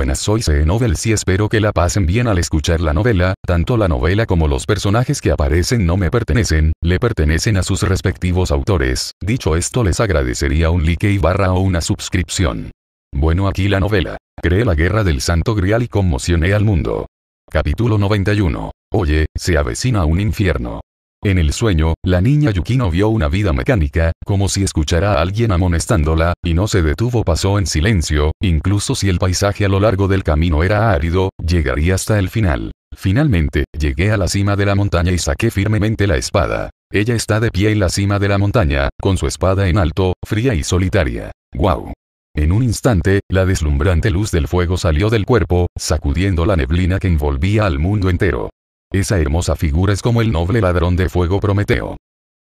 buenas soy CE y espero que la pasen bien al escuchar la novela, tanto la novela como los personajes que aparecen no me pertenecen, le pertenecen a sus respectivos autores, dicho esto les agradecería un like y barra o una suscripción. Bueno aquí la novela. Creé la guerra del santo grial y conmocioné al mundo. Capítulo 91. Oye, se avecina un infierno. En el sueño, la niña Yukino vio una vida mecánica, como si escuchara a alguien amonestándola, y no se detuvo, pasó en silencio, incluso si el paisaje a lo largo del camino era árido, llegaría hasta el final. Finalmente, llegué a la cima de la montaña y saqué firmemente la espada. Ella está de pie en la cima de la montaña, con su espada en alto, fría y solitaria. ¡Guau! En un instante, la deslumbrante luz del fuego salió del cuerpo, sacudiendo la neblina que envolvía al mundo entero. Esa hermosa figura es como el noble ladrón de fuego Prometeo.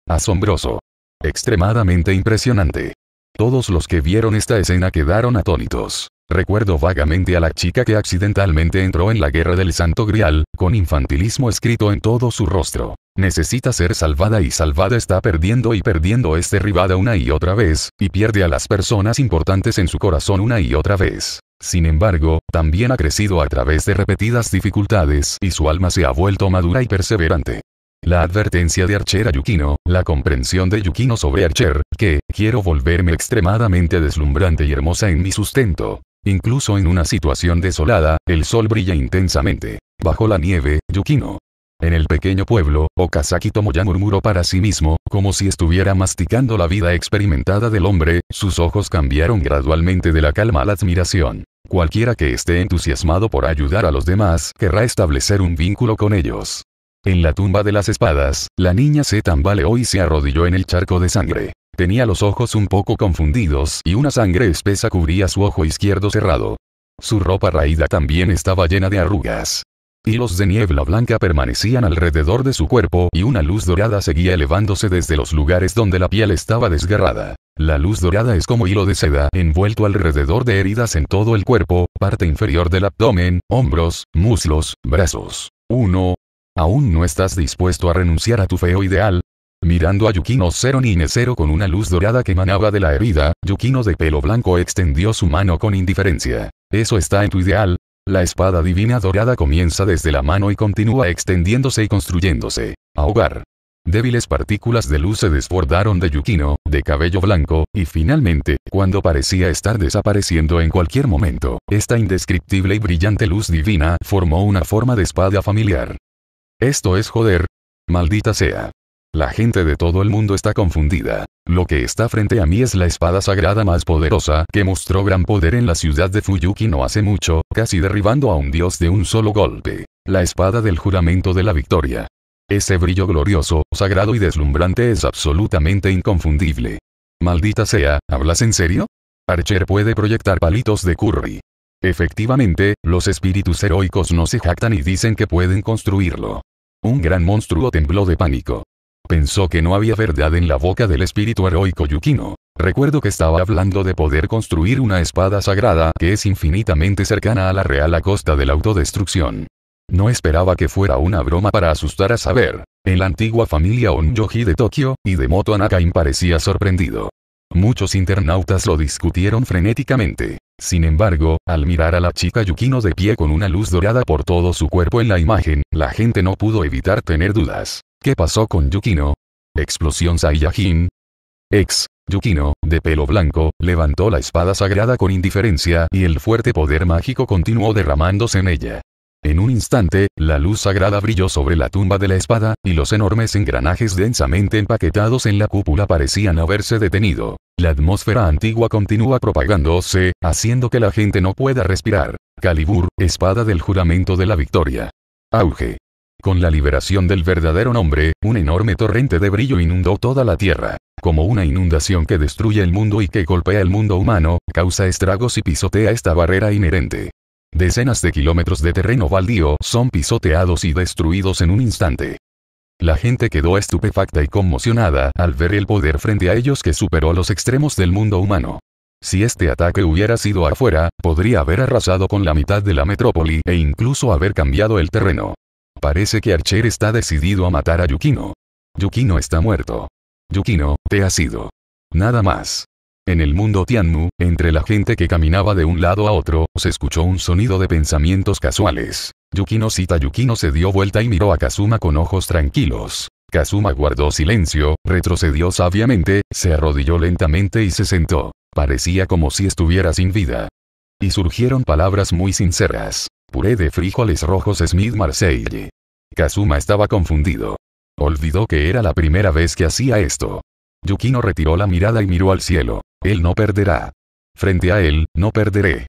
Asombroso. Extremadamente impresionante. Todos los que vieron esta escena quedaron atónitos. Recuerdo vagamente a la chica que accidentalmente entró en la guerra del Santo Grial, con infantilismo escrito en todo su rostro. Necesita ser salvada y salvada está perdiendo y perdiendo es este derribada una y otra vez, y pierde a las personas importantes en su corazón una y otra vez. Sin embargo, también ha crecido a través de repetidas dificultades y su alma se ha vuelto madura y perseverante. La advertencia de Archer a Yukino, la comprensión de Yukino sobre Archer, que, quiero volverme extremadamente deslumbrante y hermosa en mi sustento, Incluso en una situación desolada, el sol brilla intensamente. Bajo la nieve, Yukino. En el pequeño pueblo, Okazaki Tomoya murmuró para sí mismo, como si estuviera masticando la vida experimentada del hombre, sus ojos cambiaron gradualmente de la calma a la admiración. Cualquiera que esté entusiasmado por ayudar a los demás querrá establecer un vínculo con ellos. En la tumba de las espadas, la niña se tambaleó y se arrodilló en el charco de sangre. Tenía los ojos un poco confundidos y una sangre espesa cubría su ojo izquierdo cerrado. Su ropa raída también estaba llena de arrugas. Hilos de niebla blanca permanecían alrededor de su cuerpo y una luz dorada seguía elevándose desde los lugares donde la piel estaba desgarrada. La luz dorada es como hilo de seda envuelto alrededor de heridas en todo el cuerpo, parte inferior del abdomen, hombros, muslos, brazos. 1. Aún no estás dispuesto a renunciar a tu feo ideal, Mirando a Yukino Cero Nine con una luz dorada que emanaba de la herida, Yukino de pelo blanco extendió su mano con indiferencia. Eso está en tu ideal. La espada divina dorada comienza desde la mano y continúa extendiéndose y construyéndose. Ahogar. Débiles partículas de luz se desbordaron de Yukino, de cabello blanco, y finalmente, cuando parecía estar desapareciendo en cualquier momento, esta indescriptible y brillante luz divina formó una forma de espada familiar. Esto es joder. Maldita sea. La gente de todo el mundo está confundida. Lo que está frente a mí es la espada sagrada más poderosa que mostró gran poder en la ciudad de Fuyuki no hace mucho, casi derribando a un dios de un solo golpe. La espada del juramento de la victoria. Ese brillo glorioso, sagrado y deslumbrante es absolutamente inconfundible. Maldita sea, ¿hablas en serio? Archer puede proyectar palitos de curry. Efectivamente, los espíritus heroicos no se jactan y dicen que pueden construirlo. Un gran monstruo tembló de pánico. Pensó que no había verdad en la boca del espíritu heroico Yukino. Recuerdo que estaba hablando de poder construir una espada sagrada que es infinitamente cercana a la real a costa de la autodestrucción. No esperaba que fuera una broma para asustar a saber. En la antigua familia Onyoji de Tokio, y de Moto parecía sorprendido. Muchos internautas lo discutieron frenéticamente. Sin embargo, al mirar a la chica Yukino de pie con una luz dorada por todo su cuerpo en la imagen, la gente no pudo evitar tener dudas. ¿Qué pasó con Yukino? Explosión Saiyajin. Ex, Yukino, de pelo blanco, levantó la espada sagrada con indiferencia y el fuerte poder mágico continuó derramándose en ella. En un instante, la luz sagrada brilló sobre la tumba de la espada, y los enormes engranajes densamente empaquetados en la cúpula parecían haberse detenido. La atmósfera antigua continúa propagándose, haciendo que la gente no pueda respirar. Calibur, espada del juramento de la victoria. Auge. Con la liberación del verdadero nombre, un enorme torrente de brillo inundó toda la Tierra. Como una inundación que destruye el mundo y que golpea el mundo humano, causa estragos y pisotea esta barrera inherente. Decenas de kilómetros de terreno baldío son pisoteados y destruidos en un instante. La gente quedó estupefacta y conmocionada al ver el poder frente a ellos que superó los extremos del mundo humano. Si este ataque hubiera sido afuera, podría haber arrasado con la mitad de la metrópoli e incluso haber cambiado el terreno. Parece que Archer está decidido a matar a Yukino. Yukino está muerto. Yukino, te has sido Nada más. En el mundo Tianmu, entre la gente que caminaba de un lado a otro, se escuchó un sonido de pensamientos casuales. Yukino Sita Yukino se dio vuelta y miró a Kazuma con ojos tranquilos. Kazuma guardó silencio, retrocedió sabiamente, se arrodilló lentamente y se sentó. Parecía como si estuviera sin vida. Y surgieron palabras muy sinceras. Puré de frijoles rojos Smith Marseille. Kazuma estaba confundido. Olvidó que era la primera vez que hacía esto. Yukino retiró la mirada y miró al cielo. Él no perderá. Frente a él, no perderé.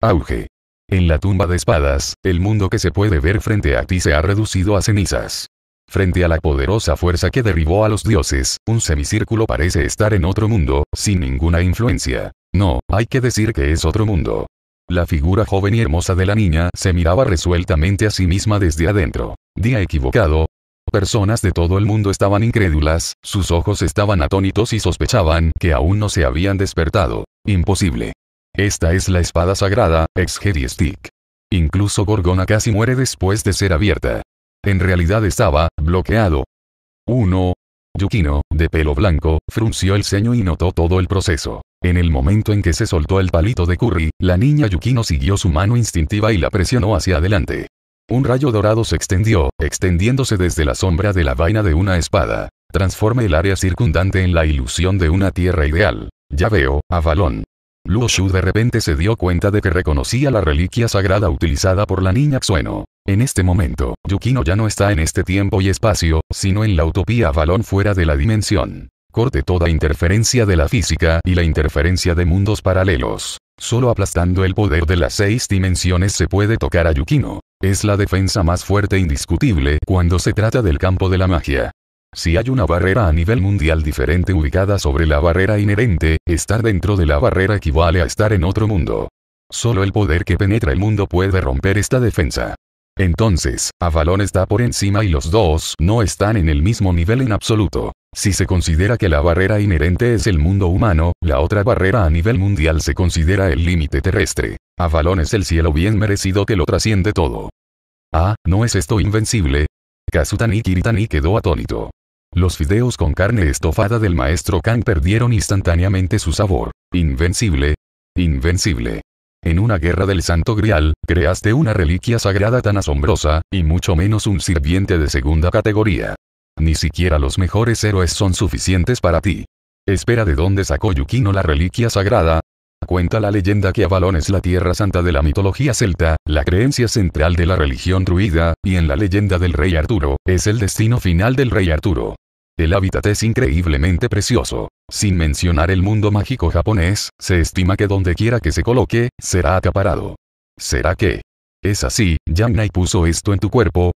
Auge. En la tumba de espadas, el mundo que se puede ver frente a ti se ha reducido a cenizas. Frente a la poderosa fuerza que derribó a los dioses, un semicírculo parece estar en otro mundo, sin ninguna influencia. No, hay que decir que es otro mundo. La figura joven y hermosa de la niña se miraba resueltamente a sí misma desde adentro. Día equivocado. Personas de todo el mundo estaban incrédulas, sus ojos estaban atónitos y sospechaban que aún no se habían despertado. Imposible. Esta es la espada sagrada, ex Stick. Incluso Gorgona casi muere después de ser abierta. En realidad estaba bloqueado. 1. Yukino, de pelo blanco, frunció el ceño y notó todo el proceso. En el momento en que se soltó el palito de Curry, la niña Yukino siguió su mano instintiva y la presionó hacia adelante. Un rayo dorado se extendió, extendiéndose desde la sombra de la vaina de una espada. Transforma el área circundante en la ilusión de una tierra ideal. Ya veo, Avalon. Luo Shu de repente se dio cuenta de que reconocía la reliquia sagrada utilizada por la niña Xueno. En este momento, Yukino ya no está en este tiempo y espacio, sino en la utopía balón fuera de la dimensión. Corte toda interferencia de la física y la interferencia de mundos paralelos. Solo aplastando el poder de las seis dimensiones se puede tocar a Yukino. Es la defensa más fuerte e indiscutible cuando se trata del campo de la magia. Si hay una barrera a nivel mundial diferente ubicada sobre la barrera inherente, estar dentro de la barrera equivale a estar en otro mundo. Solo el poder que penetra el mundo puede romper esta defensa. Entonces, Avalon está por encima y los dos no están en el mismo nivel en absoluto. Si se considera que la barrera inherente es el mundo humano, la otra barrera a nivel mundial se considera el límite terrestre. Avalon es el cielo bien merecido que lo trasciende todo. Ah, ¿no es esto invencible? Kazutani Kiritani quedó atónito. Los fideos con carne estofada del maestro Kang perdieron instantáneamente su sabor. Invencible. Invencible. En una guerra del Santo Grial, creaste una reliquia sagrada tan asombrosa, y mucho menos un sirviente de segunda categoría. Ni siquiera los mejores héroes son suficientes para ti. Espera de dónde sacó Yukino la reliquia sagrada. Cuenta la leyenda que Avalon es la tierra santa de la mitología celta, la creencia central de la religión druida, y en la leyenda del rey Arturo, es el destino final del rey Arturo. El hábitat es increíblemente precioso. Sin mencionar el mundo mágico japonés, se estima que donde quiera que se coloque, será acaparado. ¿Será que? Es así, Nai puso esto en tu cuerpo.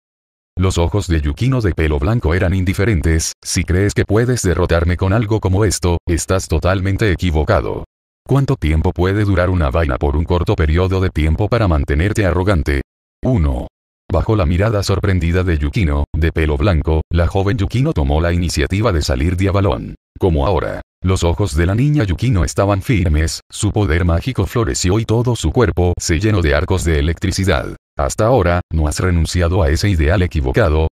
Los ojos de Yukino de pelo blanco eran indiferentes, si crees que puedes derrotarme con algo como esto, estás totalmente equivocado. ¿Cuánto tiempo puede durar una vaina por un corto periodo de tiempo para mantenerte arrogante? 1. Bajo la mirada sorprendida de Yukino, de pelo blanco, la joven Yukino tomó la iniciativa de salir de Avalon como ahora. Los ojos de la niña Yukino estaban firmes, su poder mágico floreció y todo su cuerpo se llenó de arcos de electricidad. Hasta ahora, ¿no has renunciado a ese ideal equivocado?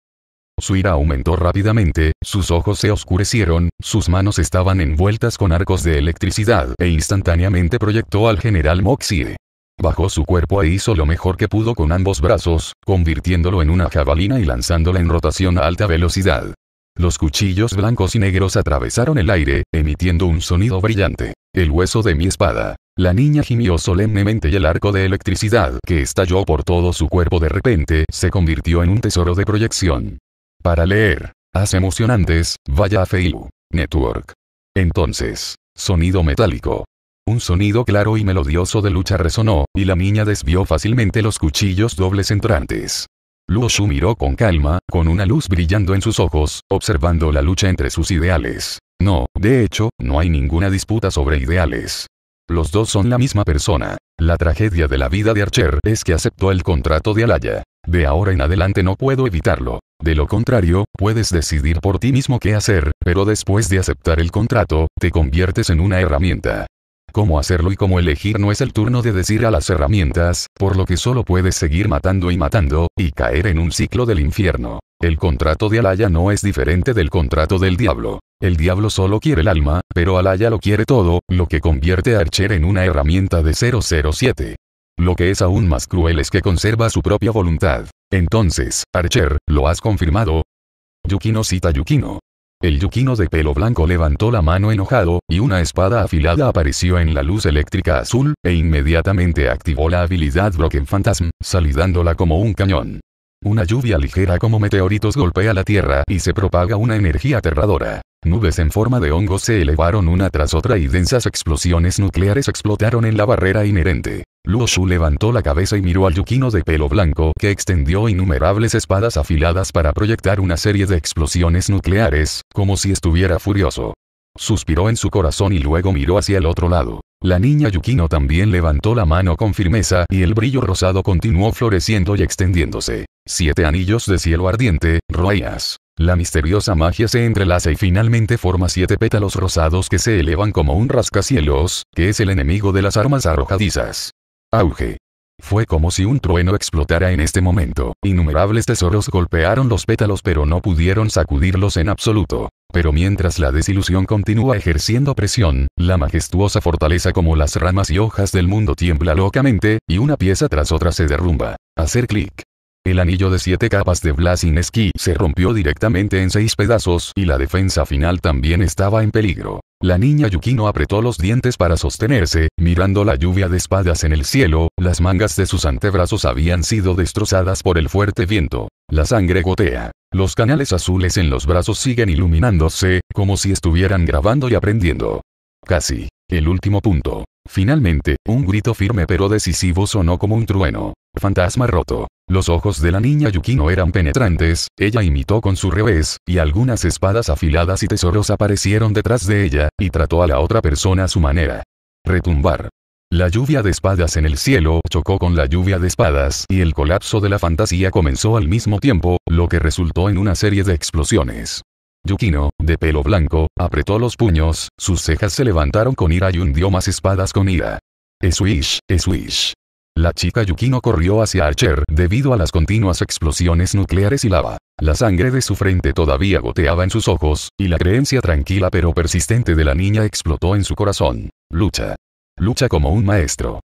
Su ira aumentó rápidamente, sus ojos se oscurecieron, sus manos estaban envueltas con arcos de electricidad e instantáneamente proyectó al general Moxie. Bajó su cuerpo e hizo lo mejor que pudo con ambos brazos, convirtiéndolo en una jabalina y lanzándola en rotación a alta velocidad. Los cuchillos blancos y negros atravesaron el aire, emitiendo un sonido brillante. El hueso de mi espada. La niña gimió solemnemente y el arco de electricidad que estalló por todo su cuerpo de repente se convirtió en un tesoro de proyección. Para leer. Haz emocionantes, vaya a Facebook. Network. Entonces. Sonido metálico. Un sonido claro y melodioso de lucha resonó, y la niña desvió fácilmente los cuchillos dobles entrantes. Luo miró con calma, con una luz brillando en sus ojos, observando la lucha entre sus ideales. No, de hecho, no hay ninguna disputa sobre ideales. Los dos son la misma persona. La tragedia de la vida de Archer es que aceptó el contrato de Alaya. De ahora en adelante no puedo evitarlo. De lo contrario, puedes decidir por ti mismo qué hacer, pero después de aceptar el contrato, te conviertes en una herramienta cómo hacerlo y cómo elegir no es el turno de decir a las herramientas, por lo que solo puedes seguir matando y matando, y caer en un ciclo del infierno. El contrato de Alaya no es diferente del contrato del diablo. El diablo solo quiere el alma, pero Alaya lo quiere todo, lo que convierte a Archer en una herramienta de 007. Lo que es aún más cruel es que conserva su propia voluntad. Entonces, Archer, ¿lo has confirmado? Yukino cita Yukino. El yukino de pelo blanco levantó la mano enojado, y una espada afilada apareció en la luz eléctrica azul, e inmediatamente activó la habilidad Broken Phantasm, salidándola como un cañón. Una lluvia ligera como meteoritos golpea la tierra y se propaga una energía aterradora. Nubes en forma de hongos se elevaron una tras otra y densas explosiones nucleares explotaron en la barrera inherente. Luo Shu levantó la cabeza y miró al Yukino de pelo blanco que extendió innumerables espadas afiladas para proyectar una serie de explosiones nucleares, como si estuviera furioso. Suspiró en su corazón y luego miró hacia el otro lado. La niña Yukino también levantó la mano con firmeza y el brillo rosado continuó floreciendo y extendiéndose. Siete anillos de cielo ardiente, royas. La misteriosa magia se entrelaza y finalmente forma siete pétalos rosados que se elevan como un rascacielos, que es el enemigo de las armas arrojadizas. Auge. Fue como si un trueno explotara en este momento. Innumerables tesoros golpearon los pétalos pero no pudieron sacudirlos en absoluto. Pero mientras la desilusión continúa ejerciendo presión, la majestuosa fortaleza como las ramas y hojas del mundo tiembla locamente, y una pieza tras otra se derrumba. Hacer clic. El anillo de siete capas de Blas Ski se rompió directamente en seis pedazos y la defensa final también estaba en peligro. La niña Yukino apretó los dientes para sostenerse, mirando la lluvia de espadas en el cielo, las mangas de sus antebrazos habían sido destrozadas por el fuerte viento. La sangre gotea. Los canales azules en los brazos siguen iluminándose, como si estuvieran grabando y aprendiendo. Casi. El último punto. Finalmente, un grito firme pero decisivo sonó como un trueno. Fantasma roto. Los ojos de la niña Yukino eran penetrantes, ella imitó con su revés, y algunas espadas afiladas y tesoros aparecieron detrás de ella, y trató a la otra persona a su manera. Retumbar. La lluvia de espadas en el cielo chocó con la lluvia de espadas y el colapso de la fantasía comenzó al mismo tiempo, lo que resultó en una serie de explosiones. Yukino, de pelo blanco, apretó los puños, sus cejas se levantaron con ira y hundió más espadas con ira. Swish, swish. La chica Yukino corrió hacia Archer debido a las continuas explosiones nucleares y lava. La sangre de su frente todavía goteaba en sus ojos, y la creencia tranquila pero persistente de la niña explotó en su corazón. Lucha. Lucha como un maestro.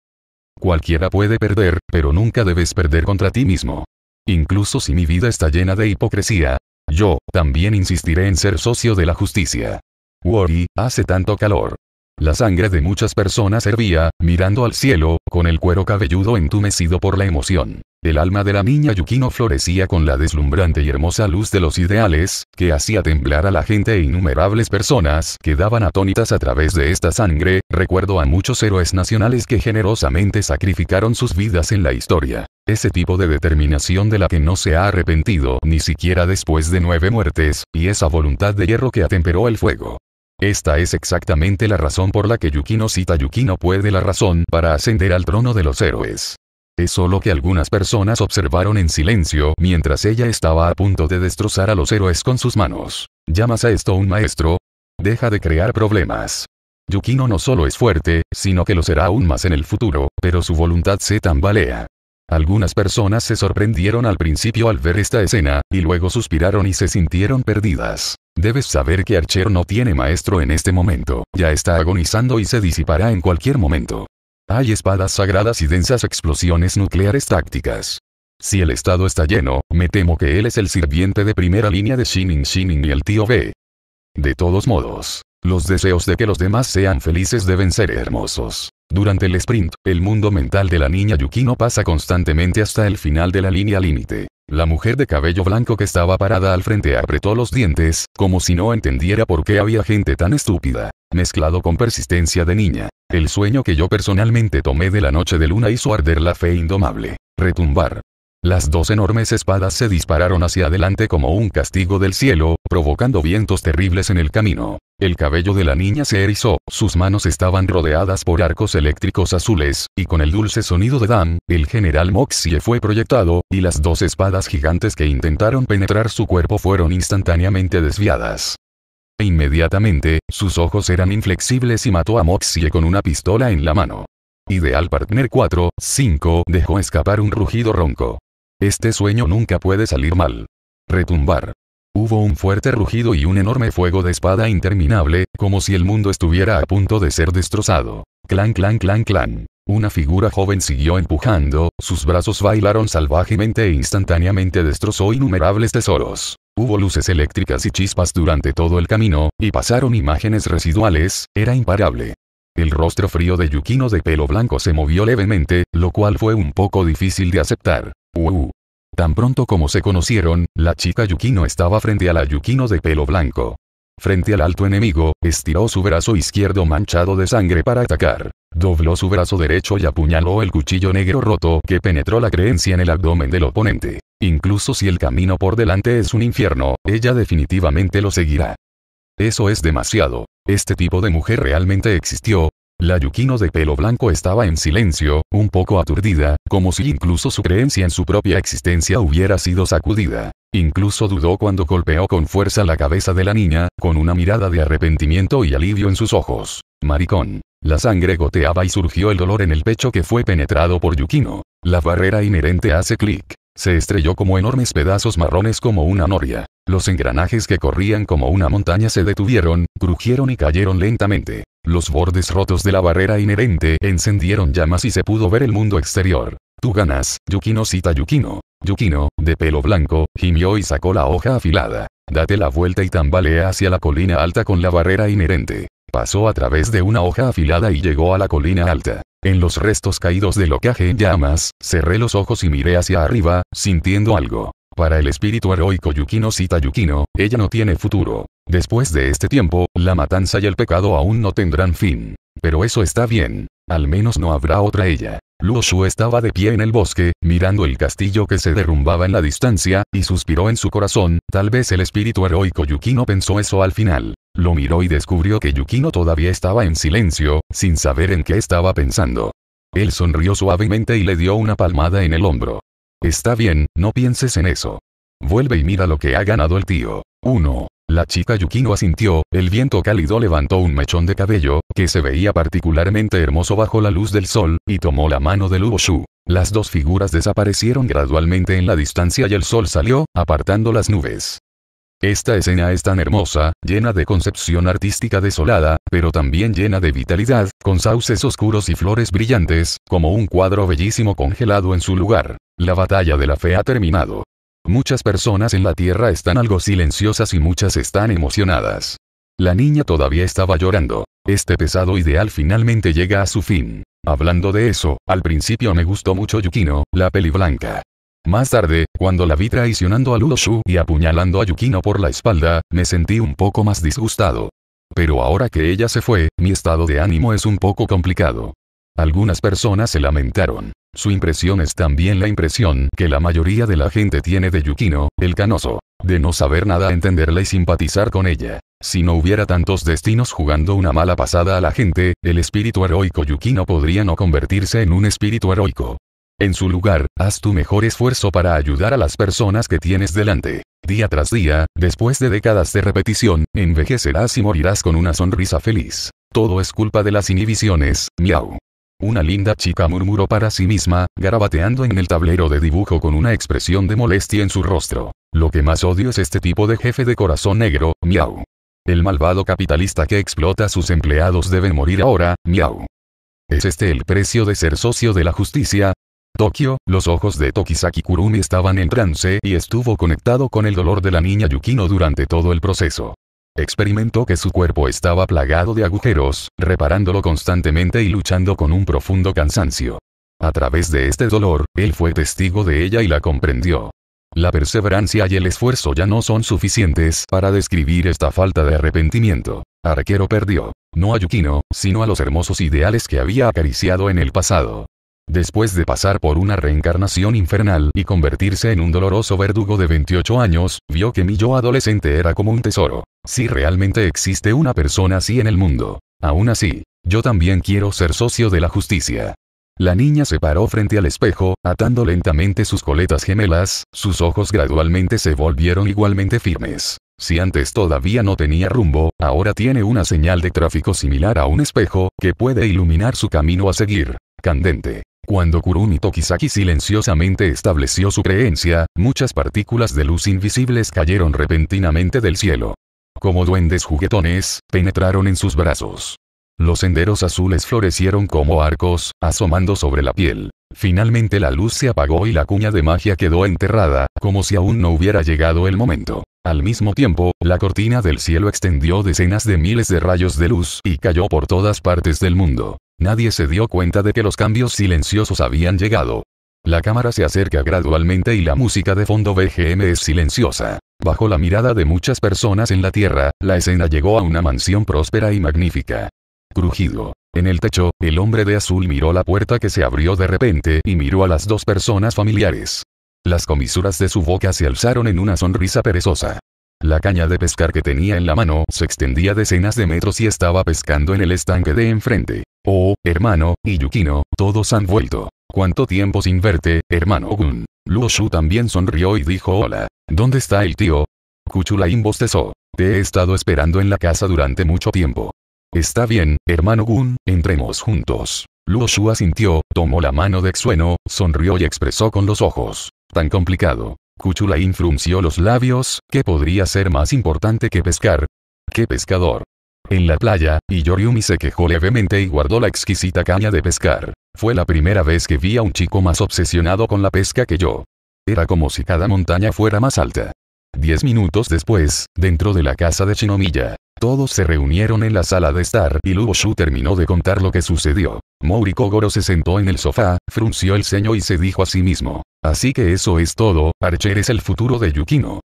Cualquiera puede perder, pero nunca debes perder contra ti mismo. Incluso si mi vida está llena de hipocresía, yo también insistiré en ser socio de la justicia. Worry, hace tanto calor. La sangre de muchas personas hervía, mirando al cielo, con el cuero cabelludo entumecido por la emoción. El alma de la niña Yukino florecía con la deslumbrante y hermosa luz de los ideales, que hacía temblar a la gente e innumerables personas quedaban atónitas a través de esta sangre, recuerdo a muchos héroes nacionales que generosamente sacrificaron sus vidas en la historia. Ese tipo de determinación de la que no se ha arrepentido ni siquiera después de nueve muertes, y esa voluntad de hierro que atemperó el fuego. Esta es exactamente la razón por la que Yukino cita Yukino puede la razón para ascender al trono de los héroes. Es solo que algunas personas observaron en silencio mientras ella estaba a punto de destrozar a los héroes con sus manos. ¿Llamas a esto un maestro? Deja de crear problemas. Yukino no solo es fuerte, sino que lo será aún más en el futuro, pero su voluntad se tambalea. Algunas personas se sorprendieron al principio al ver esta escena, y luego suspiraron y se sintieron perdidas. Debes saber que Archer no tiene maestro en este momento, ya está agonizando y se disipará en cualquier momento. Hay espadas sagradas y densas explosiones nucleares tácticas. Si el estado está lleno, me temo que él es el sirviente de primera línea de Shining Shining y el tío B. De todos modos, los deseos de que los demás sean felices deben ser hermosos. Durante el sprint, el mundo mental de la niña Yukino pasa constantemente hasta el final de la línea límite. La mujer de cabello blanco que estaba parada al frente apretó los dientes, como si no entendiera por qué había gente tan estúpida. Mezclado con persistencia de niña. El sueño que yo personalmente tomé de la noche de luna hizo arder la fe indomable. Retumbar. Las dos enormes espadas se dispararon hacia adelante como un castigo del cielo, provocando vientos terribles en el camino. El cabello de la niña se erizó, sus manos estaban rodeadas por arcos eléctricos azules, y con el dulce sonido de Dan, el general Moxie fue proyectado, y las dos espadas gigantes que intentaron penetrar su cuerpo fueron instantáneamente desviadas. Inmediatamente, sus ojos eran inflexibles y mató a Moxie con una pistola en la mano. Ideal Partner 4, 5 dejó escapar un rugido ronco. Este sueño nunca puede salir mal. Retumbar. Hubo un fuerte rugido y un enorme fuego de espada interminable, como si el mundo estuviera a punto de ser destrozado. Clan, clan, clan, clan. Una figura joven siguió empujando, sus brazos bailaron salvajemente e instantáneamente destrozó innumerables tesoros. Hubo luces eléctricas y chispas durante todo el camino, y pasaron imágenes residuales, era imparable. El rostro frío de Yukino de pelo blanco se movió levemente, lo cual fue un poco difícil de aceptar. Tan pronto como se conocieron, la chica Yukino estaba frente a la Yukino de pelo blanco. Frente al alto enemigo, estiró su brazo izquierdo manchado de sangre para atacar. Dobló su brazo derecho y apuñaló el cuchillo negro roto que penetró la creencia en el abdomen del oponente. Incluso si el camino por delante es un infierno, ella definitivamente lo seguirá. Eso es demasiado. Este tipo de mujer realmente existió, la Yukino de pelo blanco estaba en silencio, un poco aturdida, como si incluso su creencia en su propia existencia hubiera sido sacudida. Incluso dudó cuando golpeó con fuerza la cabeza de la niña, con una mirada de arrepentimiento y alivio en sus ojos. Maricón. La sangre goteaba y surgió el dolor en el pecho que fue penetrado por Yukino. La barrera inherente hace clic. Se estrelló como enormes pedazos marrones como una noria. Los engranajes que corrían como una montaña se detuvieron, crujieron y cayeron lentamente. Los bordes rotos de la barrera inherente encendieron llamas y se pudo ver el mundo exterior. Tú ganas, Yukino cita Yukino. Yukino, de pelo blanco, gimió y sacó la hoja afilada. Date la vuelta y tambalea hacia la colina alta con la barrera inherente. Pasó a través de una hoja afilada y llegó a la colina alta. En los restos caídos del ocaje en llamas, cerré los ojos y miré hacia arriba, sintiendo algo. Para el espíritu heroico Yukino Sita Yukino, ella no tiene futuro. Después de este tiempo, la matanza y el pecado aún no tendrán fin. Pero eso está bien. Al menos no habrá otra ella. Luo estaba de pie en el bosque, mirando el castillo que se derrumbaba en la distancia, y suspiró en su corazón, tal vez el espíritu heroico Yukino pensó eso al final. Lo miró y descubrió que Yukino todavía estaba en silencio, sin saber en qué estaba pensando. Él sonrió suavemente y le dio una palmada en el hombro. Está bien, no pienses en eso. Vuelve y mira lo que ha ganado el tío. 1. La chica Yukino asintió, el viento cálido levantó un mechón de cabello, que se veía particularmente hermoso bajo la luz del sol, y tomó la mano de Shu. Las dos figuras desaparecieron gradualmente en la distancia y el sol salió, apartando las nubes. Esta escena es tan hermosa, llena de concepción artística desolada, pero también llena de vitalidad, con sauces oscuros y flores brillantes, como un cuadro bellísimo congelado en su lugar. La batalla de la fe ha terminado. Muchas personas en la tierra están algo silenciosas y muchas están emocionadas. La niña todavía estaba llorando. Este pesado ideal finalmente llega a su fin. Hablando de eso, al principio me gustó mucho Yukino, la peli blanca. Más tarde, cuando la vi traicionando a Ludoshu y apuñalando a Yukino por la espalda, me sentí un poco más disgustado. Pero ahora que ella se fue, mi estado de ánimo es un poco complicado. Algunas personas se lamentaron. Su impresión es también la impresión que la mayoría de la gente tiene de Yukino, el canoso. De no saber nada entenderla y simpatizar con ella. Si no hubiera tantos destinos jugando una mala pasada a la gente, el espíritu heroico Yukino podría no convertirse en un espíritu heroico. En su lugar, haz tu mejor esfuerzo para ayudar a las personas que tienes delante. Día tras día, después de décadas de repetición, envejecerás y morirás con una sonrisa feliz. Todo es culpa de las inhibiciones, miau. Una linda chica murmuró para sí misma, garabateando en el tablero de dibujo con una expresión de molestia en su rostro. Lo que más odio es este tipo de jefe de corazón negro, miau. El malvado capitalista que explota a sus empleados debe morir ahora, miau. ¿Es este el precio de ser socio de la justicia? Tokio, los ojos de Tokisaki Kurumi estaban en trance y estuvo conectado con el dolor de la niña Yukino durante todo el proceso. Experimentó que su cuerpo estaba plagado de agujeros, reparándolo constantemente y luchando con un profundo cansancio. A través de este dolor, él fue testigo de ella y la comprendió. La perseverancia y el esfuerzo ya no son suficientes para describir esta falta de arrepentimiento. Arquero perdió, no a Yukino, sino a los hermosos ideales que había acariciado en el pasado. Después de pasar por una reencarnación infernal y convertirse en un doloroso verdugo de 28 años, vio que mi yo adolescente era como un tesoro. Si realmente existe una persona así en el mundo. Aún así, yo también quiero ser socio de la justicia. La niña se paró frente al espejo, atando lentamente sus coletas gemelas, sus ojos gradualmente se volvieron igualmente firmes. Si antes todavía no tenía rumbo, ahora tiene una señal de tráfico similar a un espejo, que puede iluminar su camino a seguir. Candente. Cuando Kurumi Tokisaki silenciosamente estableció su creencia, muchas partículas de luz invisibles cayeron repentinamente del cielo. Como duendes juguetones, penetraron en sus brazos. Los senderos azules florecieron como arcos, asomando sobre la piel. Finalmente la luz se apagó y la cuña de magia quedó enterrada, como si aún no hubiera llegado el momento. Al mismo tiempo, la cortina del cielo extendió decenas de miles de rayos de luz y cayó por todas partes del mundo. Nadie se dio cuenta de que los cambios silenciosos habían llegado. La cámara se acerca gradualmente y la música de fondo BGM es silenciosa. Bajo la mirada de muchas personas en la Tierra, la escena llegó a una mansión próspera y magnífica. Crujido. En el techo, el hombre de azul miró la puerta que se abrió de repente y miró a las dos personas familiares. Las comisuras de su boca se alzaron en una sonrisa perezosa. La caña de pescar que tenía en la mano se extendía decenas de metros y estaba pescando en el estanque de enfrente. Oh, hermano, y Yukino, todos han vuelto. ¿Cuánto tiempo sin verte, hermano Gun? Luo también sonrió y dijo hola. ¿Dónde está el tío? Cuchulain bostezó. Te he estado esperando en la casa durante mucho tiempo. Está bien, hermano Gun, entremos juntos. Luo Shu asintió, tomó la mano de Xueno, sonrió y expresó con los ojos. Tan complicado. Cuchulain frunció los labios, ¿qué podría ser más importante que pescar? ¿Qué pescador? En la playa, Iyoriumi se quejó levemente y guardó la exquisita caña de pescar. Fue la primera vez que vi a un chico más obsesionado con la pesca que yo. Era como si cada montaña fuera más alta. Diez minutos después, dentro de la casa de Shinomiya, todos se reunieron en la sala de estar y Shu terminó de contar lo que sucedió. Kogoro se sentó en el sofá, frunció el ceño y se dijo a sí mismo. Así que eso es todo, Archer es el futuro de Yukino.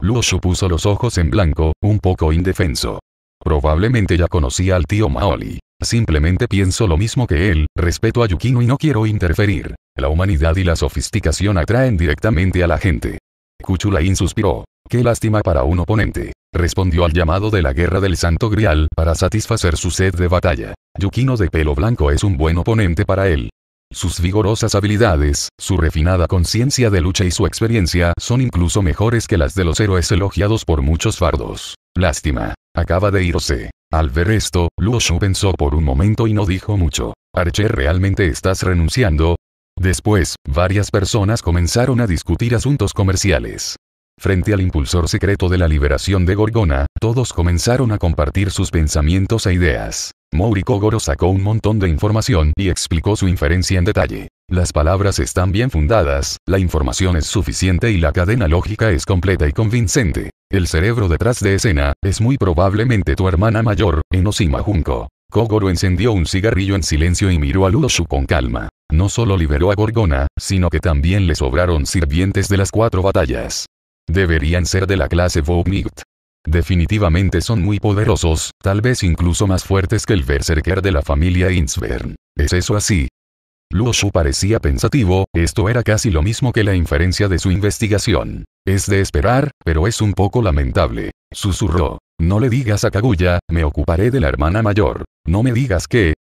Luoshu puso los ojos en blanco, un poco indefenso. Probablemente ya conocía al tío Maoli. Simplemente pienso lo mismo que él, respeto a Yukino y no quiero interferir. La humanidad y la sofisticación atraen directamente a la gente. Kuchulain suspiró. Qué lástima para un oponente. Respondió al llamado de la guerra del Santo Grial para satisfacer su sed de batalla. Yukino de pelo blanco es un buen oponente para él. Sus vigorosas habilidades, su refinada conciencia de lucha y su experiencia son incluso mejores que las de los héroes elogiados por muchos fardos. Lástima. Acaba de irse. Al ver esto, Luo pensó por un momento y no dijo mucho. Archer realmente estás renunciando, Después, varias personas comenzaron a discutir asuntos comerciales. Frente al impulsor secreto de la liberación de Gorgona, todos comenzaron a compartir sus pensamientos e ideas. Mori Kogoro sacó un montón de información y explicó su inferencia en detalle. Las palabras están bien fundadas, la información es suficiente y la cadena lógica es completa y convincente. El cerebro detrás de escena, es muy probablemente tu hermana mayor, Enosima Junko. Kogoro encendió un cigarrillo en silencio y miró a su con calma. No solo liberó a Gorgona, sino que también le sobraron sirvientes de las cuatro batallas. Deberían ser de la clase Vognigt. Definitivamente son muy poderosos, tal vez incluso más fuertes que el berserker de la familia Insvern. ¿Es eso así? Luoshu parecía pensativo, esto era casi lo mismo que la inferencia de su investigación. Es de esperar, pero es un poco lamentable. Susurró. No le digas a Kaguya, me ocuparé de la hermana mayor. No me digas que...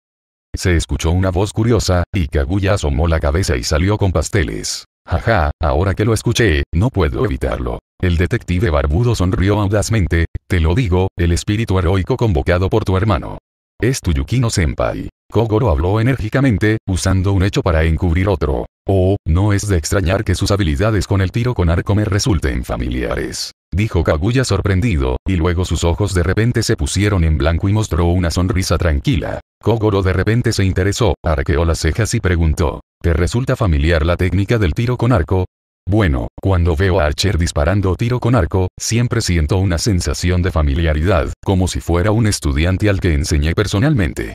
Se escuchó una voz curiosa, y Kaguya asomó la cabeza y salió con pasteles. Jaja, ahora que lo escuché, no puedo evitarlo. El detective barbudo sonrió audazmente, te lo digo, el espíritu heroico convocado por tu hermano. Es tu Yukino Senpai. Kogoro habló enérgicamente, usando un hecho para encubrir otro. Oh, no es de extrañar que sus habilidades con el tiro con arco me resulten familiares. Dijo Kaguya sorprendido, y luego sus ojos de repente se pusieron en blanco y mostró una sonrisa tranquila. Kogoro de repente se interesó, arqueó las cejas y preguntó, ¿te resulta familiar la técnica del tiro con arco? Bueno, cuando veo a Archer disparando tiro con arco, siempre siento una sensación de familiaridad, como si fuera un estudiante al que enseñé personalmente.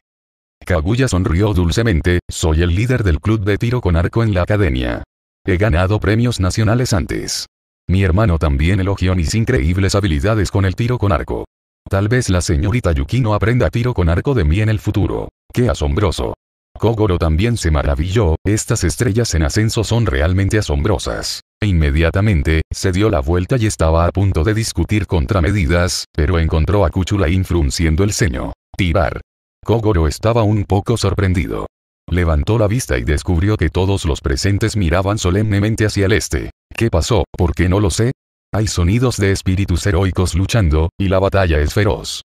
Kaguya sonrió dulcemente, soy el líder del club de tiro con arco en la academia. He ganado premios nacionales antes. Mi hermano también elogió mis increíbles habilidades con el tiro con arco. Tal vez la señorita Yukino aprenda tiro con arco de mí en el futuro. ¡Qué asombroso! Kogoro también se maravilló, estas estrellas en ascenso son realmente asombrosas. E inmediatamente, se dio la vuelta y estaba a punto de discutir contramedidas, pero encontró a Kuchula infrunciendo el ceño. Tirar. Kogoro estaba un poco sorprendido. Levantó la vista y descubrió que todos los presentes miraban solemnemente hacia el este. ¿Qué pasó? ¿Por qué no lo sé? Hay sonidos de espíritus heroicos luchando, y la batalla es feroz.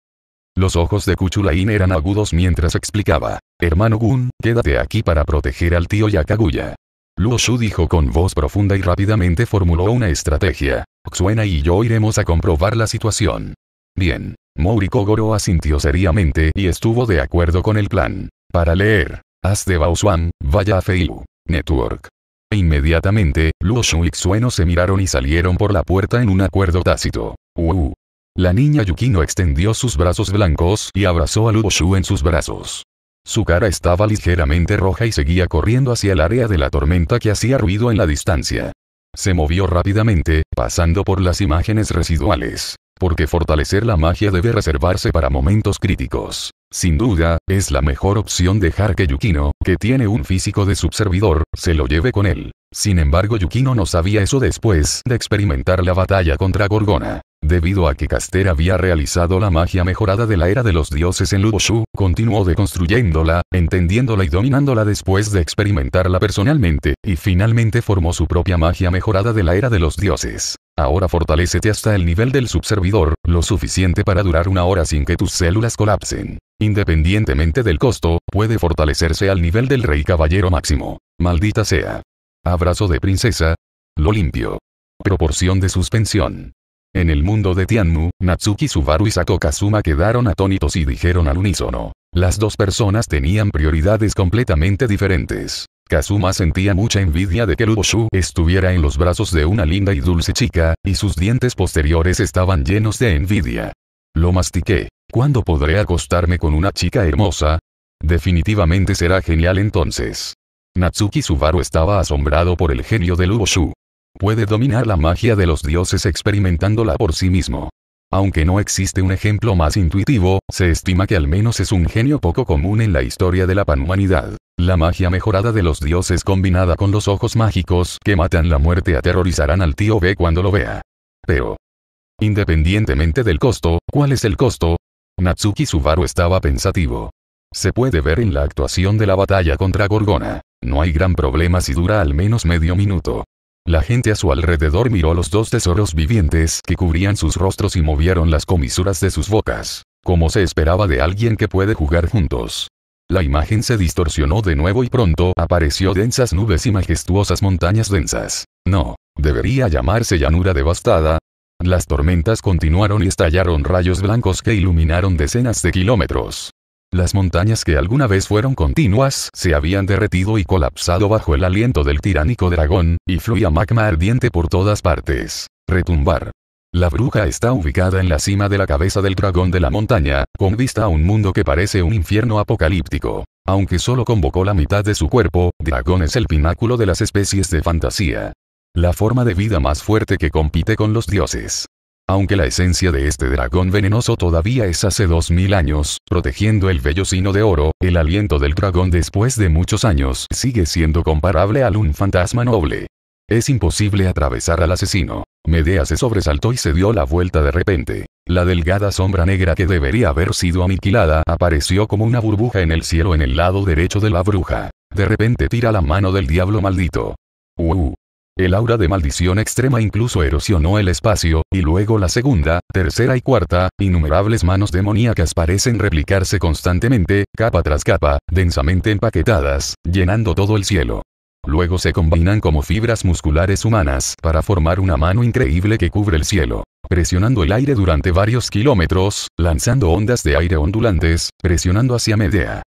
Los ojos de Kuchulain eran agudos mientras explicaba. Hermano Gun, quédate aquí para proteger al tío Yakaguya. Luoshu Luo dijo con voz profunda y rápidamente formuló una estrategia. Xuena y yo iremos a comprobar la situación. Bien. Mori Goro asintió seriamente y estuvo de acuerdo con el plan. Para leer, haz de Baosuan, vaya a Feiyu. Network. E inmediatamente, Luo Shu y Xueno se miraron y salieron por la puerta en un acuerdo tácito. Uh. La niña Yukino extendió sus brazos blancos y abrazó a Luo Shu en sus brazos. Su cara estaba ligeramente roja y seguía corriendo hacia el área de la tormenta que hacía ruido en la distancia. Se movió rápidamente, pasando por las imágenes residuales. Porque fortalecer la magia debe reservarse para momentos críticos. Sin duda, es la mejor opción dejar que Yukino, que tiene un físico de subservidor, se lo lleve con él. Sin embargo Yukino no sabía eso después de experimentar la batalla contra Gorgona. Debido a que Caster había realizado la magia mejorada de la era de los dioses en Ludoshu, continuó deconstruyéndola, entendiéndola y dominándola después de experimentarla personalmente, y finalmente formó su propia magia mejorada de la era de los dioses. Ahora fortalécete hasta el nivel del subservidor, lo suficiente para durar una hora sin que tus células colapsen. Independientemente del costo, puede fortalecerse al nivel del rey caballero máximo. Maldita sea. Abrazo de princesa. Lo limpio. Proporción de suspensión. En el mundo de Tianmu, Natsuki Subaru y Sako Kazuma quedaron atónitos y dijeron al unísono. Las dos personas tenían prioridades completamente diferentes. Kazuma sentía mucha envidia de que Shu estuviera en los brazos de una linda y dulce chica, y sus dientes posteriores estaban llenos de envidia. Lo mastiqué. ¿Cuándo podré acostarme con una chica hermosa? Definitivamente será genial entonces. Natsuki Subaru estaba asombrado por el genio de Shu. Puede dominar la magia de los dioses experimentándola por sí mismo. Aunque no existe un ejemplo más intuitivo, se estima que al menos es un genio poco común en la historia de la panhumanidad. La magia mejorada de los dioses combinada con los ojos mágicos que matan la muerte aterrorizarán al tío B cuando lo vea. Pero, independientemente del costo, ¿cuál es el costo? Natsuki Subaru estaba pensativo. Se puede ver en la actuación de la batalla contra Gorgona. No hay gran problema si dura al menos medio minuto. La gente a su alrededor miró los dos tesoros vivientes que cubrían sus rostros y movieron las comisuras de sus bocas, como se esperaba de alguien que puede jugar juntos. La imagen se distorsionó de nuevo y pronto apareció densas nubes y majestuosas montañas densas. No, debería llamarse llanura devastada. Las tormentas continuaron y estallaron rayos blancos que iluminaron decenas de kilómetros. Las montañas que alguna vez fueron continuas se habían derretido y colapsado bajo el aliento del tiránico dragón, y fluía magma ardiente por todas partes. Retumbar. La bruja está ubicada en la cima de la cabeza del dragón de la montaña, con vista a un mundo que parece un infierno apocalíptico. Aunque solo convocó la mitad de su cuerpo, dragón es el pináculo de las especies de fantasía. La forma de vida más fuerte que compite con los dioses. Aunque la esencia de este dragón venenoso todavía es hace 2000 años, protegiendo el vellocino de oro, el aliento del dragón después de muchos años sigue siendo comparable al un fantasma noble. Es imposible atravesar al asesino. Medea se sobresaltó y se dio la vuelta de repente. La delgada sombra negra que debería haber sido aniquilada apareció como una burbuja en el cielo en el lado derecho de la bruja. De repente tira la mano del diablo maldito. Uh, uh. El aura de maldición extrema incluso erosionó el espacio, y luego la segunda, tercera y cuarta, innumerables manos demoníacas parecen replicarse constantemente, capa tras capa, densamente empaquetadas, llenando todo el cielo. Luego se combinan como fibras musculares humanas para formar una mano increíble que cubre el cielo presionando el aire durante varios kilómetros, lanzando ondas de aire ondulantes, presionando hacia Medea.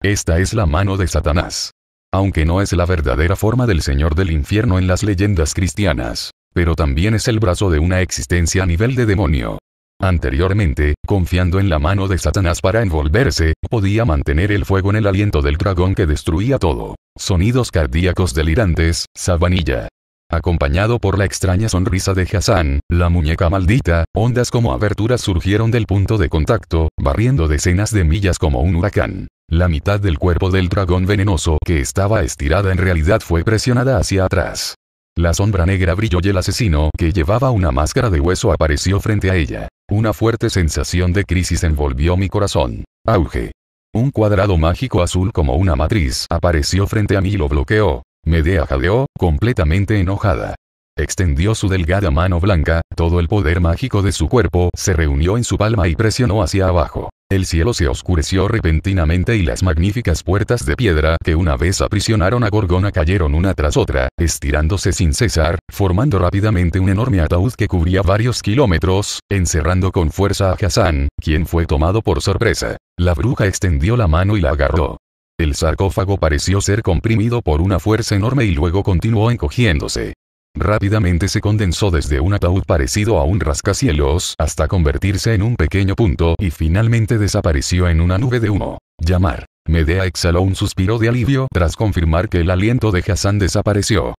Esta es la mano de Satanás aunque no es la verdadera forma del Señor del infierno en las leyendas cristianas, pero también es el brazo de una existencia a nivel de demonio. Anteriormente, confiando en la mano de Satanás para envolverse, podía mantener el fuego en el aliento del dragón que destruía todo. Sonidos cardíacos delirantes, sabanilla. Acompañado por la extraña sonrisa de Hassan, la muñeca maldita, ondas como aberturas surgieron del punto de contacto, barriendo decenas de millas como un huracán. La mitad del cuerpo del dragón venenoso que estaba estirada en realidad fue presionada hacia atrás. La sombra negra brilló y el asesino que llevaba una máscara de hueso apareció frente a ella. Una fuerte sensación de crisis envolvió mi corazón. Auge. Un cuadrado mágico azul como una matriz apareció frente a mí y lo bloqueó. Medea jadeó, completamente enojada. Extendió su delgada mano blanca, todo el poder mágico de su cuerpo se reunió en su palma y presionó hacia abajo. El cielo se oscureció repentinamente y las magníficas puertas de piedra que una vez aprisionaron a Gorgona cayeron una tras otra, estirándose sin cesar, formando rápidamente un enorme ataúd que cubría varios kilómetros, encerrando con fuerza a Hassan, quien fue tomado por sorpresa. La bruja extendió la mano y la agarró. El sarcófago pareció ser comprimido por una fuerza enorme y luego continuó encogiéndose. Rápidamente se condensó desde un ataúd parecido a un rascacielos hasta convertirse en un pequeño punto y finalmente desapareció en una nube de humo. Llamar. Medea exhaló un suspiro de alivio tras confirmar que el aliento de Hassan desapareció.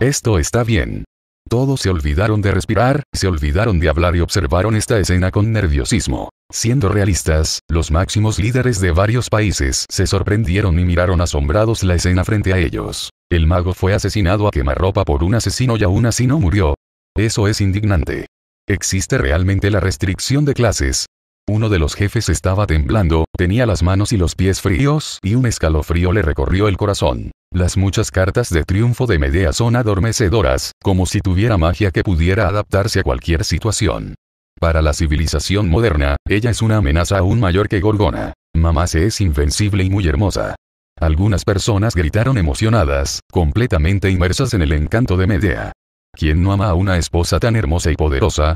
Esto está bien. Todos se olvidaron de respirar, se olvidaron de hablar y observaron esta escena con nerviosismo. Siendo realistas, los máximos líderes de varios países se sorprendieron y miraron asombrados la escena frente a ellos. El mago fue asesinado a quemarropa por un asesino y aún así no murió. Eso es indignante. ¿Existe realmente la restricción de clases? Uno de los jefes estaba temblando, tenía las manos y los pies fríos, y un escalofrío le recorrió el corazón. Las muchas cartas de triunfo de Medea son adormecedoras, como si tuviera magia que pudiera adaptarse a cualquier situación. Para la civilización moderna, ella es una amenaza aún mayor que Gorgona. Mamá se es invencible y muy hermosa. Algunas personas gritaron emocionadas, completamente inmersas en el encanto de Medea. ¿Quién no ama a una esposa tan hermosa y poderosa?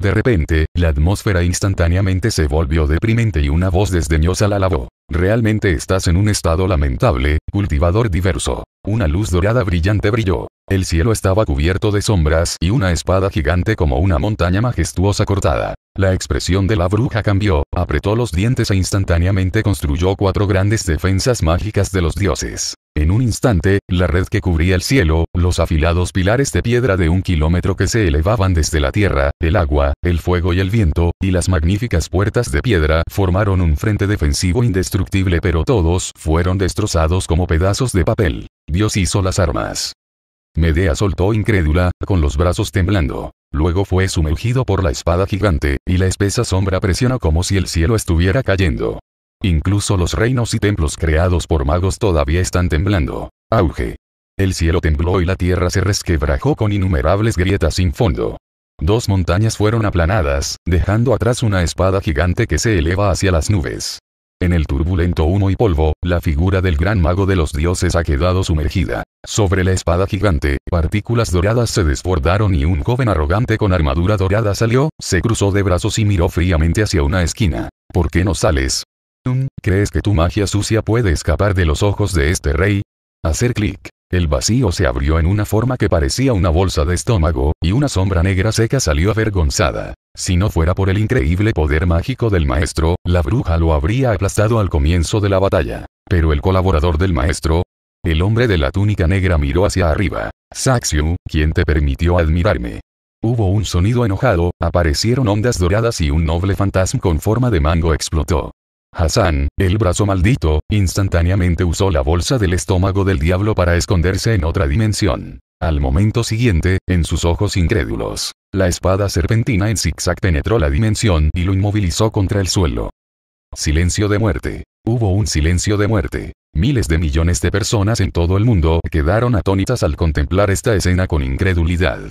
De repente, la atmósfera instantáneamente se volvió deprimente y una voz desdeñosa la alabó. Realmente estás en un estado lamentable, cultivador diverso. Una luz dorada brillante brilló. El cielo estaba cubierto de sombras y una espada gigante como una montaña majestuosa cortada. La expresión de la bruja cambió, apretó los dientes e instantáneamente construyó cuatro grandes defensas mágicas de los dioses. En un instante, la red que cubría el cielo, los afilados pilares de piedra de un kilómetro que se elevaban desde la tierra, el agua, el fuego y el viento, y las magníficas puertas de piedra formaron un frente defensivo indestructible pero todos fueron destrozados como pedazos de papel. Dios hizo las armas. Medea soltó incrédula, con los brazos temblando. Luego fue sumergido por la espada gigante, y la espesa sombra presionó como si el cielo estuviera cayendo. Incluso los reinos y templos creados por magos todavía están temblando. Auge. El cielo tembló y la tierra se resquebrajó con innumerables grietas sin fondo. Dos montañas fueron aplanadas, dejando atrás una espada gigante que se eleva hacia las nubes. En el turbulento humo y polvo, la figura del gran mago de los dioses ha quedado sumergida. Sobre la espada gigante, partículas doradas se desbordaron y un joven arrogante con armadura dorada salió, se cruzó de brazos y miró fríamente hacia una esquina. ¿Por qué no sales? ¿Crees que tu magia sucia puede escapar de los ojos de este rey? Hacer clic. El vacío se abrió en una forma que parecía una bolsa de estómago, y una sombra negra seca salió avergonzada. Si no fuera por el increíble poder mágico del maestro, la bruja lo habría aplastado al comienzo de la batalla. Pero el colaborador del maestro, el hombre de la túnica negra miró hacia arriba. Saxiu, quien te permitió admirarme. Hubo un sonido enojado, aparecieron ondas doradas y un noble fantasma con forma de mango explotó. Hassan, el brazo maldito, instantáneamente usó la bolsa del estómago del diablo para esconderse en otra dimensión. Al momento siguiente, en sus ojos incrédulos, la espada serpentina en zigzag penetró la dimensión y lo inmovilizó contra el suelo. Silencio de muerte. Hubo un silencio de muerte. Miles de millones de personas en todo el mundo quedaron atónitas al contemplar esta escena con incredulidad.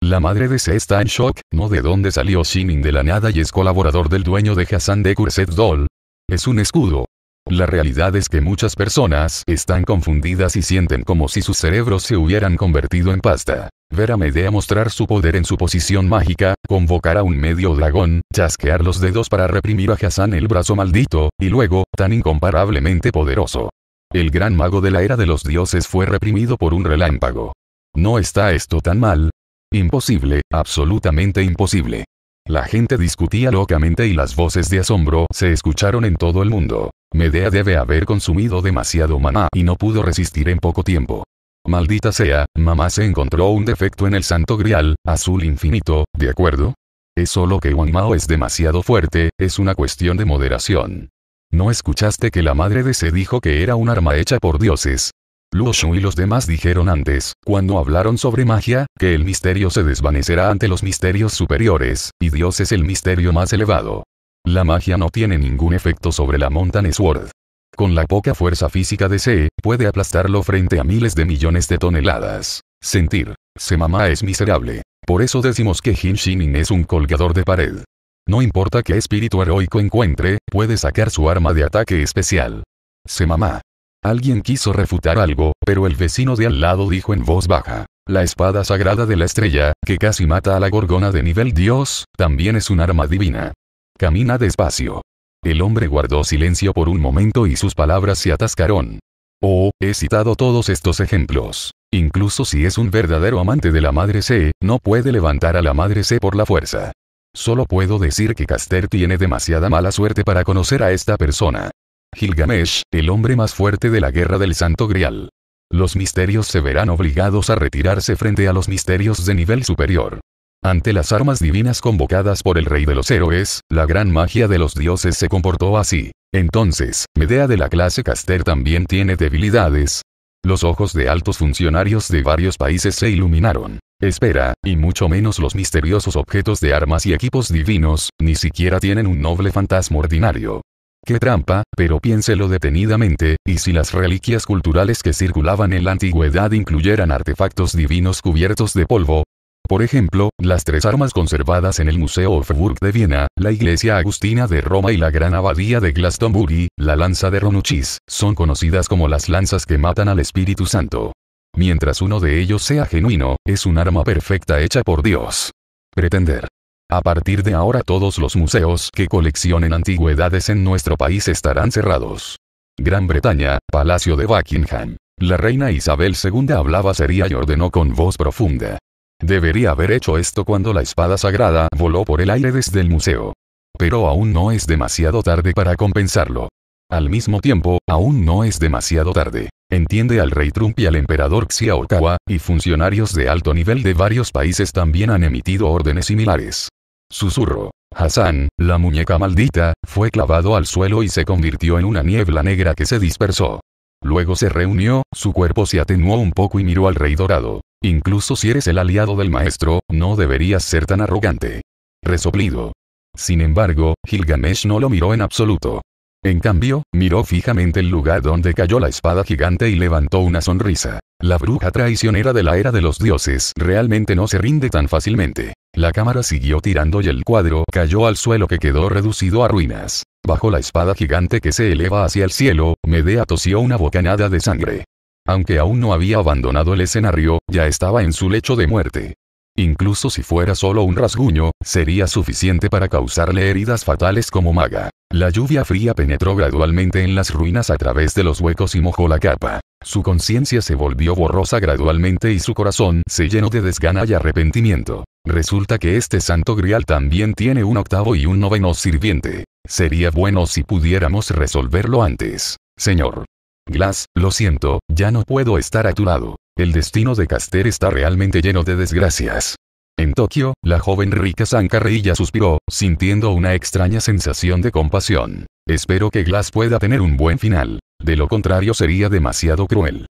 La madre de C está en shock, no de dónde salió Shinin de la nada y es colaborador del dueño de Hassan de Curset Doll, es un escudo. La realidad es que muchas personas están confundidas y sienten como si sus cerebros se hubieran convertido en pasta. Ver a Medea mostrar su poder en su posición mágica, convocar a un medio dragón, chasquear los dedos para reprimir a Hassan el brazo maldito, y luego, tan incomparablemente poderoso. El gran mago de la era de los dioses fue reprimido por un relámpago. ¿No está esto tan mal? Imposible, absolutamente imposible. La gente discutía locamente y las voces de asombro se escucharon en todo el mundo. Medea debe haber consumido demasiado maná y no pudo resistir en poco tiempo. Maldita sea, mamá se encontró un defecto en el santo grial, azul infinito, ¿de acuerdo? Es solo que Wang Mao es demasiado fuerte, es una cuestión de moderación. ¿No escuchaste que la madre de Se dijo que era un arma hecha por dioses? Luo y los demás dijeron antes, cuando hablaron sobre magia, que el misterio se desvanecerá ante los misterios superiores, y Dios es el misterio más elevado. La magia no tiene ningún efecto sobre la Mountain Sword. Con la poca fuerza física de Se puede aplastarlo frente a miles de millones de toneladas. Sentir. Se mamá es miserable. Por eso decimos que Jin Shinin es un colgador de pared. No importa qué espíritu heroico encuentre, puede sacar su arma de ataque especial. Se mamá. Alguien quiso refutar algo, pero el vecino de al lado dijo en voz baja. La espada sagrada de la estrella, que casi mata a la gorgona de nivel dios, también es un arma divina. Camina despacio. El hombre guardó silencio por un momento y sus palabras se atascaron. Oh, he citado todos estos ejemplos. Incluso si es un verdadero amante de la Madre C, no puede levantar a la Madre C por la fuerza. Solo puedo decir que Caster tiene demasiada mala suerte para conocer a esta persona. Gilgamesh, el hombre más fuerte de la guerra del Santo Grial. Los misterios se verán obligados a retirarse frente a los misterios de nivel superior. Ante las armas divinas convocadas por el rey de los héroes, la gran magia de los dioses se comportó así. Entonces, Medea de la clase Caster también tiene debilidades. Los ojos de altos funcionarios de varios países se iluminaron. Espera, y mucho menos los misteriosos objetos de armas y equipos divinos, ni siquiera tienen un noble fantasma ordinario. Qué trampa, pero piénselo detenidamente, y si las reliquias culturales que circulaban en la antigüedad incluyeran artefactos divinos cubiertos de polvo, por ejemplo, las tres armas conservadas en el Museo Hofburg de Viena, la iglesia agustina de Roma y la gran abadía de Glastonbury, la lanza de Ronuchis, son conocidas como las lanzas que matan al Espíritu Santo. Mientras uno de ellos sea genuino, es un arma perfecta hecha por Dios. Pretender a partir de ahora todos los museos que coleccionen antigüedades en nuestro país estarán cerrados. Gran Bretaña, Palacio de Buckingham. La reina Isabel II hablaba seria y ordenó con voz profunda. Debería haber hecho esto cuando la espada sagrada voló por el aire desde el museo. Pero aún no es demasiado tarde para compensarlo. Al mismo tiempo, aún no es demasiado tarde. Entiende al rey Trump y al emperador Kawa y funcionarios de alto nivel de varios países también han emitido órdenes similares. Susurro. Hassan, la muñeca maldita, fue clavado al suelo y se convirtió en una niebla negra que se dispersó. Luego se reunió, su cuerpo se atenuó un poco y miró al rey dorado. Incluso si eres el aliado del maestro, no deberías ser tan arrogante. Resoplido. Sin embargo, Gilgamesh no lo miró en absoluto. En cambio, miró fijamente el lugar donde cayó la espada gigante y levantó una sonrisa. La bruja traicionera de la era de los dioses realmente no se rinde tan fácilmente. La cámara siguió tirando y el cuadro cayó al suelo que quedó reducido a ruinas. Bajo la espada gigante que se eleva hacia el cielo, Medea tosió una bocanada de sangre. Aunque aún no había abandonado el escenario, ya estaba en su lecho de muerte. Incluso si fuera solo un rasguño, sería suficiente para causarle heridas fatales como maga. La lluvia fría penetró gradualmente en las ruinas a través de los huecos y mojó la capa. Su conciencia se volvió borrosa gradualmente y su corazón se llenó de desgana y arrepentimiento. Resulta que este santo grial también tiene un octavo y un noveno sirviente. Sería bueno si pudiéramos resolverlo antes. Señor. Glass, lo siento, ya no puedo estar a tu lado. El destino de Caster está realmente lleno de desgracias. En Tokio, la joven rica Sankarilla suspiró, sintiendo una extraña sensación de compasión. Espero que Glass pueda tener un buen final. De lo contrario sería demasiado cruel.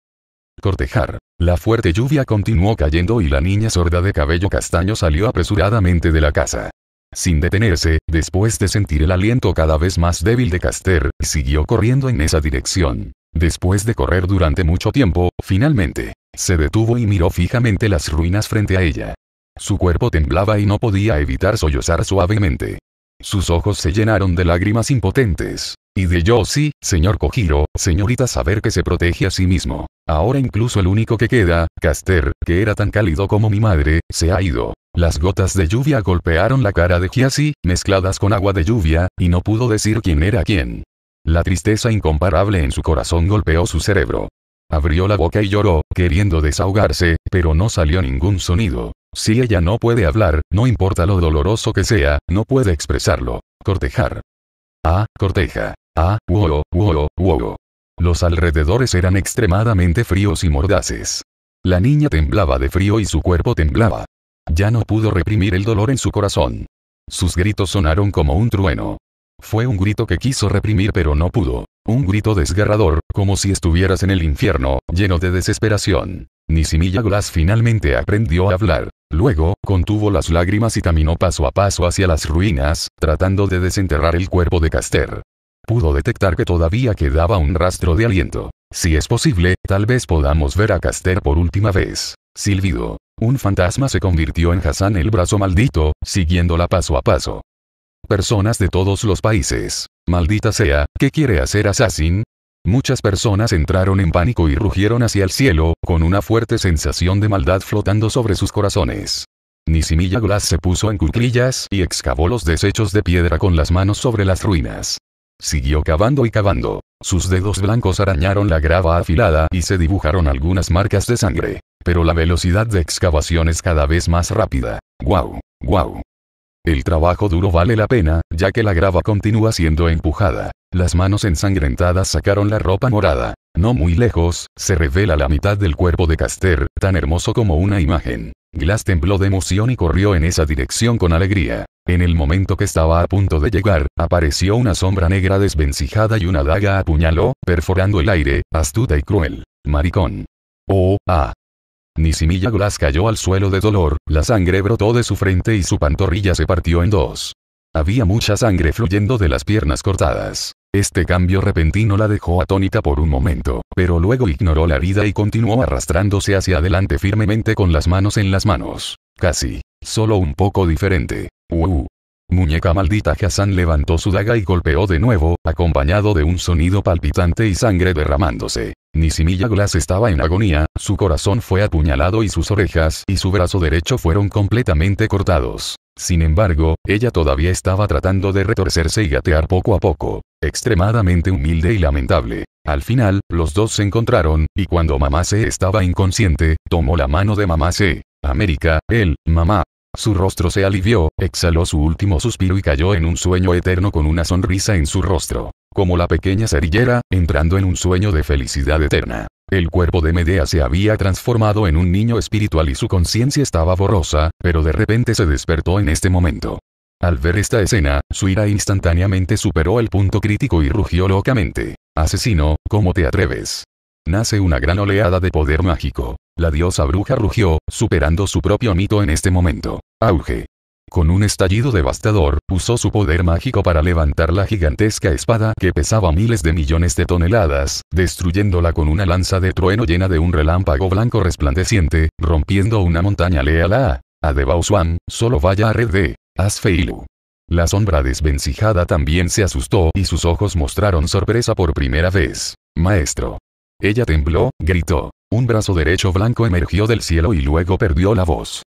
Cortejar. La fuerte lluvia continuó cayendo y la niña sorda de cabello castaño salió apresuradamente de la casa. Sin detenerse, después de sentir el aliento cada vez más débil de Caster, siguió corriendo en esa dirección. Después de correr durante mucho tiempo, finalmente, se detuvo y miró fijamente las ruinas frente a ella. Su cuerpo temblaba y no podía evitar sollozar suavemente. Sus ojos se llenaron de lágrimas impotentes. Y de yo sí, señor Kojiro, señorita saber que se protege a sí mismo. Ahora incluso el único que queda, Caster, que era tan cálido como mi madre, se ha ido. Las gotas de lluvia golpearon la cara de Hiasi, mezcladas con agua de lluvia, y no pudo decir quién era quién. La tristeza incomparable en su corazón golpeó su cerebro. Abrió la boca y lloró, queriendo desahogarse, pero no salió ningún sonido. Si ella no puede hablar, no importa lo doloroso que sea, no puede expresarlo. Cortejar. Ah, corteja. Ah, wow, wow, wow. Los alrededores eran extremadamente fríos y mordaces. La niña temblaba de frío y su cuerpo temblaba. Ya no pudo reprimir el dolor en su corazón. Sus gritos sonaron como un trueno. Fue un grito que quiso reprimir pero no pudo. Un grito desgarrador, como si estuvieras en el infierno, lleno de desesperación. Nisimilla Glass finalmente aprendió a hablar. Luego, contuvo las lágrimas y caminó paso a paso hacia las ruinas, tratando de desenterrar el cuerpo de Caster. Pudo detectar que todavía quedaba un rastro de aliento. Si es posible, tal vez podamos ver a Caster por última vez. Silbido. Un fantasma se convirtió en Hassan el brazo maldito, siguiéndola paso a paso. Personas de todos los países. Maldita sea, ¿qué quiere hacer Assassin? Muchas personas entraron en pánico y rugieron hacia el cielo, con una fuerte sensación de maldad flotando sobre sus corazones. Nisimilla Glass se puso en cuclillas y excavó los desechos de piedra con las manos sobre las ruinas. Siguió cavando y cavando. Sus dedos blancos arañaron la grava afilada y se dibujaron algunas marcas de sangre. Pero la velocidad de excavación es cada vez más rápida. ¡Guau! ¡Guau! El trabajo duro vale la pena, ya que la grava continúa siendo empujada. Las manos ensangrentadas sacaron la ropa morada. No muy lejos, se revela la mitad del cuerpo de Caster, tan hermoso como una imagen. Glass tembló de emoción y corrió en esa dirección con alegría. En el momento que estaba a punto de llegar, apareció una sombra negra desvencijada y una daga apuñaló, perforando el aire, astuta y cruel. Maricón. Oh, ah. Nisimilla Glass cayó al suelo de dolor, la sangre brotó de su frente y su pantorrilla se partió en dos. Había mucha sangre fluyendo de las piernas cortadas. Este cambio repentino la dejó atónita por un momento, pero luego ignoró la herida y continuó arrastrándose hacia adelante firmemente con las manos en las manos. Casi. Solo un poco diferente. Uh. Muñeca maldita Hassan levantó su daga y golpeó de nuevo, acompañado de un sonido palpitante y sangre derramándose. Nisimiya Glass estaba en agonía, su corazón fue apuñalado y sus orejas y su brazo derecho fueron completamente cortados. Sin embargo, ella todavía estaba tratando de retorcerse y gatear poco a poco. Extremadamente humilde y lamentable. Al final, los dos se encontraron, y cuando mamá C estaba inconsciente, tomó la mano de mamá C. América, él, mamá. Su rostro se alivió, exhaló su último suspiro y cayó en un sueño eterno con una sonrisa en su rostro. Como la pequeña cerillera, entrando en un sueño de felicidad eterna. El cuerpo de Medea se había transformado en un niño espiritual y su conciencia estaba borrosa, pero de repente se despertó en este momento. Al ver esta escena, su ira instantáneamente superó el punto crítico y rugió locamente. Asesino, ¿cómo te atreves? Nace una gran oleada de poder mágico. La diosa bruja rugió, superando su propio mito en este momento. Auge. Con un estallido devastador, usó su poder mágico para levantar la gigantesca espada que pesaba miles de millones de toneladas, destruyéndola con una lanza de trueno llena de un relámpago blanco resplandeciente, rompiendo una montaña leal A de Bauswan, solo vaya a red de Asfeilu. La sombra desvencijada también se asustó y sus ojos mostraron sorpresa por primera vez. Maestro. Ella tembló, gritó. Un brazo derecho blanco emergió del cielo y luego perdió la voz.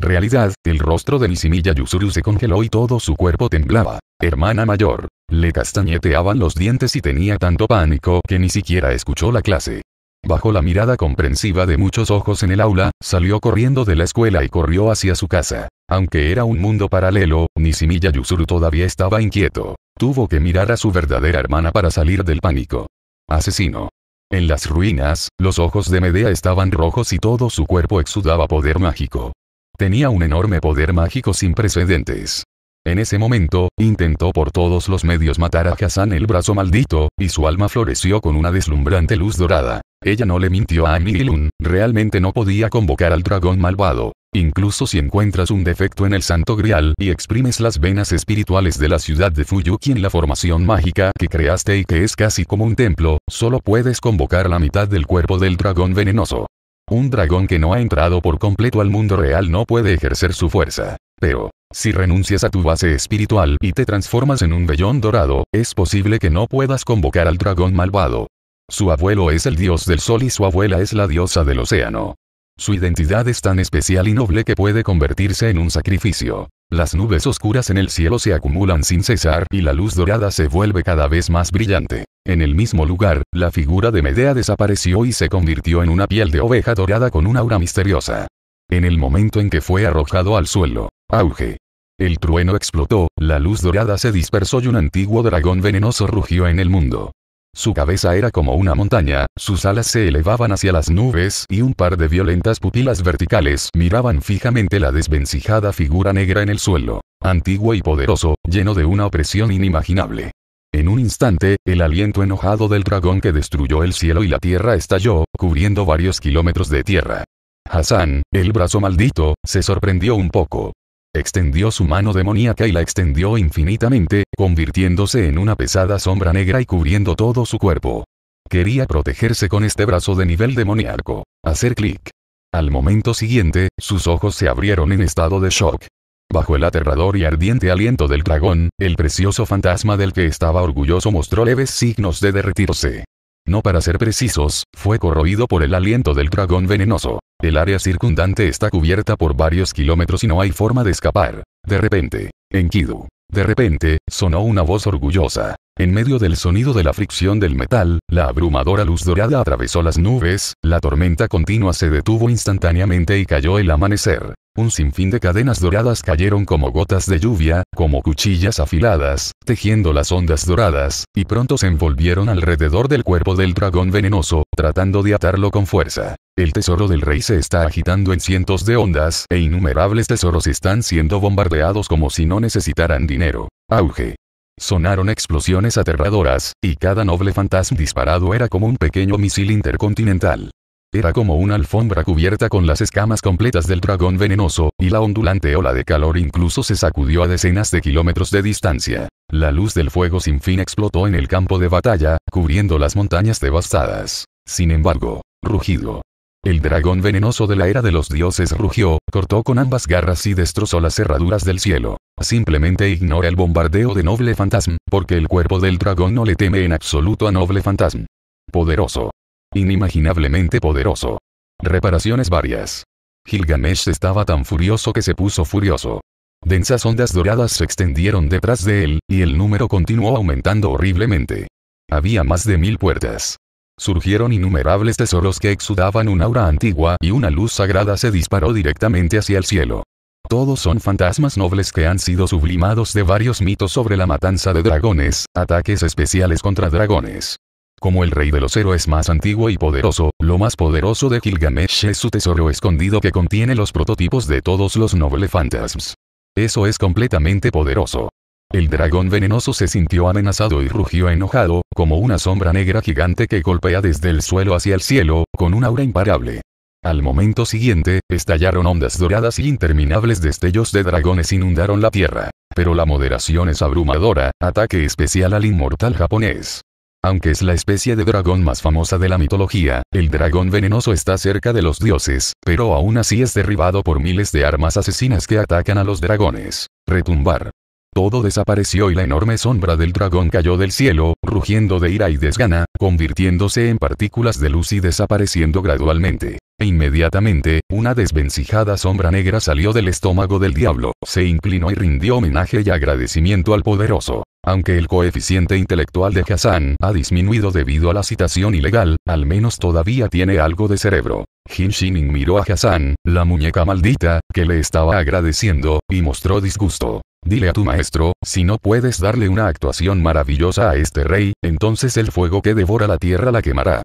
Realidad, el rostro de Nishimiya Yusuru se congeló y todo su cuerpo temblaba. Hermana mayor. Le castañeteaban los dientes y tenía tanto pánico que ni siquiera escuchó la clase. Bajo la mirada comprensiva de muchos ojos en el aula, salió corriendo de la escuela y corrió hacia su casa. Aunque era un mundo paralelo, Nishimiya Yusuru todavía estaba inquieto. Tuvo que mirar a su verdadera hermana para salir del pánico. Asesino. En las ruinas, los ojos de Medea estaban rojos y todo su cuerpo exudaba poder mágico. Tenía un enorme poder mágico sin precedentes. En ese momento, intentó por todos los medios matar a Hassan el brazo maldito, y su alma floreció con una deslumbrante luz dorada. Ella no le mintió a Amilun, realmente no podía convocar al dragón malvado. Incluso si encuentras un defecto en el santo grial y exprimes las venas espirituales de la ciudad de Fuyuki en la formación mágica que creaste y que es casi como un templo, solo puedes convocar la mitad del cuerpo del dragón venenoso. Un dragón que no ha entrado por completo al mundo real no puede ejercer su fuerza. Pero, si renuncias a tu base espiritual y te transformas en un vellón dorado, es posible que no puedas convocar al dragón malvado. Su abuelo es el dios del sol y su abuela es la diosa del océano. Su identidad es tan especial y noble que puede convertirse en un sacrificio. Las nubes oscuras en el cielo se acumulan sin cesar y la luz dorada se vuelve cada vez más brillante. En el mismo lugar, la figura de Medea desapareció y se convirtió en una piel de oveja dorada con un aura misteriosa. En el momento en que fue arrojado al suelo, auge. El trueno explotó, la luz dorada se dispersó y un antiguo dragón venenoso rugió en el mundo. Su cabeza era como una montaña, sus alas se elevaban hacia las nubes y un par de violentas pupilas verticales miraban fijamente la desvencijada figura negra en el suelo, antiguo y poderoso, lleno de una opresión inimaginable. En un instante, el aliento enojado del dragón que destruyó el cielo y la tierra estalló, cubriendo varios kilómetros de tierra. Hassan, el brazo maldito, se sorprendió un poco, Extendió su mano demoníaca y la extendió infinitamente, convirtiéndose en una pesada sombra negra y cubriendo todo su cuerpo. Quería protegerse con este brazo de nivel demoníaco. Hacer clic. Al momento siguiente, sus ojos se abrieron en estado de shock. Bajo el aterrador y ardiente aliento del dragón, el precioso fantasma del que estaba orgulloso mostró leves signos de derretirse. No para ser precisos, fue corroído por el aliento del dragón venenoso. El área circundante está cubierta por varios kilómetros y no hay forma de escapar. De repente, en Kidu. De repente, sonó una voz orgullosa. En medio del sonido de la fricción del metal, la abrumadora luz dorada atravesó las nubes, la tormenta continua se detuvo instantáneamente y cayó el amanecer. Un sinfín de cadenas doradas cayeron como gotas de lluvia, como cuchillas afiladas, tejiendo las ondas doradas, y pronto se envolvieron alrededor del cuerpo del dragón venenoso, tratando de atarlo con fuerza. El tesoro del rey se está agitando en cientos de ondas e innumerables tesoros están siendo bombardeados como si no necesitaran dinero. Auge. Sonaron explosiones aterradoras, y cada noble fantasma disparado era como un pequeño misil intercontinental. Era como una alfombra cubierta con las escamas completas del dragón venenoso, y la ondulante ola de calor incluso se sacudió a decenas de kilómetros de distancia. La luz del fuego sin fin explotó en el campo de batalla, cubriendo las montañas devastadas. Sin embargo, rugido, el dragón venenoso de la era de los dioses rugió, cortó con ambas garras y destrozó las cerraduras del cielo. Simplemente ignora el bombardeo de Noble Fantasm, porque el cuerpo del dragón no le teme en absoluto a Noble Fantasm. Poderoso. Inimaginablemente poderoso. Reparaciones varias. Gilgamesh estaba tan furioso que se puso furioso. Densas ondas doradas se extendieron detrás de él, y el número continuó aumentando horriblemente. Había más de mil puertas. Surgieron innumerables tesoros que exudaban un aura antigua y una luz sagrada se disparó directamente hacia el cielo. Todos son fantasmas nobles que han sido sublimados de varios mitos sobre la matanza de dragones, ataques especiales contra dragones. Como el rey de los héroes más antiguo y poderoso, lo más poderoso de Gilgamesh es su tesoro escondido que contiene los prototipos de todos los noble fantasmas. Eso es completamente poderoso. El dragón venenoso se sintió amenazado y rugió enojado, como una sombra negra gigante que golpea desde el suelo hacia el cielo, con un aura imparable. Al momento siguiente, estallaron ondas doradas y interminables destellos de dragones inundaron la tierra. Pero la moderación es abrumadora, ataque especial al inmortal japonés. Aunque es la especie de dragón más famosa de la mitología, el dragón venenoso está cerca de los dioses, pero aún así es derribado por miles de armas asesinas que atacan a los dragones. Retumbar. Todo desapareció y la enorme sombra del dragón cayó del cielo, rugiendo de ira y desgana, convirtiéndose en partículas de luz y desapareciendo gradualmente. E inmediatamente, una desvencijada sombra negra salió del estómago del diablo, se inclinó y rindió homenaje y agradecimiento al poderoso. Aunque el coeficiente intelectual de Hassan ha disminuido debido a la citación ilegal, al menos todavía tiene algo de cerebro. Jin miró a Hassan, la muñeca maldita, que le estaba agradeciendo, y mostró disgusto. Dile a tu maestro, si no puedes darle una actuación maravillosa a este rey, entonces el fuego que devora la tierra la quemará.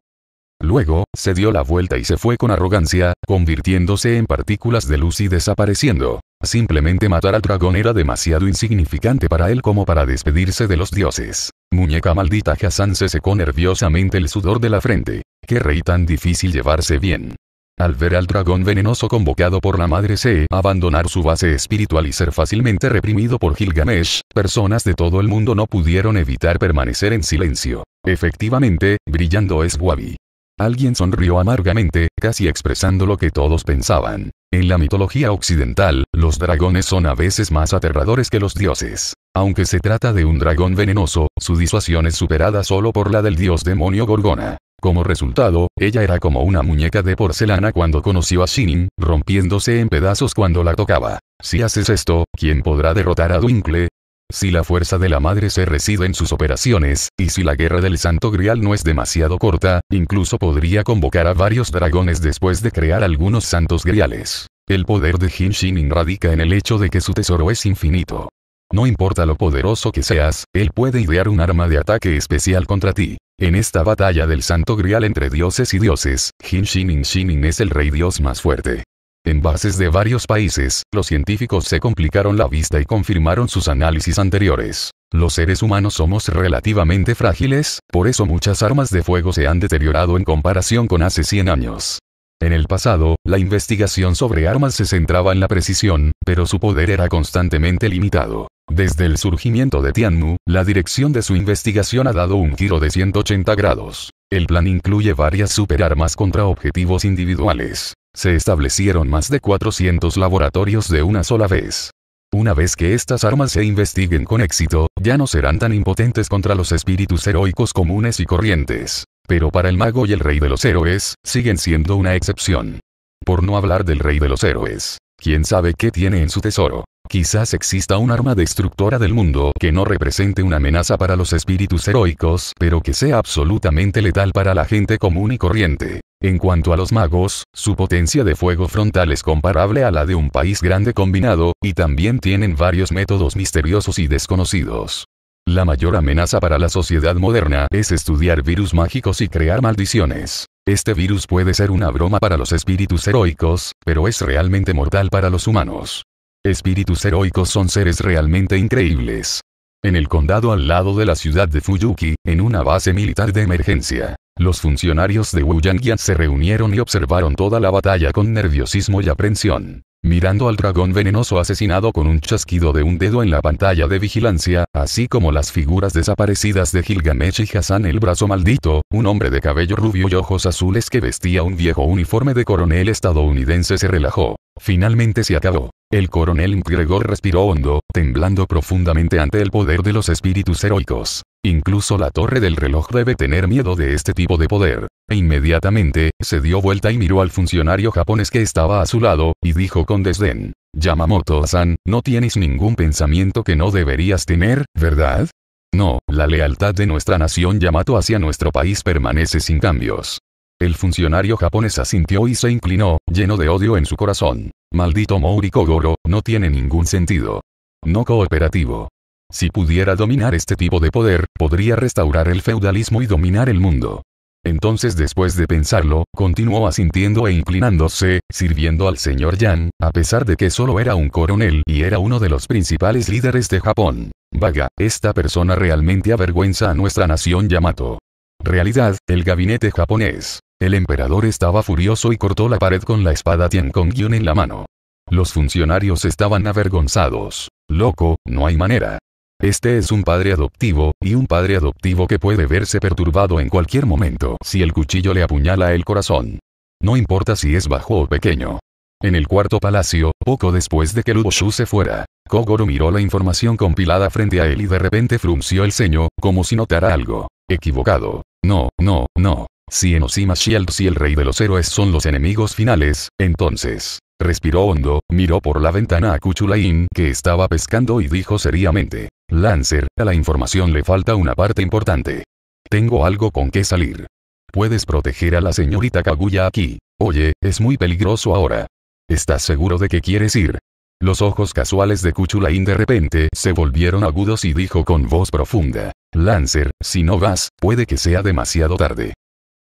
Luego, se dio la vuelta y se fue con arrogancia, convirtiéndose en partículas de luz y desapareciendo. Simplemente matar al dragón era demasiado insignificante para él como para despedirse de los dioses. Muñeca maldita Hassan se secó nerviosamente el sudor de la frente. Qué rey tan difícil llevarse bien. Al ver al dragón venenoso convocado por la madre C abandonar su base espiritual y ser fácilmente reprimido por Gilgamesh, personas de todo el mundo no pudieron evitar permanecer en silencio. Efectivamente, brillando es Wabi. Alguien sonrió amargamente, casi expresando lo que todos pensaban. En la mitología occidental, los dragones son a veces más aterradores que los dioses. Aunque se trata de un dragón venenoso, su disuasión es superada solo por la del dios demonio Gorgona. Como resultado, ella era como una muñeca de porcelana cuando conoció a Shinin, rompiéndose en pedazos cuando la tocaba. Si haces esto, ¿quién podrá derrotar a Dwinkle? Si la fuerza de la madre se reside en sus operaciones, y si la guerra del santo grial no es demasiado corta, incluso podría convocar a varios dragones después de crear algunos santos griales. El poder de Jin Shinin radica en el hecho de que su tesoro es infinito. No importa lo poderoso que seas, él puede idear un arma de ataque especial contra ti. En esta batalla del santo grial entre dioses y dioses, Jin Shinin Shinin es el rey dios más fuerte. En bases de varios países, los científicos se complicaron la vista y confirmaron sus análisis anteriores. Los seres humanos somos relativamente frágiles, por eso muchas armas de fuego se han deteriorado en comparación con hace 100 años. En el pasado, la investigación sobre armas se centraba en la precisión, pero su poder era constantemente limitado. Desde el surgimiento de Tianmu, la dirección de su investigación ha dado un giro de 180 grados. El plan incluye varias superarmas contra objetivos individuales. Se establecieron más de 400 laboratorios de una sola vez. Una vez que estas armas se investiguen con éxito, ya no serán tan impotentes contra los espíritus heroicos comunes y corrientes. Pero para el mago y el rey de los héroes, siguen siendo una excepción. Por no hablar del rey de los héroes. ¿Quién sabe qué tiene en su tesoro? Quizás exista un arma destructora del mundo que no represente una amenaza para los espíritus heroicos, pero que sea absolutamente letal para la gente común y corriente. En cuanto a los magos, su potencia de fuego frontal es comparable a la de un país grande combinado, y también tienen varios métodos misteriosos y desconocidos. La mayor amenaza para la sociedad moderna es estudiar virus mágicos y crear maldiciones. Este virus puede ser una broma para los espíritus heroicos, pero es realmente mortal para los humanos. Espíritus heroicos son seres realmente increíbles. En el condado al lado de la ciudad de Fuyuki, en una base militar de emergencia, los funcionarios de Wuyangian se reunieron y observaron toda la batalla con nerviosismo y aprensión. Mirando al dragón venenoso asesinado con un chasquido de un dedo en la pantalla de vigilancia, así como las figuras desaparecidas de Gilgamesh y Hassan el brazo maldito, un hombre de cabello rubio y ojos azules que vestía un viejo uniforme de coronel estadounidense se relajó. Finalmente se acabó. El coronel McGregor respiró hondo, temblando profundamente ante el poder de los espíritus heroicos. Incluso la torre del reloj debe tener miedo de este tipo de poder. E inmediatamente, se dio vuelta y miró al funcionario japonés que estaba a su lado, y dijo con desdén. Yamamoto-san, no tienes ningún pensamiento que no deberías tener, ¿verdad? No, la lealtad de nuestra nación Yamato hacia nuestro país permanece sin cambios. El funcionario japonés asintió y se inclinó, lleno de odio en su corazón. Maldito Mori Kogoro, no tiene ningún sentido. No cooperativo. Si pudiera dominar este tipo de poder, podría restaurar el feudalismo y dominar el mundo. Entonces después de pensarlo, continuó asintiendo e inclinándose, sirviendo al señor Yan, a pesar de que solo era un coronel y era uno de los principales líderes de Japón. Vaga, esta persona realmente avergüenza a nuestra nación Yamato. Realidad, el gabinete japonés. El emperador estaba furioso y cortó la pared con la espada Tian Kong-yun en la mano. Los funcionarios estaban avergonzados. Loco, no hay manera. Este es un padre adoptivo, y un padre adoptivo que puede verse perturbado en cualquier momento si el cuchillo le apuñala el corazón. No importa si es bajo o pequeño. En el cuarto palacio, poco después de que Luboshu se fuera, Kogoro miró la información compilada frente a él y de repente frunció el ceño, como si notara algo. Equivocado. No, no, no. Si Enosima Shields y el rey de los héroes son los enemigos finales, entonces, Respiró hondo, miró por la ventana a Cuchulain que estaba pescando y dijo seriamente, Lancer, a la información le falta una parte importante. Tengo algo con que salir. Puedes proteger a la señorita Kaguya aquí. Oye, es muy peligroso ahora. ¿Estás seguro de que quieres ir? Los ojos casuales de Cuchulain de repente se volvieron agudos y dijo con voz profunda, Lancer, si no vas, puede que sea demasiado tarde.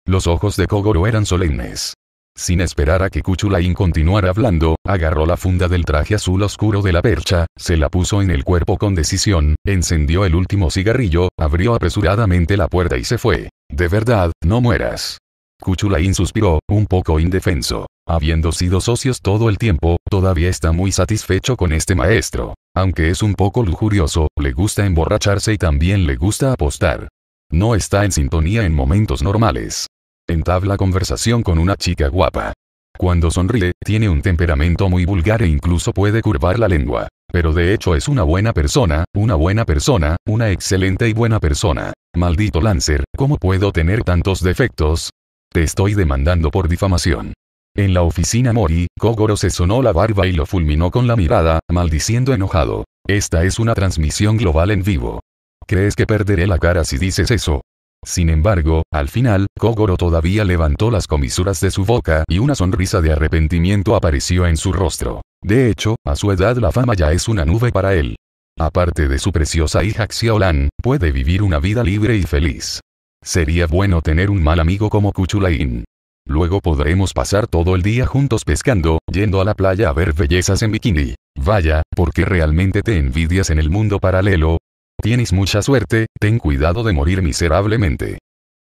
Los ojos de Kogoro eran solemnes. Sin esperar a que Cuchulain continuara hablando, agarró la funda del traje azul oscuro de la percha, se la puso en el cuerpo con decisión, encendió el último cigarrillo, abrió apresuradamente la puerta y se fue. De verdad, no mueras. Cuchulain suspiró, un poco indefenso. Habiendo sido socios todo el tiempo, todavía está muy satisfecho con este maestro. Aunque es un poco lujurioso, le gusta emborracharse y también le gusta apostar. No está en sintonía en momentos normales. Entabla conversación con una chica guapa. Cuando sonríe, tiene un temperamento muy vulgar e incluso puede curvar la lengua. Pero de hecho es una buena persona, una buena persona, una excelente y buena persona. Maldito Lancer, ¿cómo puedo tener tantos defectos? Te estoy demandando por difamación. En la oficina Mori, Kogoro se sonó la barba y lo fulminó con la mirada, maldiciendo enojado. Esta es una transmisión global en vivo. ¿Crees que perderé la cara si dices eso? Sin embargo, al final, Kogoro todavía levantó las comisuras de su boca y una sonrisa de arrepentimiento apareció en su rostro. De hecho, a su edad la fama ya es una nube para él. Aparte de su preciosa hija Xiaolan, puede vivir una vida libre y feliz. Sería bueno tener un mal amigo como Kuchulain. Luego podremos pasar todo el día juntos pescando, yendo a la playa a ver bellezas en bikini. Vaya, porque realmente te envidias en el mundo paralelo, Tienes mucha suerte, ten cuidado de morir miserablemente.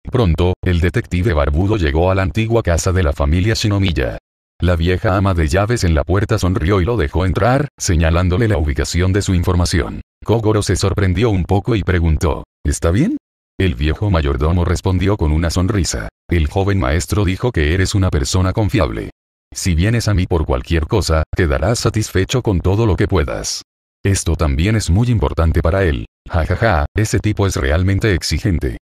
Pronto, el detective barbudo llegó a la antigua casa de la familia Shinomiya. La vieja ama de llaves en la puerta sonrió y lo dejó entrar, señalándole la ubicación de su información. Kogoro se sorprendió un poco y preguntó, ¿Está bien? El viejo mayordomo respondió con una sonrisa. El joven maestro dijo que eres una persona confiable. Si vienes a mí por cualquier cosa, quedarás satisfecho con todo lo que puedas. Esto también es muy importante para él. Jajaja, ese tipo es realmente exigente.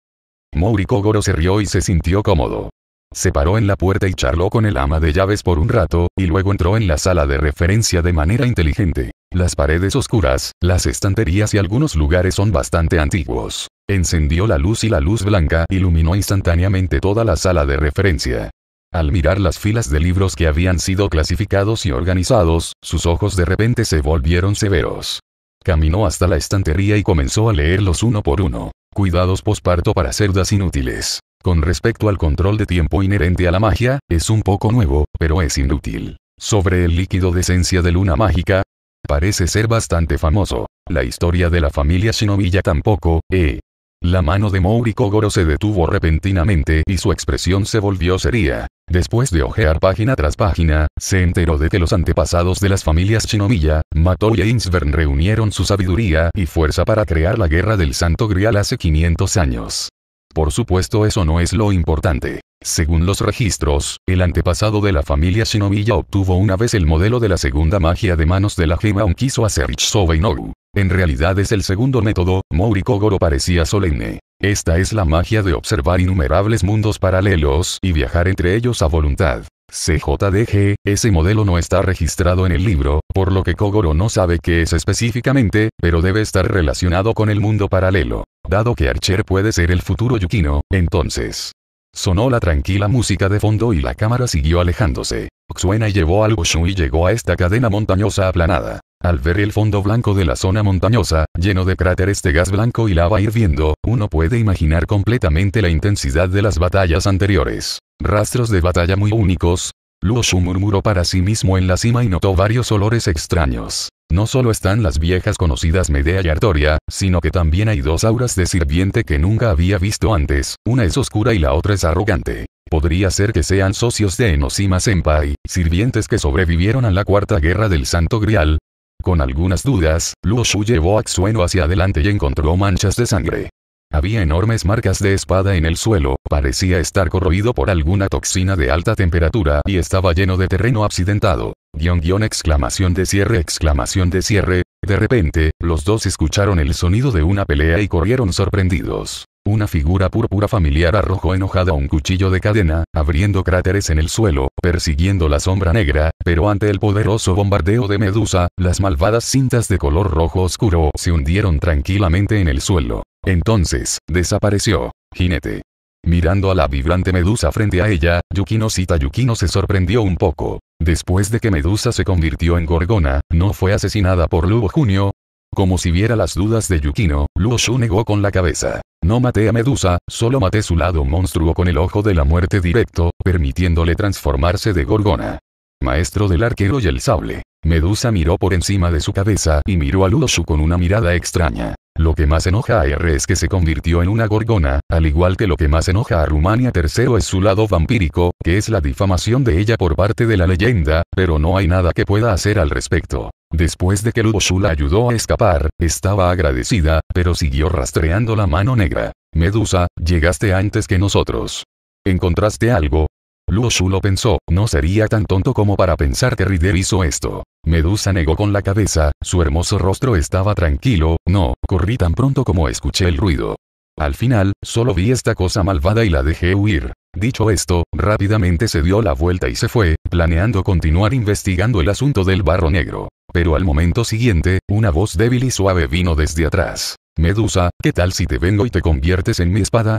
Mori Kogoro se rió y se sintió cómodo. Se paró en la puerta y charló con el ama de llaves por un rato, y luego entró en la sala de referencia de manera inteligente. Las paredes oscuras, las estanterías y algunos lugares son bastante antiguos. Encendió la luz y la luz blanca iluminó instantáneamente toda la sala de referencia. Al mirar las filas de libros que habían sido clasificados y organizados, sus ojos de repente se volvieron severos. Caminó hasta la estantería y comenzó a leerlos uno por uno. Cuidados posparto para cerdas inútiles. Con respecto al control de tiempo inherente a la magia, es un poco nuevo, pero es inútil. Sobre el líquido de esencia de luna mágica, parece ser bastante famoso. La historia de la familia Shinobiya tampoco, eh. La mano de Mauri Kogoro se detuvo repentinamente y su expresión se volvió seria. Después de ojear página tras página, se enteró de que los antepasados de las familias Shinomiya, Mato y Ainsvern reunieron su sabiduría y fuerza para crear la guerra del Santo Grial hace 500 años. Por supuesto eso no es lo importante. Según los registros, el antepasado de la familia Shinomiya obtuvo una vez el modelo de la segunda magia de manos de la gema un Aserich Sobenoru. En realidad es el segundo método, Kogoro parecía solemne. Esta es la magia de observar innumerables mundos paralelos y viajar entre ellos a voluntad. CJDG, ese modelo no está registrado en el libro, por lo que Kogoro no sabe qué es específicamente, pero debe estar relacionado con el mundo paralelo. Dado que Archer puede ser el futuro Yukino, entonces, Sonó la tranquila música de fondo y la cámara siguió alejándose. Xuena llevó al Wushu y llegó a esta cadena montañosa aplanada. Al ver el fondo blanco de la zona montañosa, lleno de cráteres de gas blanco y lava hirviendo, uno puede imaginar completamente la intensidad de las batallas anteriores. Rastros de batalla muy únicos, Luo murmuró para sí mismo en la cima y notó varios olores extraños. No solo están las viejas conocidas Medea y Artoria, sino que también hay dos auras de sirviente que nunca había visto antes, una es oscura y la otra es arrogante. Podría ser que sean socios de Enoshima Senpai, sirvientes que sobrevivieron a la Cuarta Guerra del Santo Grial. Con algunas dudas, Luo llevó a Xueno hacia adelante y encontró manchas de sangre. Había enormes marcas de espada en el suelo, parecía estar corroído por alguna toxina de alta temperatura y estaba lleno de terreno accidentado. exclamación de cierre exclamación de cierre. De repente, los dos escucharon el sonido de una pelea y corrieron sorprendidos. Una figura púrpura familiar arrojó enojada un cuchillo de cadena, abriendo cráteres en el suelo, persiguiendo la sombra negra, pero ante el poderoso bombardeo de Medusa, las malvadas cintas de color rojo oscuro se hundieron tranquilamente en el suelo. Entonces, desapareció. Jinete. Mirando a la vibrante Medusa frente a ella, Yukino cita Yukino se sorprendió un poco. Después de que Medusa se convirtió en Gorgona, ¿no fue asesinada por Luo Junio? Como si viera las dudas de Yukino, Luo Shu negó con la cabeza. No maté a Medusa, solo maté su lado monstruo con el ojo de la muerte directo, permitiéndole transformarse de Gorgona. Maestro del arquero y el sable. Medusa miró por encima de su cabeza y miró a Luo Shu con una mirada extraña. Lo que más enoja a R es que se convirtió en una gorgona, al igual que lo que más enoja a Rumania III es su lado vampírico, que es la difamación de ella por parte de la leyenda, pero no hay nada que pueda hacer al respecto. Después de que Luboshu la ayudó a escapar, estaba agradecida, pero siguió rastreando la mano negra. Medusa, llegaste antes que nosotros. ¿Encontraste algo? Luo Shu lo pensó, no sería tan tonto como para pensar que Rider hizo esto. Medusa negó con la cabeza, su hermoso rostro estaba tranquilo, no, corrí tan pronto como escuché el ruido. Al final, solo vi esta cosa malvada y la dejé huir. Dicho esto, rápidamente se dio la vuelta y se fue, planeando continuar investigando el asunto del barro negro. Pero al momento siguiente, una voz débil y suave vino desde atrás. Medusa, ¿qué tal si te vengo y te conviertes en mi espada?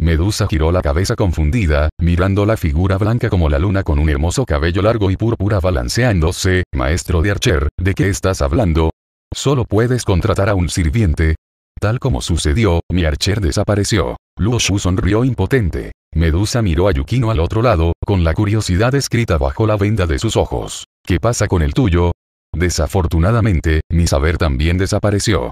Medusa giró la cabeza confundida, mirando la figura blanca como la luna con un hermoso cabello largo y púrpura balanceándose, maestro de Archer, ¿de qué estás hablando? Solo puedes contratar a un sirviente. Tal como sucedió, mi Archer desapareció. Luo sonrió impotente. Medusa miró a Yukino al otro lado, con la curiosidad escrita bajo la venda de sus ojos. ¿Qué pasa con el tuyo? Desafortunadamente, mi saber también desapareció.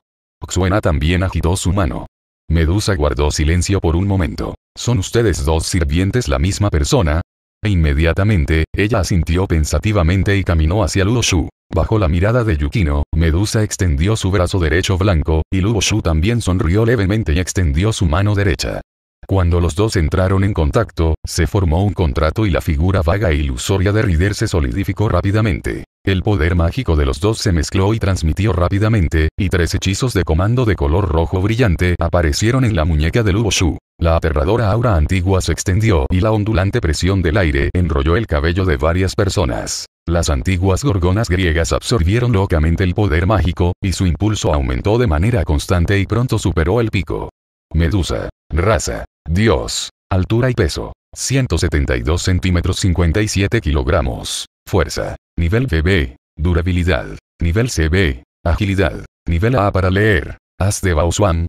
Xuena también agitó su mano. Medusa guardó silencio por un momento. ¿Son ustedes dos sirvientes la misma persona? E inmediatamente, ella asintió pensativamente y caminó hacia Shu. Bajo la mirada de Yukino, Medusa extendió su brazo derecho blanco, y Shu también sonrió levemente y extendió su mano derecha. Cuando los dos entraron en contacto, se formó un contrato y la figura vaga e ilusoria de Rider se solidificó rápidamente. El poder mágico de los dos se mezcló y transmitió rápidamente, y tres hechizos de comando de color rojo brillante aparecieron en la muñeca de Luo La aterradora aura antigua se extendió y la ondulante presión del aire enrolló el cabello de varias personas. Las antiguas gorgonas griegas absorbieron locamente el poder mágico, y su impulso aumentó de manera constante y pronto superó el pico. Medusa. Raza. Dios. Altura y peso. 172 centímetros 57 kilogramos. Fuerza. Nivel BB. Durabilidad. Nivel CB. Agilidad. Nivel A para leer. As de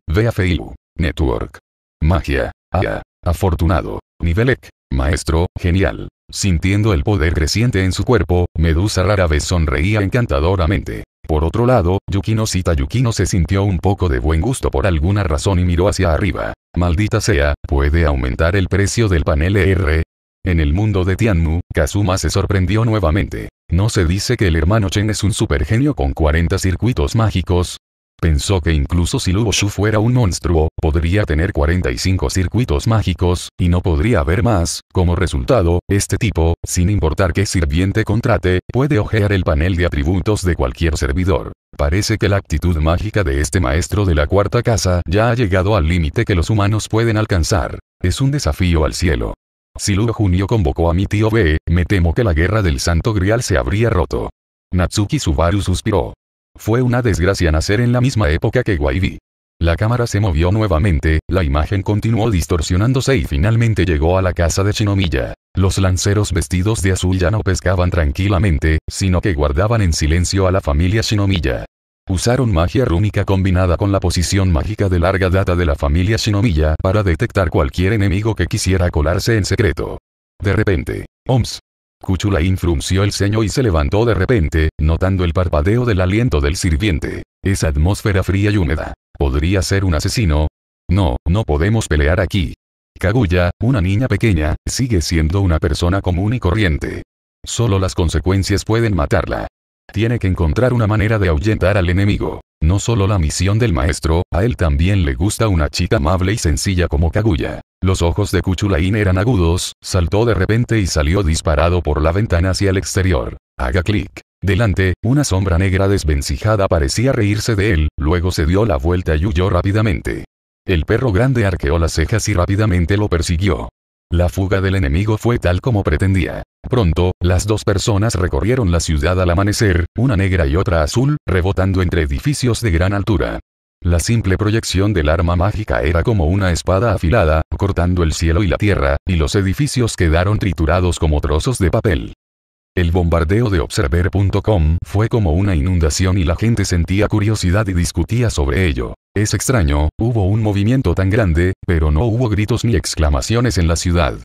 Vea Feilu. Network. Magia. A. Afortunado. Nivel Ek. Maestro, genial. Sintiendo el poder creciente en su cuerpo, Medusa rara vez sonreía encantadoramente. Por otro lado, Yukino Sita Yukino se sintió un poco de buen gusto por alguna razón y miró hacia arriba. Maldita sea, ¿puede aumentar el precio del panel R? En el mundo de Tianmu, Kazuma se sorprendió nuevamente. ¿No se dice que el hermano Chen es un supergenio con 40 circuitos mágicos? Pensó que incluso si Luo Shu fuera un monstruo, podría tener 45 circuitos mágicos, y no podría haber más. Como resultado, este tipo, sin importar qué sirviente contrate, puede ojear el panel de atributos de cualquier servidor. Parece que la actitud mágica de este maestro de la cuarta casa ya ha llegado al límite que los humanos pueden alcanzar. Es un desafío al cielo. Si Lugo Junio convocó a mi tío B, me temo que la guerra del Santo Grial se habría roto. Natsuki Subaru suspiró. Fue una desgracia nacer en la misma época que Waibi. La cámara se movió nuevamente, la imagen continuó distorsionándose y finalmente llegó a la casa de Shinomiya. Los lanceros vestidos de azul ya no pescaban tranquilamente, sino que guardaban en silencio a la familia Shinomiya. Usaron magia rúnica combinada con la posición mágica de larga data de la familia Shinomiya para detectar cualquier enemigo que quisiera colarse en secreto. De repente, OMS. Kuchulain frunció el ceño y se levantó de repente, notando el parpadeo del aliento del sirviente. Esa atmósfera fría y húmeda. ¿Podría ser un asesino? No, no podemos pelear aquí. Kaguya, una niña pequeña, sigue siendo una persona común y corriente. Solo las consecuencias pueden matarla. Tiene que encontrar una manera de ahuyentar al enemigo. No solo la misión del maestro, a él también le gusta una chica amable y sencilla como Kaguya. Los ojos de Kuchulain eran agudos, saltó de repente y salió disparado por la ventana hacia el exterior. Haga clic. Delante, una sombra negra desvencijada parecía reírse de él, luego se dio la vuelta y huyó rápidamente. El perro grande arqueó las cejas y rápidamente lo persiguió. La fuga del enemigo fue tal como pretendía. Pronto, las dos personas recorrieron la ciudad al amanecer, una negra y otra azul, rebotando entre edificios de gran altura. La simple proyección del arma mágica era como una espada afilada, cortando el cielo y la tierra, y los edificios quedaron triturados como trozos de papel. El bombardeo de Observer.com fue como una inundación y la gente sentía curiosidad y discutía sobre ello. Es extraño, hubo un movimiento tan grande, pero no hubo gritos ni exclamaciones en la ciudad.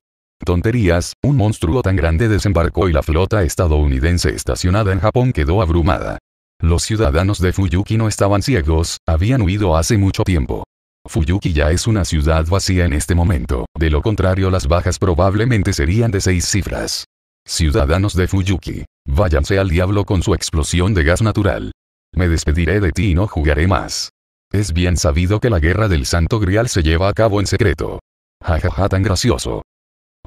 Tonterías, un monstruo tan grande desembarcó y la flota estadounidense estacionada en Japón quedó abrumada. Los ciudadanos de Fuyuki no estaban ciegos, habían huido hace mucho tiempo. Fuyuki ya es una ciudad vacía en este momento, de lo contrario las bajas probablemente serían de seis cifras. Ciudadanos de Fuyuki, váyanse al diablo con su explosión de gas natural. Me despediré de ti y no jugaré más. Es bien sabido que la guerra del Santo Grial se lleva a cabo en secreto. Jajaja ja, ja, tan gracioso.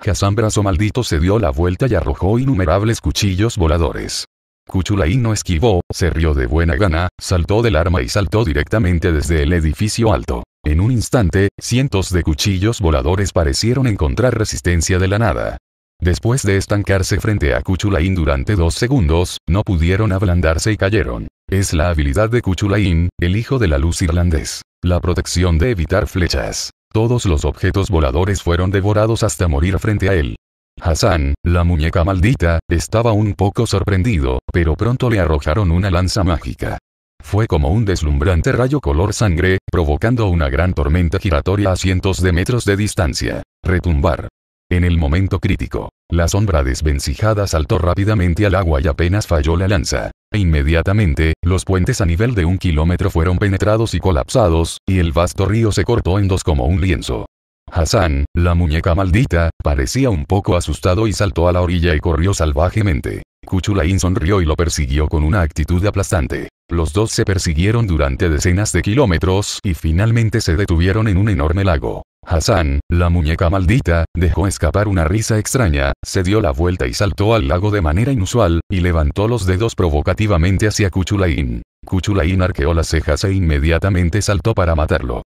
Hassan Brazo maldito se dio la vuelta y arrojó innumerables cuchillos voladores. Cuchulain no esquivó, se rió de buena gana, saltó del arma y saltó directamente desde el edificio alto. En un instante, cientos de cuchillos voladores parecieron encontrar resistencia de la nada. Después de estancarse frente a Kuchulain durante dos segundos, no pudieron ablandarse y cayeron. Es la habilidad de Kuchulain, el hijo de la luz irlandés. La protección de evitar flechas. Todos los objetos voladores fueron devorados hasta morir frente a él. Hassan, la muñeca maldita, estaba un poco sorprendido, pero pronto le arrojaron una lanza mágica. Fue como un deslumbrante rayo color sangre, provocando una gran tormenta giratoria a cientos de metros de distancia. Retumbar. En el momento crítico, la sombra desvencijada saltó rápidamente al agua y apenas falló la lanza. E inmediatamente, los puentes a nivel de un kilómetro fueron penetrados y colapsados, y el vasto río se cortó en dos como un lienzo. Hassan, la muñeca maldita, parecía un poco asustado y saltó a la orilla y corrió salvajemente. Kuchulain sonrió y lo persiguió con una actitud aplastante. Los dos se persiguieron durante decenas de kilómetros y finalmente se detuvieron en un enorme lago. Hassan, la muñeca maldita, dejó escapar una risa extraña, se dio la vuelta y saltó al lago de manera inusual, y levantó los dedos provocativamente hacia Kuchulain. Kuchulain arqueó las cejas e inmediatamente saltó para matarlo.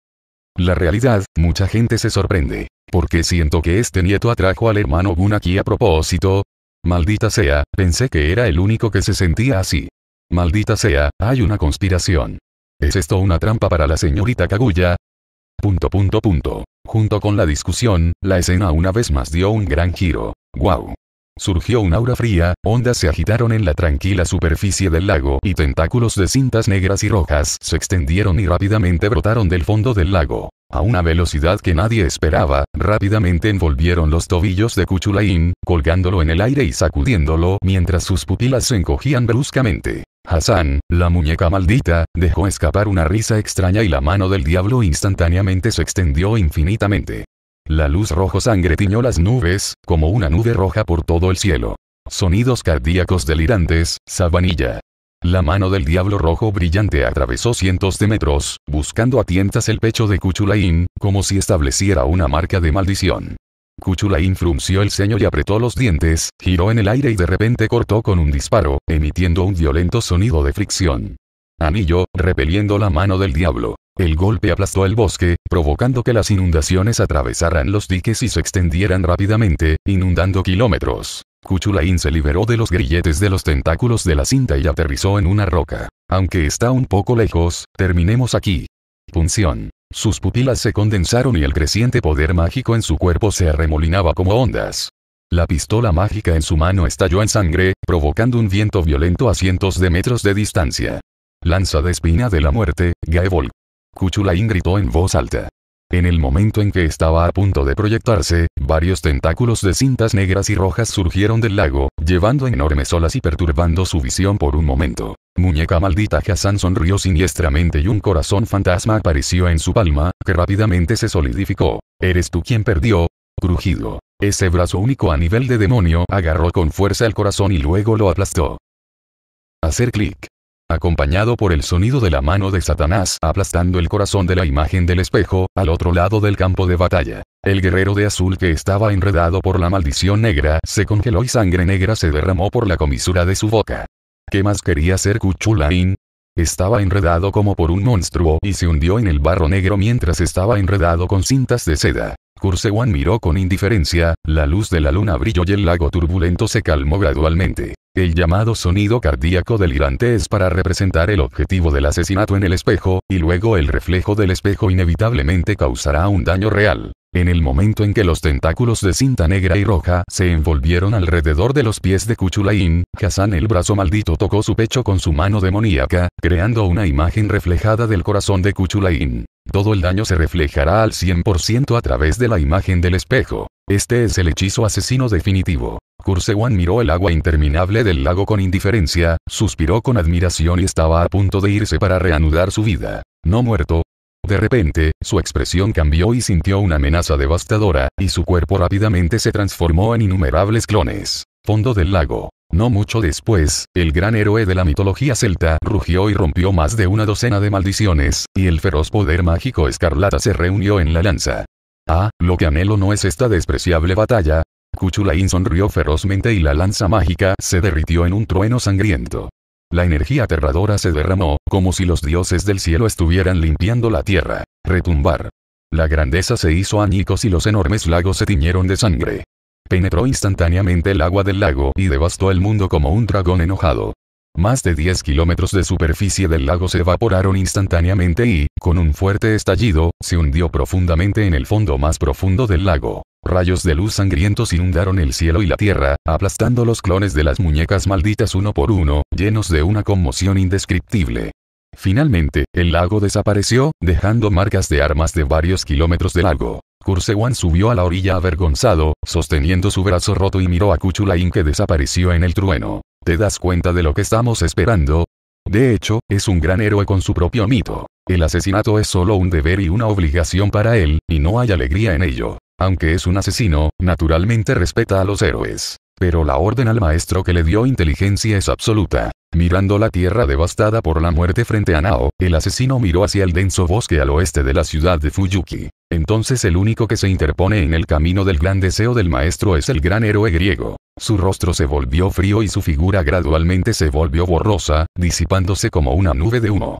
La realidad, mucha gente se sorprende. Porque siento que este nieto atrajo al hermano Gun aquí a propósito. Maldita sea, pensé que era el único que se sentía así. Maldita sea, hay una conspiración. ¿Es esto una trampa para la señorita Kaguya? Punto punto punto. Junto con la discusión, la escena una vez más dio un gran giro. ¡Guau! Surgió un aura fría, ondas se agitaron en la tranquila superficie del lago y tentáculos de cintas negras y rojas se extendieron y rápidamente brotaron del fondo del lago. A una velocidad que nadie esperaba, rápidamente envolvieron los tobillos de Cuchulain, colgándolo en el aire y sacudiéndolo mientras sus pupilas se encogían bruscamente. Hassan, la muñeca maldita, dejó escapar una risa extraña y la mano del diablo instantáneamente se extendió infinitamente. La luz rojo sangre tiñó las nubes, como una nube roja por todo el cielo. Sonidos cardíacos delirantes, sabanilla. La mano del diablo rojo brillante atravesó cientos de metros, buscando a tientas el pecho de Cuchulain, como si estableciera una marca de maldición. Kuchulain frunció el ceño y apretó los dientes, giró en el aire y de repente cortó con un disparo, emitiendo un violento sonido de fricción. Anillo, repeliendo la mano del diablo. El golpe aplastó el bosque, provocando que las inundaciones atravesaran los diques y se extendieran rápidamente, inundando kilómetros. Kuchulain se liberó de los grilletes de los tentáculos de la cinta y aterrizó en una roca. Aunque está un poco lejos, terminemos aquí. Punción. Sus pupilas se condensaron y el creciente poder mágico en su cuerpo se arremolinaba como ondas. La pistola mágica en su mano estalló en sangre, provocando un viento violento a cientos de metros de distancia. Lanza de espina de la muerte, Gaevol. Cuchulain gritó en voz alta. En el momento en que estaba a punto de proyectarse, varios tentáculos de cintas negras y rojas surgieron del lago, llevando enormes olas y perturbando su visión por un momento. Muñeca maldita Hassan sonrió siniestramente y un corazón fantasma apareció en su palma, que rápidamente se solidificó. ¿Eres tú quien perdió? Crujido. Ese brazo único a nivel de demonio agarró con fuerza el corazón y luego lo aplastó. Hacer clic. Acompañado por el sonido de la mano de Satanás aplastando el corazón de la imagen del espejo, al otro lado del campo de batalla. El guerrero de azul que estaba enredado por la maldición negra se congeló y sangre negra se derramó por la comisura de su boca. ¿Qué más quería ser Cuchulain? Estaba enredado como por un monstruo y se hundió en el barro negro mientras estaba enredado con cintas de seda. Kursewan miró con indiferencia, la luz de la luna brilló y el lago turbulento se calmó gradualmente. El llamado sonido cardíaco delirante es para representar el objetivo del asesinato en el espejo, y luego el reflejo del espejo inevitablemente causará un daño real. En el momento en que los tentáculos de cinta negra y roja se envolvieron alrededor de los pies de Kuchulain, Hassan el brazo maldito tocó su pecho con su mano demoníaca, creando una imagen reflejada del corazón de Kuchulain. Todo el daño se reflejará al 100% a través de la imagen del espejo. Este es el hechizo asesino definitivo. Kursewan miró el agua interminable del lago con indiferencia, suspiró con admiración y estaba a punto de irse para reanudar su vida. No muerto, de repente, su expresión cambió y sintió una amenaza devastadora, y su cuerpo rápidamente se transformó en innumerables clones. Fondo del lago. No mucho después, el gran héroe de la mitología celta rugió y rompió más de una docena de maldiciones, y el feroz poder mágico escarlata se reunió en la lanza. Ah, lo que anhelo no es esta despreciable batalla. Cuchulain sonrió ferozmente y la lanza mágica se derritió en un trueno sangriento. La energía aterradora se derramó, como si los dioses del cielo estuvieran limpiando la tierra. Retumbar. La grandeza se hizo añicos y los enormes lagos se tiñeron de sangre. Penetró instantáneamente el agua del lago y devastó el mundo como un dragón enojado. Más de 10 kilómetros de superficie del lago se evaporaron instantáneamente y, con un fuerte estallido, se hundió profundamente en el fondo más profundo del lago. Rayos de luz sangrientos inundaron el cielo y la tierra, aplastando los clones de las muñecas malditas uno por uno, llenos de una conmoción indescriptible. Finalmente, el lago desapareció, dejando marcas de armas de varios kilómetros de lago. Kursewan subió a la orilla avergonzado, sosteniendo su brazo roto y miró a Kuchulain que desapareció en el trueno. ¿Te das cuenta de lo que estamos esperando? De hecho, es un gran héroe con su propio mito. El asesinato es solo un deber y una obligación para él, y no hay alegría en ello. Aunque es un asesino, naturalmente respeta a los héroes. Pero la orden al maestro que le dio inteligencia es absoluta. Mirando la tierra devastada por la muerte frente a Nao, el asesino miró hacia el denso bosque al oeste de la ciudad de Fuyuki. Entonces el único que se interpone en el camino del gran deseo del maestro es el gran héroe griego. Su rostro se volvió frío y su figura gradualmente se volvió borrosa, disipándose como una nube de humo.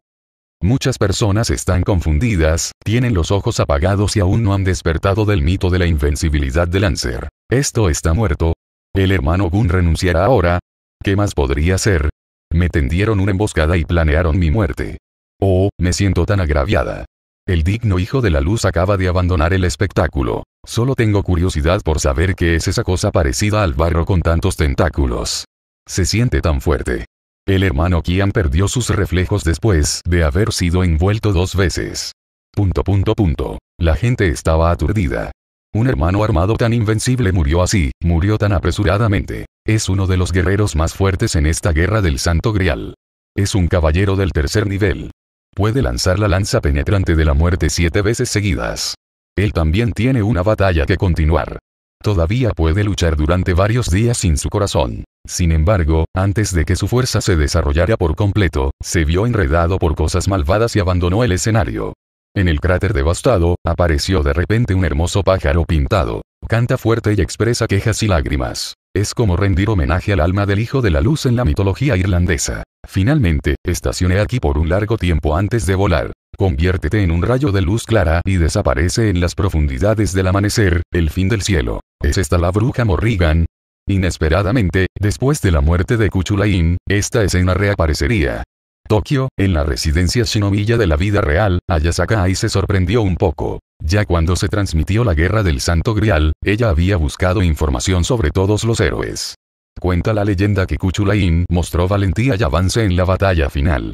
Muchas personas están confundidas, tienen los ojos apagados y aún no han despertado del mito de la invencibilidad del Lancer. Esto está muerto. El hermano Gun renunciará ahora. ¿Qué más podría ser? Me tendieron una emboscada y planearon mi muerte. Oh, me siento tan agraviada. El digno hijo de la luz acaba de abandonar el espectáculo. Solo tengo curiosidad por saber qué es esa cosa parecida al barro con tantos tentáculos. Se siente tan fuerte. El hermano Kian perdió sus reflejos después de haber sido envuelto dos veces. Punto punto punto. La gente estaba aturdida. Un hermano armado tan invencible murió así, murió tan apresuradamente. Es uno de los guerreros más fuertes en esta guerra del Santo Grial. Es un caballero del tercer nivel puede lanzar la lanza penetrante de la muerte siete veces seguidas. Él también tiene una batalla que continuar. Todavía puede luchar durante varios días sin su corazón. Sin embargo, antes de que su fuerza se desarrollara por completo, se vio enredado por cosas malvadas y abandonó el escenario. En el cráter devastado, apareció de repente un hermoso pájaro pintado. Canta fuerte y expresa quejas y lágrimas. Es como rendir homenaje al alma del Hijo de la Luz en la mitología irlandesa. Finalmente, estacioné aquí por un largo tiempo antes de volar. Conviértete en un rayo de luz clara y desaparece en las profundidades del amanecer, el fin del cielo. ¿Es esta la bruja Morrigan? Inesperadamente, después de la muerte de Cuchulain, esta escena reaparecería. Tokio, en la residencia Shinomiya de la vida real, Ayasaka se sorprendió un poco. Ya cuando se transmitió la guerra del Santo Grial, ella había buscado información sobre todos los héroes. Cuenta la leyenda que Kuchulain mostró valentía y avance en la batalla final.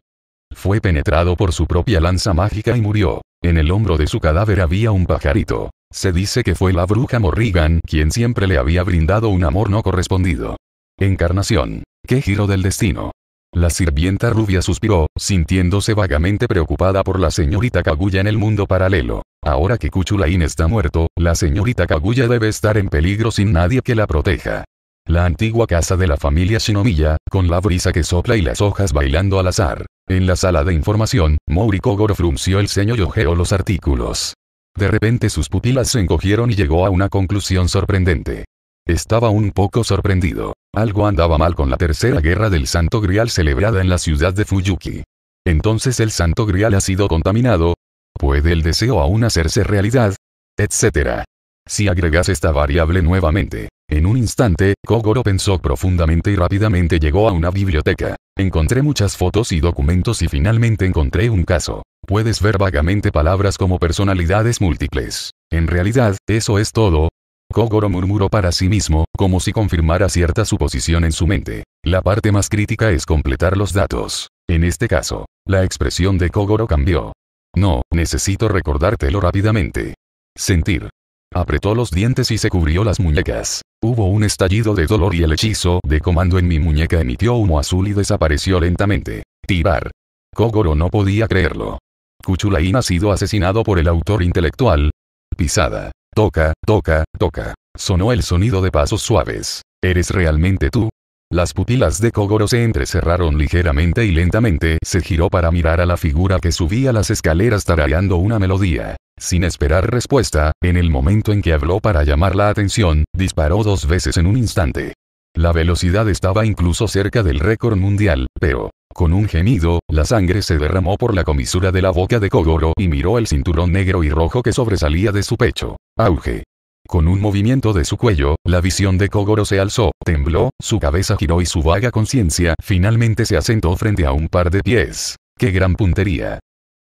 Fue penetrado por su propia lanza mágica y murió. En el hombro de su cadáver había un pajarito. Se dice que fue la bruja Morrigan quien siempre le había brindado un amor no correspondido. Encarnación. Qué giro del destino. La sirvienta rubia suspiró, sintiéndose vagamente preocupada por la señorita Kaguya en el mundo paralelo. Ahora que Kuchulain está muerto, la señorita Kaguya debe estar en peligro sin nadie que la proteja. La antigua casa de la familia Shinomiya, con la brisa que sopla y las hojas bailando al azar. En la sala de información, Mori Kogoro frunció el ceño y ojeó los artículos. De repente sus pupilas se encogieron y llegó a una conclusión sorprendente. Estaba un poco sorprendido. Algo andaba mal con la tercera guerra del Santo Grial celebrada en la ciudad de Fuyuki. Entonces el Santo Grial ha sido contaminado. ¿Puede el deseo aún hacerse realidad? Etcétera. Si agregas esta variable nuevamente, en un instante, Kogoro pensó profundamente y rápidamente llegó a una biblioteca. Encontré muchas fotos y documentos y finalmente encontré un caso. Puedes ver vagamente palabras como personalidades múltiples. En realidad, eso es todo, Kogoro murmuró para sí mismo, como si confirmara cierta suposición en su mente. La parte más crítica es completar los datos. En este caso, la expresión de Kogoro cambió. No, necesito recordártelo rápidamente. Sentir. Apretó los dientes y se cubrió las muñecas. Hubo un estallido de dolor y el hechizo de comando en mi muñeca emitió humo azul y desapareció lentamente. Tirar. Kogoro no podía creerlo. Kuchulain ha sido asesinado por el autor intelectual. Pisada. Toca, toca, toca. Sonó el sonido de pasos suaves. ¿Eres realmente tú? Las pupilas de Kogoro se entrecerraron ligeramente y lentamente se giró para mirar a la figura que subía las escaleras tarareando una melodía. Sin esperar respuesta, en el momento en que habló para llamar la atención, disparó dos veces en un instante. La velocidad estaba incluso cerca del récord mundial, pero, con un gemido, la sangre se derramó por la comisura de la boca de Kogoro y miró el cinturón negro y rojo que sobresalía de su pecho. Auge. Con un movimiento de su cuello, la visión de Kogoro se alzó, tembló, su cabeza giró y su vaga conciencia finalmente se asentó frente a un par de pies. ¡Qué gran puntería!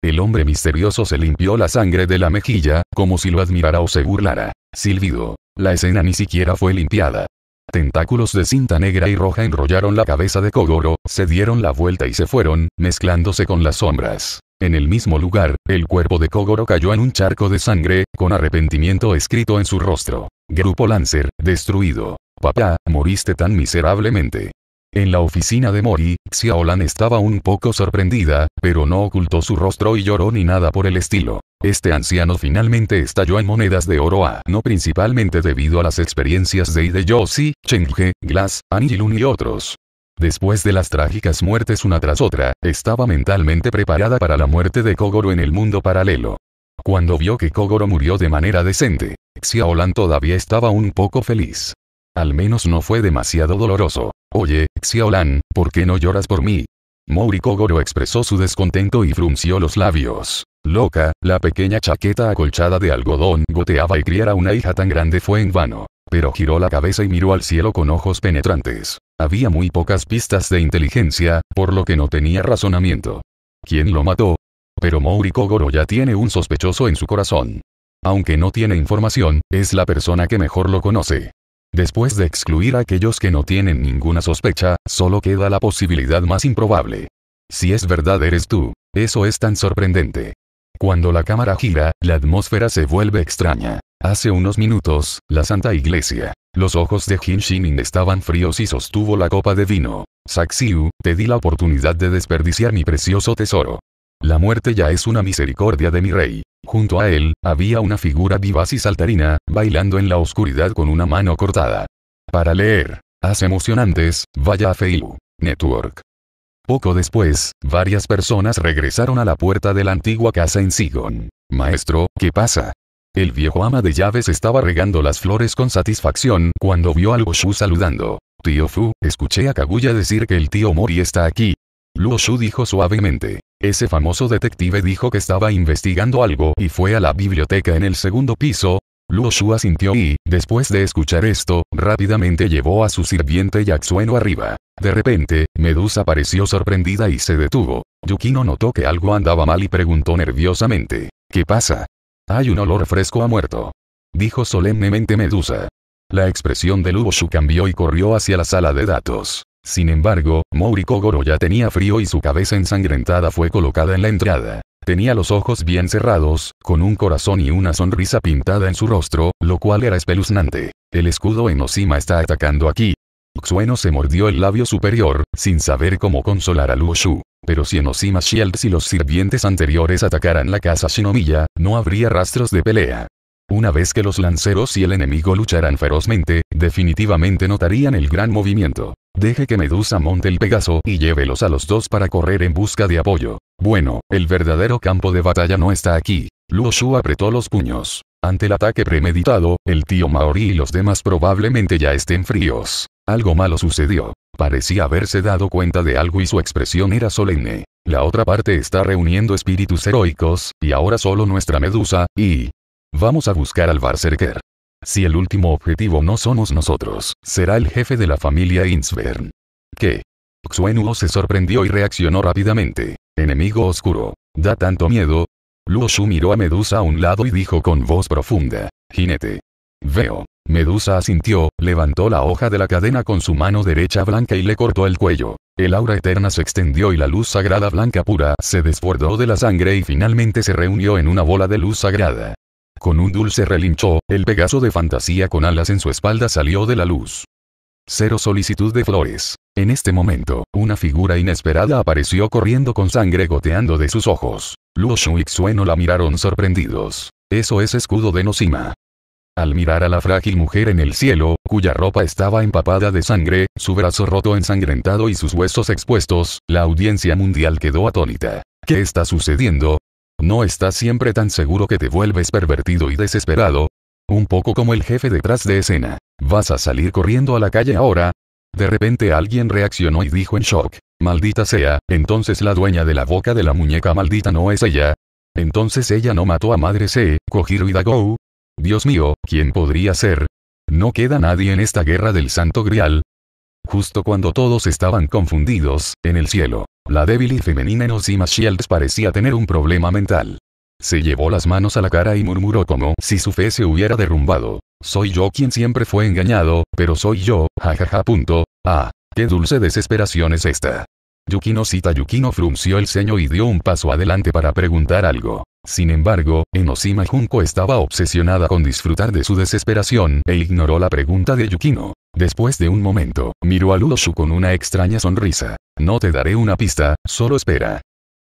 El hombre misterioso se limpió la sangre de la mejilla, como si lo admirara o se burlara. Silbido. La escena ni siquiera fue limpiada. Tentáculos de cinta negra y roja enrollaron la cabeza de Kogoro, se dieron la vuelta y se fueron, mezclándose con las sombras. En el mismo lugar, el cuerpo de Kogoro cayó en un charco de sangre, con arrepentimiento escrito en su rostro. Grupo Lancer, destruido. Papá, moriste tan miserablemente. En la oficina de Mori, Xiaolan estaba un poco sorprendida, pero no ocultó su rostro y lloró ni nada por el estilo. Este anciano finalmente estalló en monedas de oro a no principalmente debido a las experiencias de Hideyoshi, Chenghe, Glass, Anilun y otros. Después de las trágicas muertes una tras otra, estaba mentalmente preparada para la muerte de Kogoro en el mundo paralelo. Cuando vio que Kogoro murió de manera decente, Xiaolan todavía estaba un poco feliz. Al menos no fue demasiado doloroso. Oye, Xiaolan, ¿por qué no lloras por mí? Kogoro expresó su descontento y frunció los labios. Loca, la pequeña chaqueta acolchada de algodón goteaba y criar a una hija tan grande fue en vano. Pero giró la cabeza y miró al cielo con ojos penetrantes. Había muy pocas pistas de inteligencia, por lo que no tenía razonamiento. ¿Quién lo mató? Pero Kogoro ya tiene un sospechoso en su corazón. Aunque no tiene información, es la persona que mejor lo conoce. Después de excluir a aquellos que no tienen ninguna sospecha, solo queda la posibilidad más improbable. Si es verdad eres tú, eso es tan sorprendente. Cuando la cámara gira, la atmósfera se vuelve extraña. Hace unos minutos, la Santa Iglesia. Los ojos de Jin Shinin estaban fríos y sostuvo la copa de vino. Saxiu, te di la oportunidad de desperdiciar mi precioso tesoro. La muerte ya es una misericordia de mi rey. Junto a él, había una figura vivaz y saltarina, bailando en la oscuridad con una mano cortada. Para leer. haz emocionantes, vaya a Feilu. Network. Poco después, varias personas regresaron a la puerta de la antigua casa en Sigon. Maestro, ¿qué pasa? El viejo ama de llaves estaba regando las flores con satisfacción cuando vio al Shu saludando. Tío Fu, escuché a Kaguya decir que el tío Mori está aquí. Luo Shu dijo suavemente. Ese famoso detective dijo que estaba investigando algo y fue a la biblioteca en el segundo piso. Luo Shu asintió y, después de escuchar esto, rápidamente llevó a su sirviente Yaxueno arriba. De repente, Medusa pareció sorprendida y se detuvo. Yukino notó que algo andaba mal y preguntó nerviosamente. ¿Qué pasa? Hay un olor fresco a muerto. Dijo solemnemente Medusa. La expresión de Shu cambió y corrió hacia la sala de datos. Sin embargo, Mori Goro ya tenía frío y su cabeza ensangrentada fue colocada en la entrada. Tenía los ojos bien cerrados, con un corazón y una sonrisa pintada en su rostro, lo cual era espeluznante. El escudo en está atacando aquí. Xueno se mordió el labio superior, sin saber cómo consolar a Luoshu. Pero si Enoshima Shields y los sirvientes anteriores atacaran la casa Shinomiya, no habría rastros de pelea. Una vez que los lanceros y el enemigo lucharan ferozmente, definitivamente notarían el gran movimiento. Deje que Medusa monte el Pegaso y llévelos a los dos para correr en busca de apoyo. Bueno, el verdadero campo de batalla no está aquí. Luo Shu apretó los puños. Ante el ataque premeditado, el tío Maori y los demás probablemente ya estén fríos. Algo malo sucedió. Parecía haberse dado cuenta de algo y su expresión era solemne. La otra parte está reuniendo espíritus heroicos, y ahora solo nuestra medusa, y, Vamos a buscar al Barserker. Si el último objetivo no somos nosotros, será el jefe de la familia Insvern. ¿Qué? Xuenuo se sorprendió y reaccionó rápidamente. Enemigo oscuro. Da tanto miedo. Luo Shu miró a Medusa a un lado y dijo con voz profunda. Jinete. Veo. Medusa asintió, levantó la hoja de la cadena con su mano derecha blanca y le cortó el cuello. El aura eterna se extendió y la luz sagrada blanca pura se desbordó de la sangre y finalmente se reunió en una bola de luz sagrada. Con un dulce relincho, el Pegaso de fantasía con alas en su espalda salió de la luz. Cero solicitud de flores. En este momento, una figura inesperada apareció corriendo con sangre goteando de sus ojos. Luo Shu y Xueno la miraron sorprendidos. Eso es escudo de nosima. Al mirar a la frágil mujer en el cielo, cuya ropa estaba empapada de sangre, su brazo roto ensangrentado y sus huesos expuestos, la audiencia mundial quedó atónita. ¿Qué está sucediendo? ¿No estás siempre tan seguro que te vuelves pervertido y desesperado? Un poco como el jefe detrás de escena. ¿Vas a salir corriendo a la calle ahora? De repente alguien reaccionó y dijo en shock, maldita sea, entonces la dueña de la boca de la muñeca maldita no es ella. Entonces ella no mató a Madre C, Kojiro y Dagou. Dios mío, ¿quién podría ser? No queda nadie en esta guerra del Santo Grial, Justo cuando todos estaban confundidos, en el cielo, la débil y femenina Nozima Shields parecía tener un problema mental. Se llevó las manos a la cara y murmuró como si su fe se hubiera derrumbado. Soy yo quien siempre fue engañado, pero soy yo, jajaja. Punto. Ah, qué dulce desesperación es esta. Yukino Sita Yukino frunció el ceño y dio un paso adelante para preguntar algo. Sin embargo, Enoshima Junko estaba obsesionada con disfrutar de su desesperación e ignoró la pregunta de Yukino. Después de un momento, miró a Ludoshu con una extraña sonrisa. No te daré una pista, solo espera.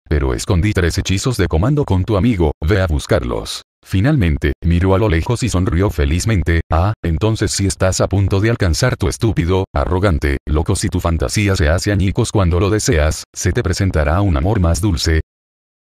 Pero escondí tres hechizos de comando con tu amigo, ve a buscarlos. Finalmente, miró a lo lejos y sonrió felizmente, ah, entonces si estás a punto de alcanzar tu estúpido, arrogante, loco si tu fantasía se hace añicos cuando lo deseas, se te presentará un amor más dulce.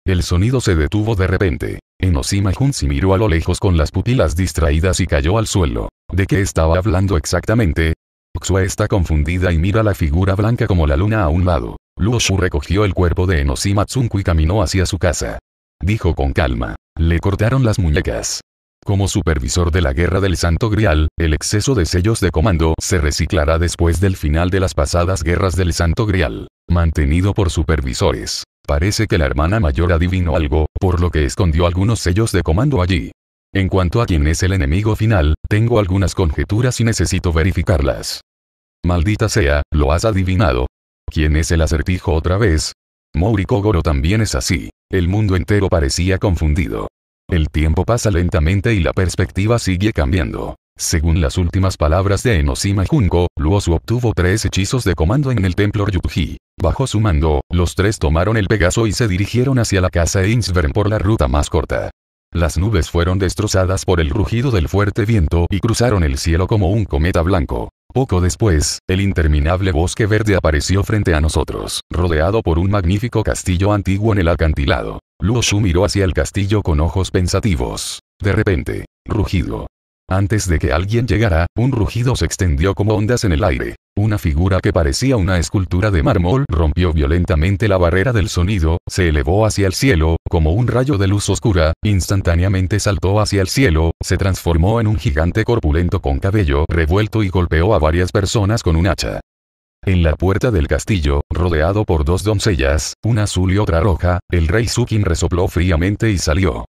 El sonido se detuvo de repente. Enosima Junsi miró a lo lejos con las pupilas distraídas y cayó al suelo. ¿De qué estaba hablando exactamente? Xua está confundida y mira la figura blanca como la luna a un lado. Luo Shu recogió el cuerpo de Enoshima Tsunku y caminó hacia su casa. Dijo con calma. Le cortaron las muñecas. Como supervisor de la Guerra del Santo Grial, el exceso de sellos de comando se reciclará después del final de las pasadas guerras del Santo Grial. Mantenido por supervisores. Parece que la hermana mayor adivinó algo, por lo que escondió algunos sellos de comando allí. En cuanto a quién es el enemigo final, tengo algunas conjeturas y necesito verificarlas. Maldita sea, lo has adivinado, ¿Quién es el acertijo otra vez? Mori Kogoro también es así. El mundo entero parecía confundido. El tiempo pasa lentamente y la perspectiva sigue cambiando. Según las últimas palabras de Enoshima Junko, Luosu obtuvo tres hechizos de comando en el templo Ryuji. Bajo su mando, los tres tomaron el Pegaso y se dirigieron hacia la casa Innsverm por la ruta más corta. Las nubes fueron destrozadas por el rugido del fuerte viento y cruzaron el cielo como un cometa blanco. Poco después, el interminable bosque verde apareció frente a nosotros, rodeado por un magnífico castillo antiguo en el acantilado. Luo miró hacia el castillo con ojos pensativos. De repente, rugido, antes de que alguien llegara, un rugido se extendió como ondas en el aire. Una figura que parecía una escultura de mármol rompió violentamente la barrera del sonido, se elevó hacia el cielo, como un rayo de luz oscura, instantáneamente saltó hacia el cielo, se transformó en un gigante corpulento con cabello revuelto y golpeó a varias personas con un hacha. En la puerta del castillo, rodeado por dos doncellas, una azul y otra roja, el rey Sukin resopló fríamente y salió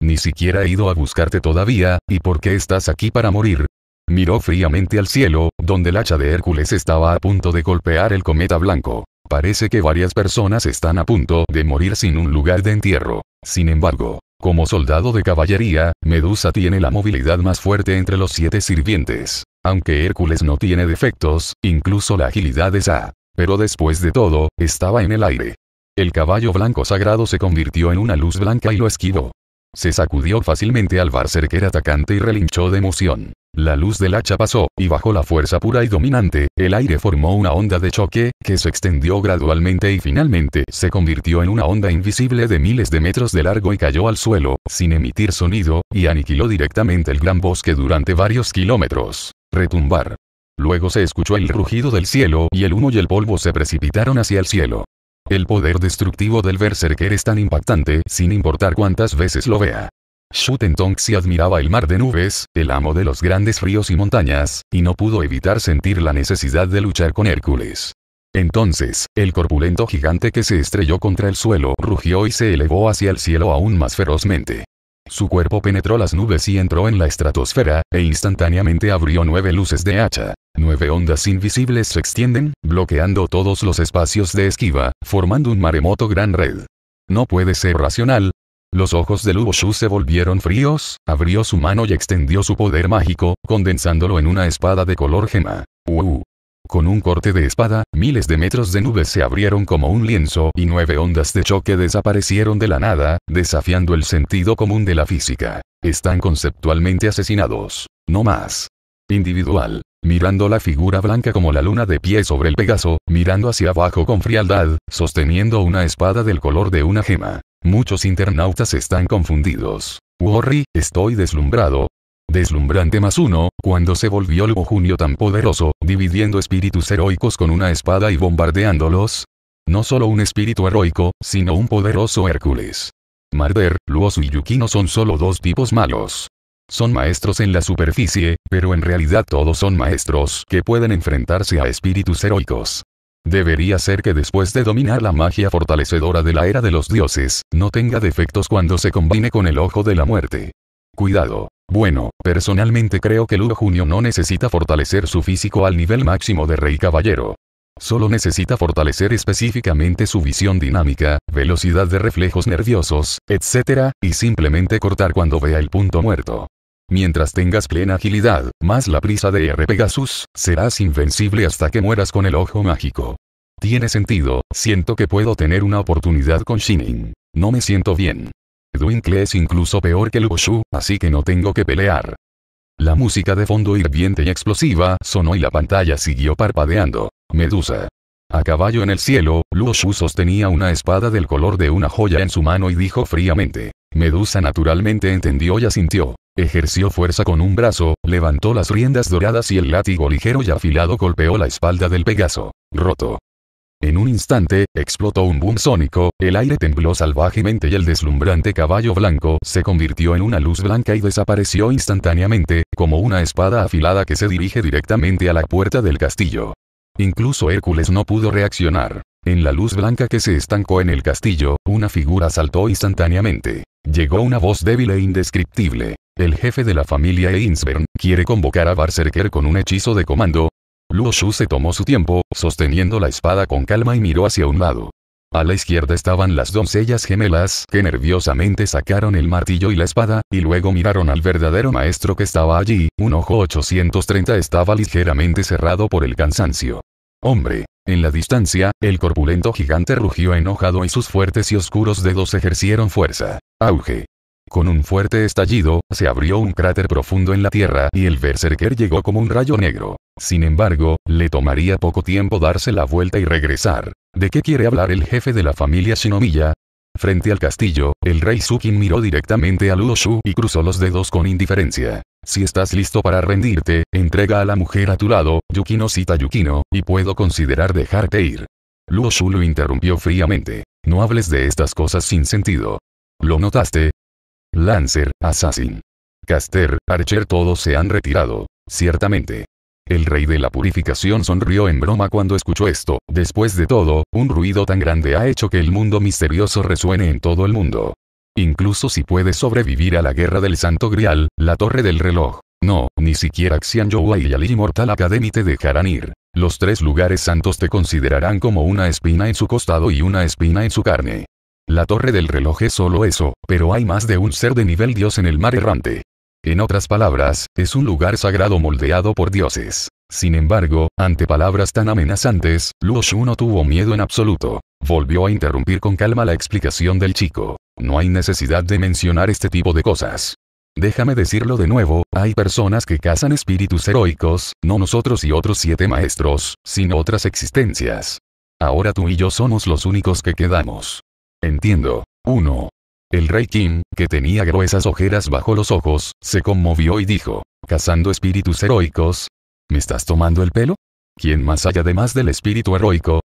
ni siquiera he ido a buscarte todavía, ¿y por qué estás aquí para morir? Miró fríamente al cielo, donde el hacha de Hércules estaba a punto de golpear el cometa blanco. Parece que varias personas están a punto de morir sin un lugar de entierro. Sin embargo, como soldado de caballería, Medusa tiene la movilidad más fuerte entre los siete sirvientes. Aunque Hércules no tiene defectos, incluso la agilidad es A. Pero después de todo, estaba en el aire. El caballo blanco sagrado se convirtió en una luz blanca y lo esquivó. Se sacudió fácilmente al que era atacante y relinchó de emoción. La luz del hacha pasó, y bajo la fuerza pura y dominante, el aire formó una onda de choque, que se extendió gradualmente y finalmente se convirtió en una onda invisible de miles de metros de largo y cayó al suelo, sin emitir sonido, y aniquiló directamente el gran bosque durante varios kilómetros. Retumbar. Luego se escuchó el rugido del cielo y el humo y el polvo se precipitaron hacia el cielo. El poder destructivo del Berserker es tan impactante sin importar cuántas veces lo vea. si admiraba el mar de nubes, el amo de los grandes ríos y montañas, y no pudo evitar sentir la necesidad de luchar con Hércules. Entonces, el corpulento gigante que se estrelló contra el suelo rugió y se elevó hacia el cielo aún más ferozmente. Su cuerpo penetró las nubes y entró en la estratosfera, e instantáneamente abrió nueve luces de hacha. Nueve ondas invisibles se extienden, bloqueando todos los espacios de esquiva, formando un maremoto gran red. No puede ser racional, los ojos de Luo Shu se volvieron fríos, abrió su mano y extendió su poder mágico, condensándolo en una espada de color gema. Uh, con un corte de espada, miles de metros de nubes se abrieron como un lienzo y nueve ondas de choque desaparecieron de la nada, desafiando el sentido común de la física. Están conceptualmente asesinados. No más. Individual. Mirando la figura blanca como la luna de pie sobre el Pegaso, mirando hacia abajo con frialdad, sosteniendo una espada del color de una gema. Muchos internautas están confundidos. Worry, estoy deslumbrado, deslumbrante más uno, cuando se volvió el Junio tan poderoso, dividiendo espíritus heroicos con una espada y bombardeándolos. No solo un espíritu heroico, sino un poderoso Hércules. Marder, Luoso y Yukino son solo dos tipos malos. Son maestros en la superficie, pero en realidad todos son maestros que pueden enfrentarse a espíritus heroicos. Debería ser que después de dominar la magia fortalecedora de la era de los dioses, no tenga defectos cuando se combine con el ojo de la muerte. Cuidado. Bueno, personalmente creo que Ludo Junio no necesita fortalecer su físico al nivel máximo de Rey Caballero. Solo necesita fortalecer específicamente su visión dinámica, velocidad de reflejos nerviosos, etc., y simplemente cortar cuando vea el punto muerto. Mientras tengas plena agilidad, más la prisa de R. Pegasus, serás invencible hasta que mueras con el ojo mágico. Tiene sentido, siento que puedo tener una oportunidad con Shining. No me siento bien. Dwinkle es incluso peor que Shu, así que no tengo que pelear. La música de fondo hirviente y explosiva sonó y la pantalla siguió parpadeando. Medusa. A caballo en el cielo, Luoshu sostenía una espada del color de una joya en su mano y dijo fríamente. Medusa naturalmente entendió y asintió. Ejerció fuerza con un brazo, levantó las riendas doradas y el látigo ligero y afilado golpeó la espalda del Pegaso. Roto. En un instante, explotó un boom sónico, el aire tembló salvajemente y el deslumbrante caballo blanco se convirtió en una luz blanca y desapareció instantáneamente, como una espada afilada que se dirige directamente a la puerta del castillo. Incluso Hércules no pudo reaccionar. En la luz blanca que se estancó en el castillo, una figura saltó instantáneamente. Llegó una voz débil e indescriptible. El jefe de la familia Einsbern quiere convocar a Barserker con un hechizo de comando, Luo Shu se tomó su tiempo, sosteniendo la espada con calma y miró hacia un lado. A la izquierda estaban las doncellas gemelas, que nerviosamente sacaron el martillo y la espada, y luego miraron al verdadero maestro que estaba allí, un ojo 830 estaba ligeramente cerrado por el cansancio. Hombre. En la distancia, el corpulento gigante rugió enojado y sus fuertes y oscuros dedos ejercieron fuerza. Auge. Con un fuerte estallido, se abrió un cráter profundo en la tierra y el berserker llegó como un rayo negro. Sin embargo, le tomaría poco tiempo darse la vuelta y regresar. ¿De qué quiere hablar el jefe de la familia Shinomiya? Frente al castillo, el rey Sukin miró directamente a Luoshu y cruzó los dedos con indiferencia. Si estás listo para rendirte, entrega a la mujer a tu lado, Yukino cita Yukino, y puedo considerar dejarte ir. Luoshu lo interrumpió fríamente. No hables de estas cosas sin sentido. Lo notaste, Lancer, Assassin. Caster, Archer todos se han retirado, ciertamente. El rey de la purificación sonrió en broma cuando escuchó esto, después de todo, un ruido tan grande ha hecho que el mundo misterioso resuene en todo el mundo. Incluso si puedes sobrevivir a la guerra del santo grial, la torre del reloj. No, ni siquiera Axian Yowa y Ali Mortal Academy te dejarán ir. Los tres lugares santos te considerarán como una espina en su costado y una espina en su carne. La torre del reloj es solo eso, pero hay más de un ser de nivel dios en el mar errante. En otras palabras, es un lugar sagrado moldeado por dioses. Sin embargo, ante palabras tan amenazantes, Luo Shu no tuvo miedo en absoluto. Volvió a interrumpir con calma la explicación del chico. No hay necesidad de mencionar este tipo de cosas. Déjame decirlo de nuevo, hay personas que cazan espíritus heroicos, no nosotros y otros siete maestros, sino otras existencias. Ahora tú y yo somos los únicos que quedamos. Entiendo. 1. El rey Kim, que tenía gruesas ojeras bajo los ojos, se conmovió y dijo, ¿cazando espíritus heroicos? ¿Me estás tomando el pelo? ¿Quién más hay además del espíritu heroico?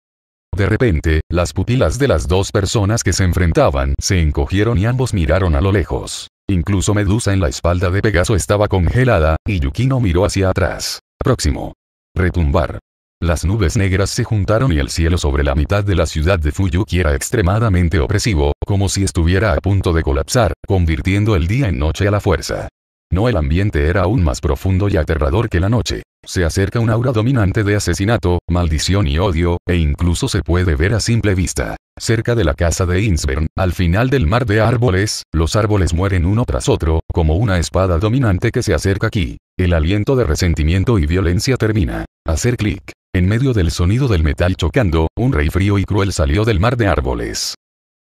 De repente, las pupilas de las dos personas que se enfrentaban se encogieron y ambos miraron a lo lejos. Incluso Medusa en la espalda de Pegaso estaba congelada, y Yukino miró hacia atrás. Próximo. Retumbar. Las nubes negras se juntaron y el cielo sobre la mitad de la ciudad de Fuyuki era extremadamente opresivo, como si estuviera a punto de colapsar, convirtiendo el día en noche a la fuerza. No el ambiente era aún más profundo y aterrador que la noche. Se acerca un aura dominante de asesinato, maldición y odio, e incluso se puede ver a simple vista. Cerca de la casa de Innsburn, al final del mar de árboles, los árboles mueren uno tras otro, como una espada dominante que se acerca aquí. El aliento de resentimiento y violencia termina. Hacer clic. En medio del sonido del metal chocando, un rey frío y cruel salió del mar de árboles.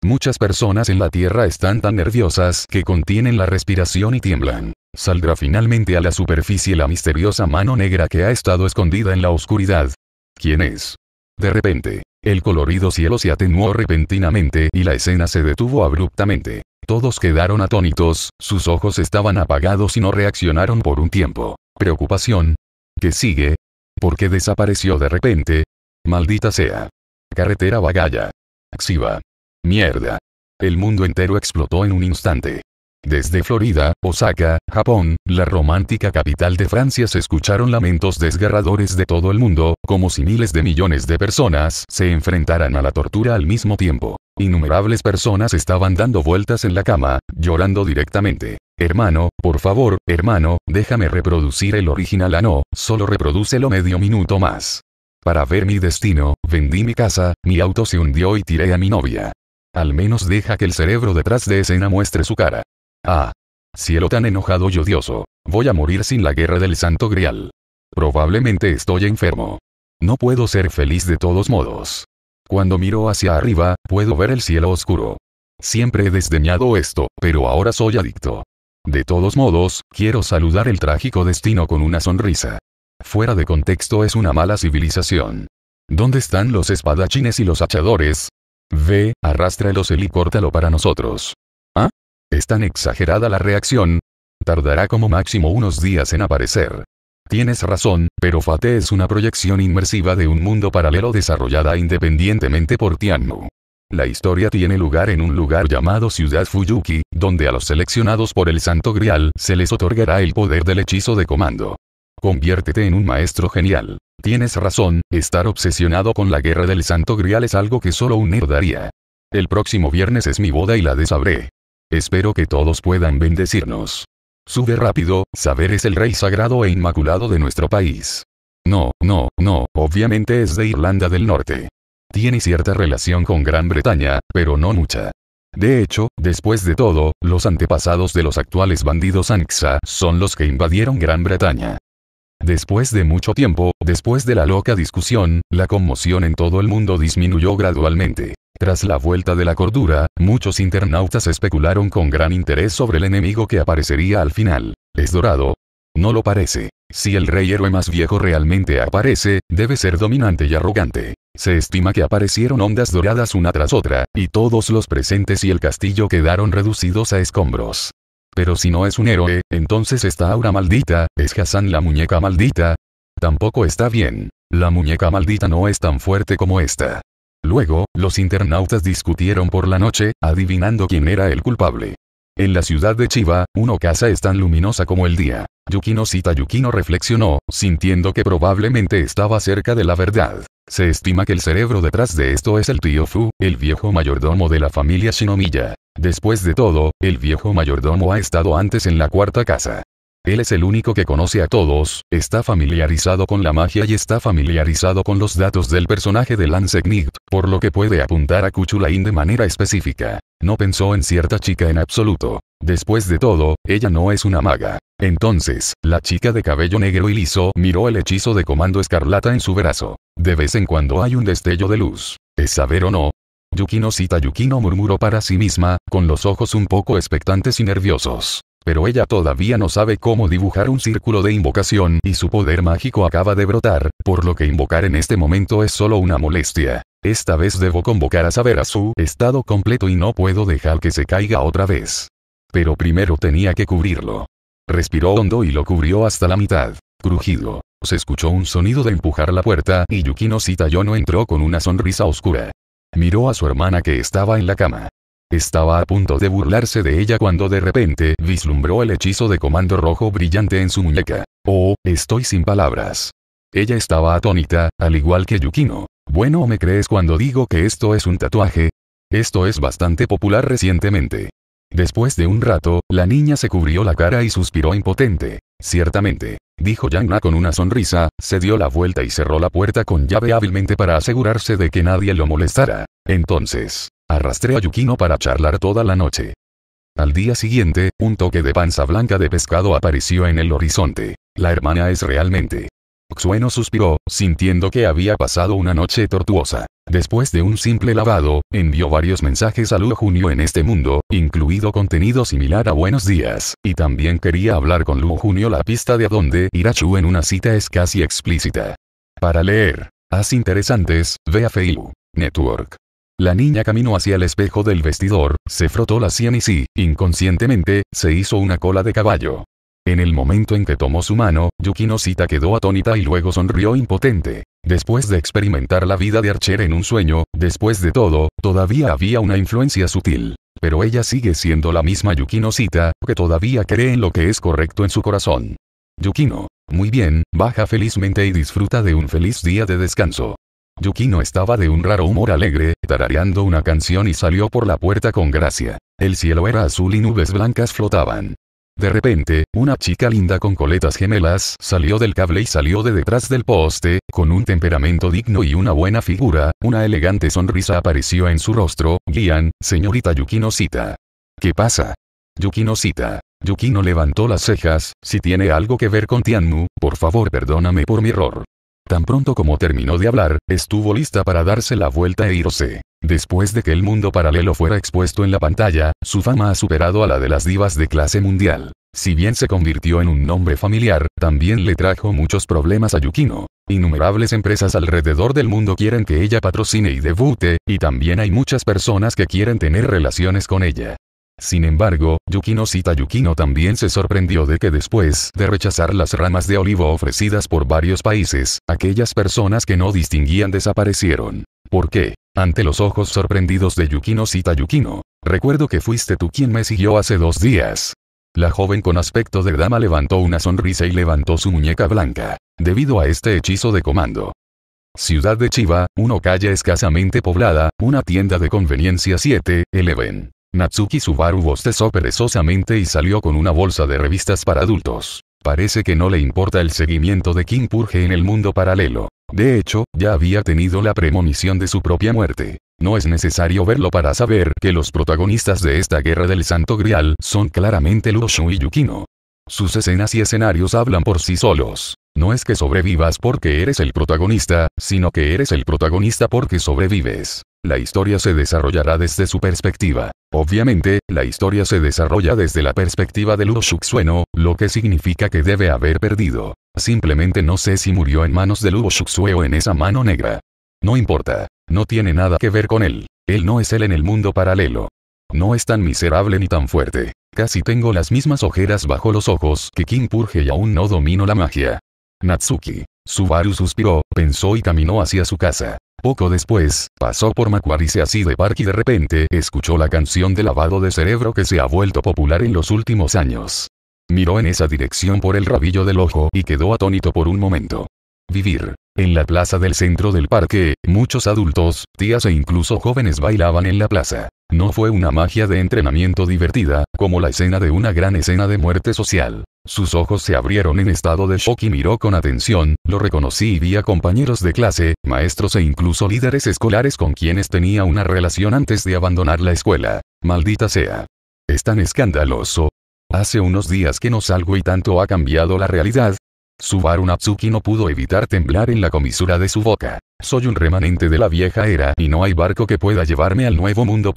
Muchas personas en la Tierra están tan nerviosas que contienen la respiración y tiemblan. Saldrá finalmente a la superficie la misteriosa mano negra que ha estado escondida en la oscuridad. ¿Quién es? De repente, el colorido cielo se atenuó repentinamente y la escena se detuvo abruptamente. Todos quedaron atónitos, sus ojos estaban apagados y no reaccionaron por un tiempo. Preocupación. ¿Qué sigue? porque desapareció de repente. Maldita sea. Carretera Bagaya. Xiva. Mierda. El mundo entero explotó en un instante. Desde Florida, Osaka, Japón, la romántica capital de Francia se escucharon lamentos desgarradores de todo el mundo, como si miles de millones de personas se enfrentaran a la tortura al mismo tiempo. Innumerables personas estaban dando vueltas en la cama, llorando directamente. Hermano, por favor, hermano, déjame reproducir el original. Ah, no, solo reproducelo medio minuto más. Para ver mi destino, vendí mi casa, mi auto se hundió y tiré a mi novia. Al menos deja que el cerebro detrás de escena muestre su cara. Ah. Cielo tan enojado y odioso. Voy a morir sin la guerra del santo grial. Probablemente estoy enfermo. No puedo ser feliz de todos modos. Cuando miro hacia arriba, puedo ver el cielo oscuro. Siempre he desdeñado esto, pero ahora soy adicto. De todos modos, quiero saludar el trágico destino con una sonrisa. Fuera de contexto es una mala civilización. ¿Dónde están los espadachines y los hachadores? Ve, arrástralos él y córtalo para nosotros. ¿Ah? ¿Es tan exagerada la reacción? Tardará como máximo unos días en aparecer. Tienes razón, pero Fate es una proyección inmersiva de un mundo paralelo desarrollada independientemente por Tianmu. La historia tiene lugar en un lugar llamado Ciudad Fuyuki, donde a los seleccionados por el Santo Grial se les otorgará el poder del hechizo de comando. Conviértete en un maestro genial. Tienes razón, estar obsesionado con la guerra del Santo Grial es algo que solo un nerd daría. El próximo viernes es mi boda y la desabré. Espero que todos puedan bendecirnos. Sube rápido, saber es el rey sagrado e inmaculado de nuestro país. No, no, no, obviamente es de Irlanda del Norte tiene cierta relación con Gran Bretaña, pero no mucha. De hecho, después de todo, los antepasados de los actuales bandidos Anxa son los que invadieron Gran Bretaña. Después de mucho tiempo, después de la loca discusión, la conmoción en todo el mundo disminuyó gradualmente. Tras la vuelta de la cordura, muchos internautas especularon con gran interés sobre el enemigo que aparecería al final. ¿Es dorado? No lo parece. Si el rey héroe más viejo realmente aparece, debe ser dominante y arrogante. Se estima que aparecieron ondas doradas una tras otra, y todos los presentes y el castillo quedaron reducidos a escombros. Pero si no es un héroe, entonces esta aura maldita, ¿es Hassan la muñeca maldita? Tampoco está bien. La muñeca maldita no es tan fuerte como esta. Luego, los internautas discutieron por la noche, adivinando quién era el culpable. En la ciudad de Chiba, una casa es tan luminosa como el día. Yukino Sita Yukino reflexionó, sintiendo que probablemente estaba cerca de la verdad. Se estima que el cerebro detrás de esto es el tío Fu, el viejo mayordomo de la familia Shinomiya. Después de todo, el viejo mayordomo ha estado antes en la cuarta casa. Él es el único que conoce a todos, está familiarizado con la magia y está familiarizado con los datos del personaje de Lance Knight, por lo que puede apuntar a Kuchulain de manera específica. No pensó en cierta chica en absoluto. Después de todo, ella no es una maga. Entonces, la chica de cabello negro y liso miró el hechizo de comando escarlata en su brazo. De vez en cuando hay un destello de luz. ¿Es saber o no? Yukino cita Yukino murmuró para sí misma, con los ojos un poco expectantes y nerviosos. Pero ella todavía no sabe cómo dibujar un círculo de invocación y su poder mágico acaba de brotar, por lo que invocar en este momento es solo una molestia. Esta vez debo convocar a saber a su estado completo y no puedo dejar que se caiga otra vez. Pero primero tenía que cubrirlo. Respiró hondo y lo cubrió hasta la mitad. Crujido. Se escuchó un sonido de empujar la puerta y Yukino no entró con una sonrisa oscura. Miró a su hermana que estaba en la cama. Estaba a punto de burlarse de ella cuando de repente vislumbró el hechizo de comando rojo brillante en su muñeca. Oh, estoy sin palabras. Ella estaba atónita, al igual que Yukino. Bueno me crees cuando digo que esto es un tatuaje. Esto es bastante popular recientemente. Después de un rato, la niña se cubrió la cara y suspiró impotente. Ciertamente, dijo Yangna con una sonrisa, se dio la vuelta y cerró la puerta con llave hábilmente para asegurarse de que nadie lo molestara. Entonces, arrastré a Yukino para charlar toda la noche. Al día siguiente, un toque de panza blanca de pescado apareció en el horizonte. La hermana es realmente Xueno suspiró, sintiendo que había pasado una noche tortuosa. Después de un simple lavado, envió varios mensajes a Luo Junio en este mundo, incluido contenido similar a Buenos Días, y también quería hablar con Luo Junio la pista de a dónde ir a Chu en una cita es casi explícita. Para leer, haz interesantes, ve a Feilu. Network. La niña caminó hacia el espejo del vestidor, se frotó la sien y sí, inconscientemente, se hizo una cola de caballo. En el momento en que tomó su mano, Yukino Sita quedó atónita y luego sonrió impotente. Después de experimentar la vida de Archer en un sueño, después de todo, todavía había una influencia sutil. Pero ella sigue siendo la misma Yukino Sita, que todavía cree en lo que es correcto en su corazón. Yukino. Muy bien, baja felizmente y disfruta de un feliz día de descanso. Yukino estaba de un raro humor alegre, tarareando una canción y salió por la puerta con gracia. El cielo era azul y nubes blancas flotaban. De repente, una chica linda con coletas gemelas salió del cable y salió de detrás del poste, con un temperamento digno y una buena figura, una elegante sonrisa apareció en su rostro, Guían, señorita Yukinosita. ¿Qué pasa? Yukinosita. Yukino levantó las cejas, si tiene algo que ver con Tianmu, por favor perdóname por mi error. Tan pronto como terminó de hablar, estuvo lista para darse la vuelta e irse. Después de que el mundo paralelo fuera expuesto en la pantalla, su fama ha superado a la de las divas de clase mundial. Si bien se convirtió en un nombre familiar, también le trajo muchos problemas a Yukino. Innumerables empresas alrededor del mundo quieren que ella patrocine y debute, y también hay muchas personas que quieren tener relaciones con ella. Sin embargo, Yukino Yukino también se sorprendió de que después de rechazar las ramas de olivo ofrecidas por varios países, aquellas personas que no distinguían desaparecieron. ¿Por qué? Ante los ojos sorprendidos de Yukino Yukino, recuerdo que fuiste tú quien me siguió hace dos días. La joven con aspecto de dama levantó una sonrisa y levantó su muñeca blanca, debido a este hechizo de comando. Ciudad de Chiva, una calle escasamente poblada, una tienda de conveniencia 7, Eleven. Natsuki Subaru bostezó perezosamente y salió con una bolsa de revistas para adultos. Parece que no le importa el seguimiento de Kim Purge en el mundo paralelo. De hecho, ya había tenido la premonición de su propia muerte. No es necesario verlo para saber que los protagonistas de esta guerra del Santo Grial son claramente Lushu y Yukino. Sus escenas y escenarios hablan por sí solos. No es que sobrevivas porque eres el protagonista, sino que eres el protagonista porque sobrevives la historia se desarrollará desde su perspectiva. Obviamente, la historia se desarrolla desde la perspectiva de Luo lo que significa que debe haber perdido. Simplemente no sé si murió en manos de Luo o en esa mano negra. No importa. No tiene nada que ver con él. Él no es él en el mundo paralelo. No es tan miserable ni tan fuerte. Casi tengo las mismas ojeras bajo los ojos que King Purge y aún no domino la magia. Natsuki. Subaru suspiró, pensó y caminó hacia su casa. Poco después, pasó por Macquarie de Park y de repente escuchó la canción de lavado de cerebro que se ha vuelto popular en los últimos años. Miró en esa dirección por el rabillo del ojo y quedó atónito por un momento. Vivir. En la plaza del centro del parque, muchos adultos, tías e incluso jóvenes bailaban en la plaza. No fue una magia de entrenamiento divertida, como la escena de una gran escena de muerte social. Sus ojos se abrieron en estado de shock y miró con atención, lo reconocí y vi a compañeros de clase, maestros e incluso líderes escolares con quienes tenía una relación antes de abandonar la escuela. Maldita sea. Es tan escandaloso. Hace unos días que no salgo y tanto ha cambiado la realidad. Subaru Natsuki no pudo evitar temblar en la comisura de su boca. Soy un remanente de la vieja era y no hay barco que pueda llevarme al nuevo mundo.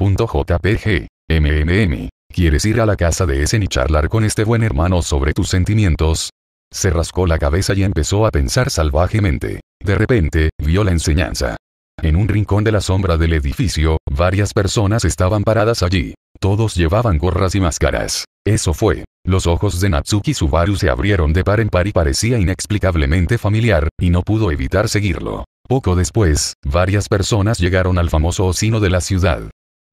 ¿Quieres ir a la casa de ese y charlar con este buen hermano sobre tus sentimientos? Se rascó la cabeza y empezó a pensar salvajemente. De repente, vio la enseñanza. En un rincón de la sombra del edificio, varias personas estaban paradas allí. Todos llevaban gorras y máscaras. Eso fue. Los ojos de Natsuki Subaru se abrieron de par en par y parecía inexplicablemente familiar, y no pudo evitar seguirlo. Poco después, varias personas llegaron al famoso osino de la ciudad.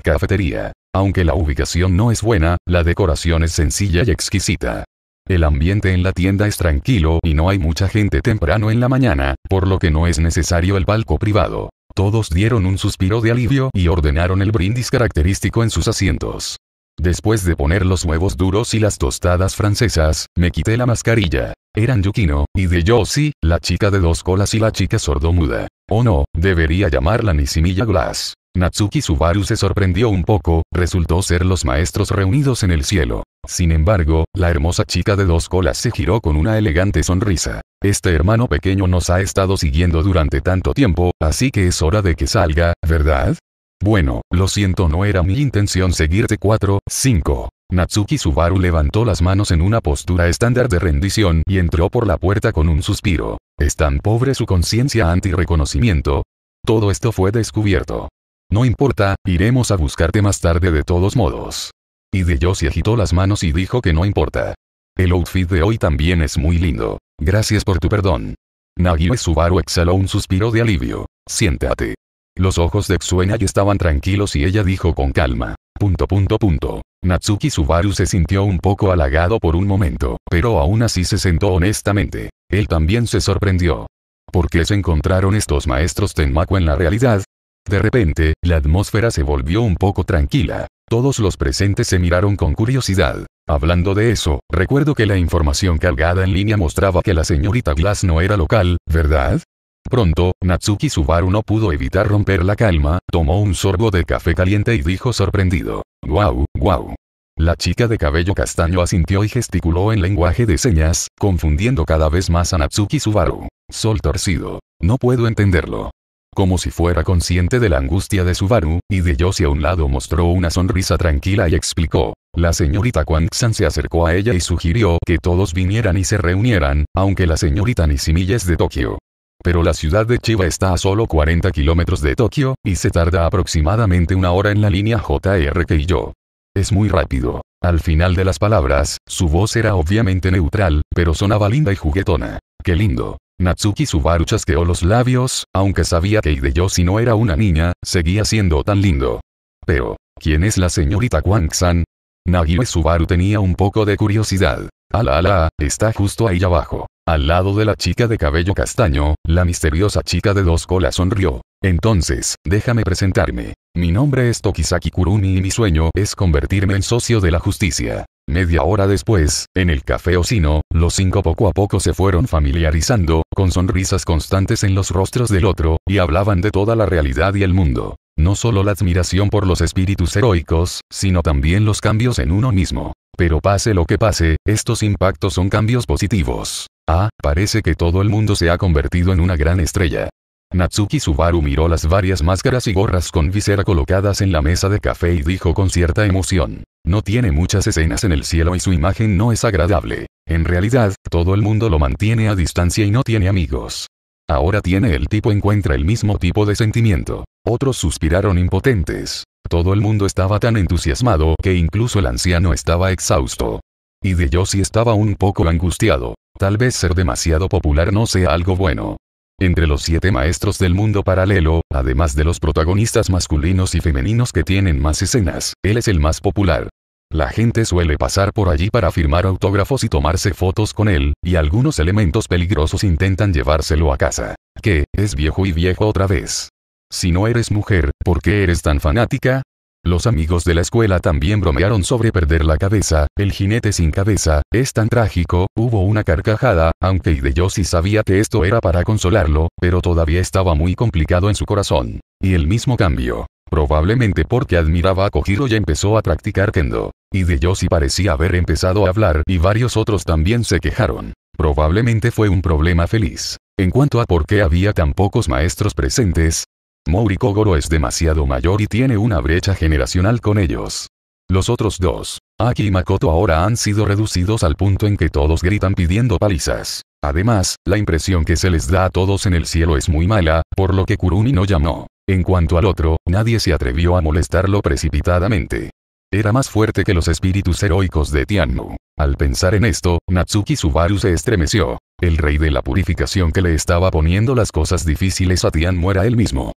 Cafetería. Aunque la ubicación no es buena, la decoración es sencilla y exquisita. El ambiente en la tienda es tranquilo y no hay mucha gente temprano en la mañana, por lo que no es necesario el palco privado. Todos dieron un suspiro de alivio y ordenaron el brindis característico en sus asientos. Después de poner los huevos duros y las tostadas francesas, me quité la mascarilla. Eran Yukino, y de Yoshi, la chica de dos colas y la chica sordomuda. O oh no, debería llamarla Nisimilla Glass. Natsuki Subaru se sorprendió un poco, resultó ser los maestros reunidos en el cielo. Sin embargo, la hermosa chica de dos colas se giró con una elegante sonrisa. Este hermano pequeño nos ha estado siguiendo durante tanto tiempo, así que es hora de que salga, ¿verdad? Bueno, lo siento no era mi intención seguirte 4, 5. Natsuki Subaru levantó las manos en una postura estándar de rendición y entró por la puerta con un suspiro. Es tan pobre su conciencia anti-reconocimiento. Todo esto fue descubierto. No importa, iremos a buscarte más tarde de todos modos. Y Yoshi agitó las manos y dijo que no importa. El outfit de hoy también es muy lindo. Gracias por tu perdón. Nagyue Subaru exhaló un suspiro de alivio. Siéntate. Los ojos de Xuena estaban tranquilos y ella dijo con calma. Punto punto punto. Natsuki Subaru se sintió un poco halagado por un momento, pero aún así se sentó honestamente. Él también se sorprendió. ¿Por qué se encontraron estos maestros Tenmaku en la realidad? De repente, la atmósfera se volvió un poco tranquila. Todos los presentes se miraron con curiosidad. Hablando de eso, recuerdo que la información cargada en línea mostraba que la señorita Glass no era local, ¿verdad? Pronto, Natsuki Subaru no pudo evitar romper la calma, tomó un sorbo de café caliente y dijo sorprendido. ¡Guau, guau! La chica de cabello castaño asintió y gesticuló en lenguaje de señas, confundiendo cada vez más a Natsuki Subaru. Sol torcido. No puedo entenderlo. Como si fuera consciente de la angustia de Subaru, y de Yoshi a un lado mostró una sonrisa tranquila y explicó. La señorita San se acercó a ella y sugirió que todos vinieran y se reunieran, aunque la señorita Nishimiya es de Tokio. Pero la ciudad de Chiba está a solo 40 kilómetros de Tokio, y se tarda aproximadamente una hora en la línea JR que yo. Es muy rápido. Al final de las palabras, su voz era obviamente neutral, pero sonaba linda y juguetona. ¡Qué lindo! Natsuki Subaru chasqueó los labios, aunque sabía que Hideyoshi no era una niña, seguía siendo tan lindo. Pero, ¿quién es la señorita Kwang-san? Nagyue Subaru tenía un poco de curiosidad. Ala ala, está justo ahí abajo. Al lado de la chica de cabello castaño, la misteriosa chica de dos colas sonrió. Entonces, déjame presentarme. Mi nombre es Tokisaki Kurumi y mi sueño es convertirme en socio de la justicia. Media hora después, en el café Osino, los cinco poco a poco se fueron familiarizando, con sonrisas constantes en los rostros del otro, y hablaban de toda la realidad y el mundo. No solo la admiración por los espíritus heroicos, sino también los cambios en uno mismo. Pero pase lo que pase, estos impactos son cambios positivos. Ah, parece que todo el mundo se ha convertido en una gran estrella. Natsuki Subaru miró las varias máscaras y gorras con visera colocadas en la mesa de café y dijo con cierta emoción. No tiene muchas escenas en el cielo y su imagen no es agradable. En realidad, todo el mundo lo mantiene a distancia y no tiene amigos. Ahora tiene el tipo encuentra el mismo tipo de sentimiento. Otros suspiraron impotentes. Todo el mundo estaba tan entusiasmado que incluso el anciano estaba exhausto. Y de sí estaba un poco angustiado. Tal vez ser demasiado popular no sea algo bueno. Entre los siete maestros del mundo paralelo, además de los protagonistas masculinos y femeninos que tienen más escenas, él es el más popular. La gente suele pasar por allí para firmar autógrafos y tomarse fotos con él, y algunos elementos peligrosos intentan llevárselo a casa. Que, es viejo y viejo otra vez. Si no eres mujer, ¿por qué eres tan fanática? Los amigos de la escuela también bromearon sobre perder la cabeza, el jinete sin cabeza, es tan trágico, hubo una carcajada, aunque sí sabía que esto era para consolarlo, pero todavía estaba muy complicado en su corazón. Y el mismo cambio probablemente porque admiraba a Kojiro y empezó a practicar kendo. Y de Yoshi parecía haber empezado a hablar y varios otros también se quejaron. Probablemente fue un problema feliz. En cuanto a por qué había tan pocos maestros presentes, Mori Kogoro es demasiado mayor y tiene una brecha generacional con ellos. Los otros dos, Aki y Makoto ahora han sido reducidos al punto en que todos gritan pidiendo palizas. Además, la impresión que se les da a todos en el cielo es muy mala, por lo que Kurumi no llamó. En cuanto al otro, nadie se atrevió a molestarlo precipitadamente. Era más fuerte que los espíritus heroicos de Tianmu. Al pensar en esto, Natsuki Subaru se estremeció. El rey de la purificación que le estaba poniendo las cosas difíciles a Tianmu era él mismo.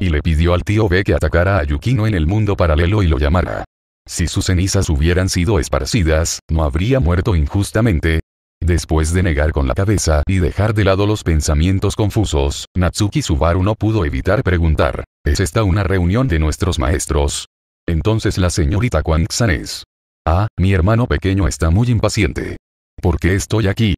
Y le pidió al tío B que atacara a Yukino en el mundo paralelo y lo llamara. Si sus cenizas hubieran sido esparcidas, no habría muerto injustamente, Después de negar con la cabeza y dejar de lado los pensamientos confusos, Natsuki Subaru no pudo evitar preguntar, ¿es esta una reunión de nuestros maestros? Entonces la señorita Kwang-san es. Ah, mi hermano pequeño está muy impaciente. ¿Por qué estoy aquí?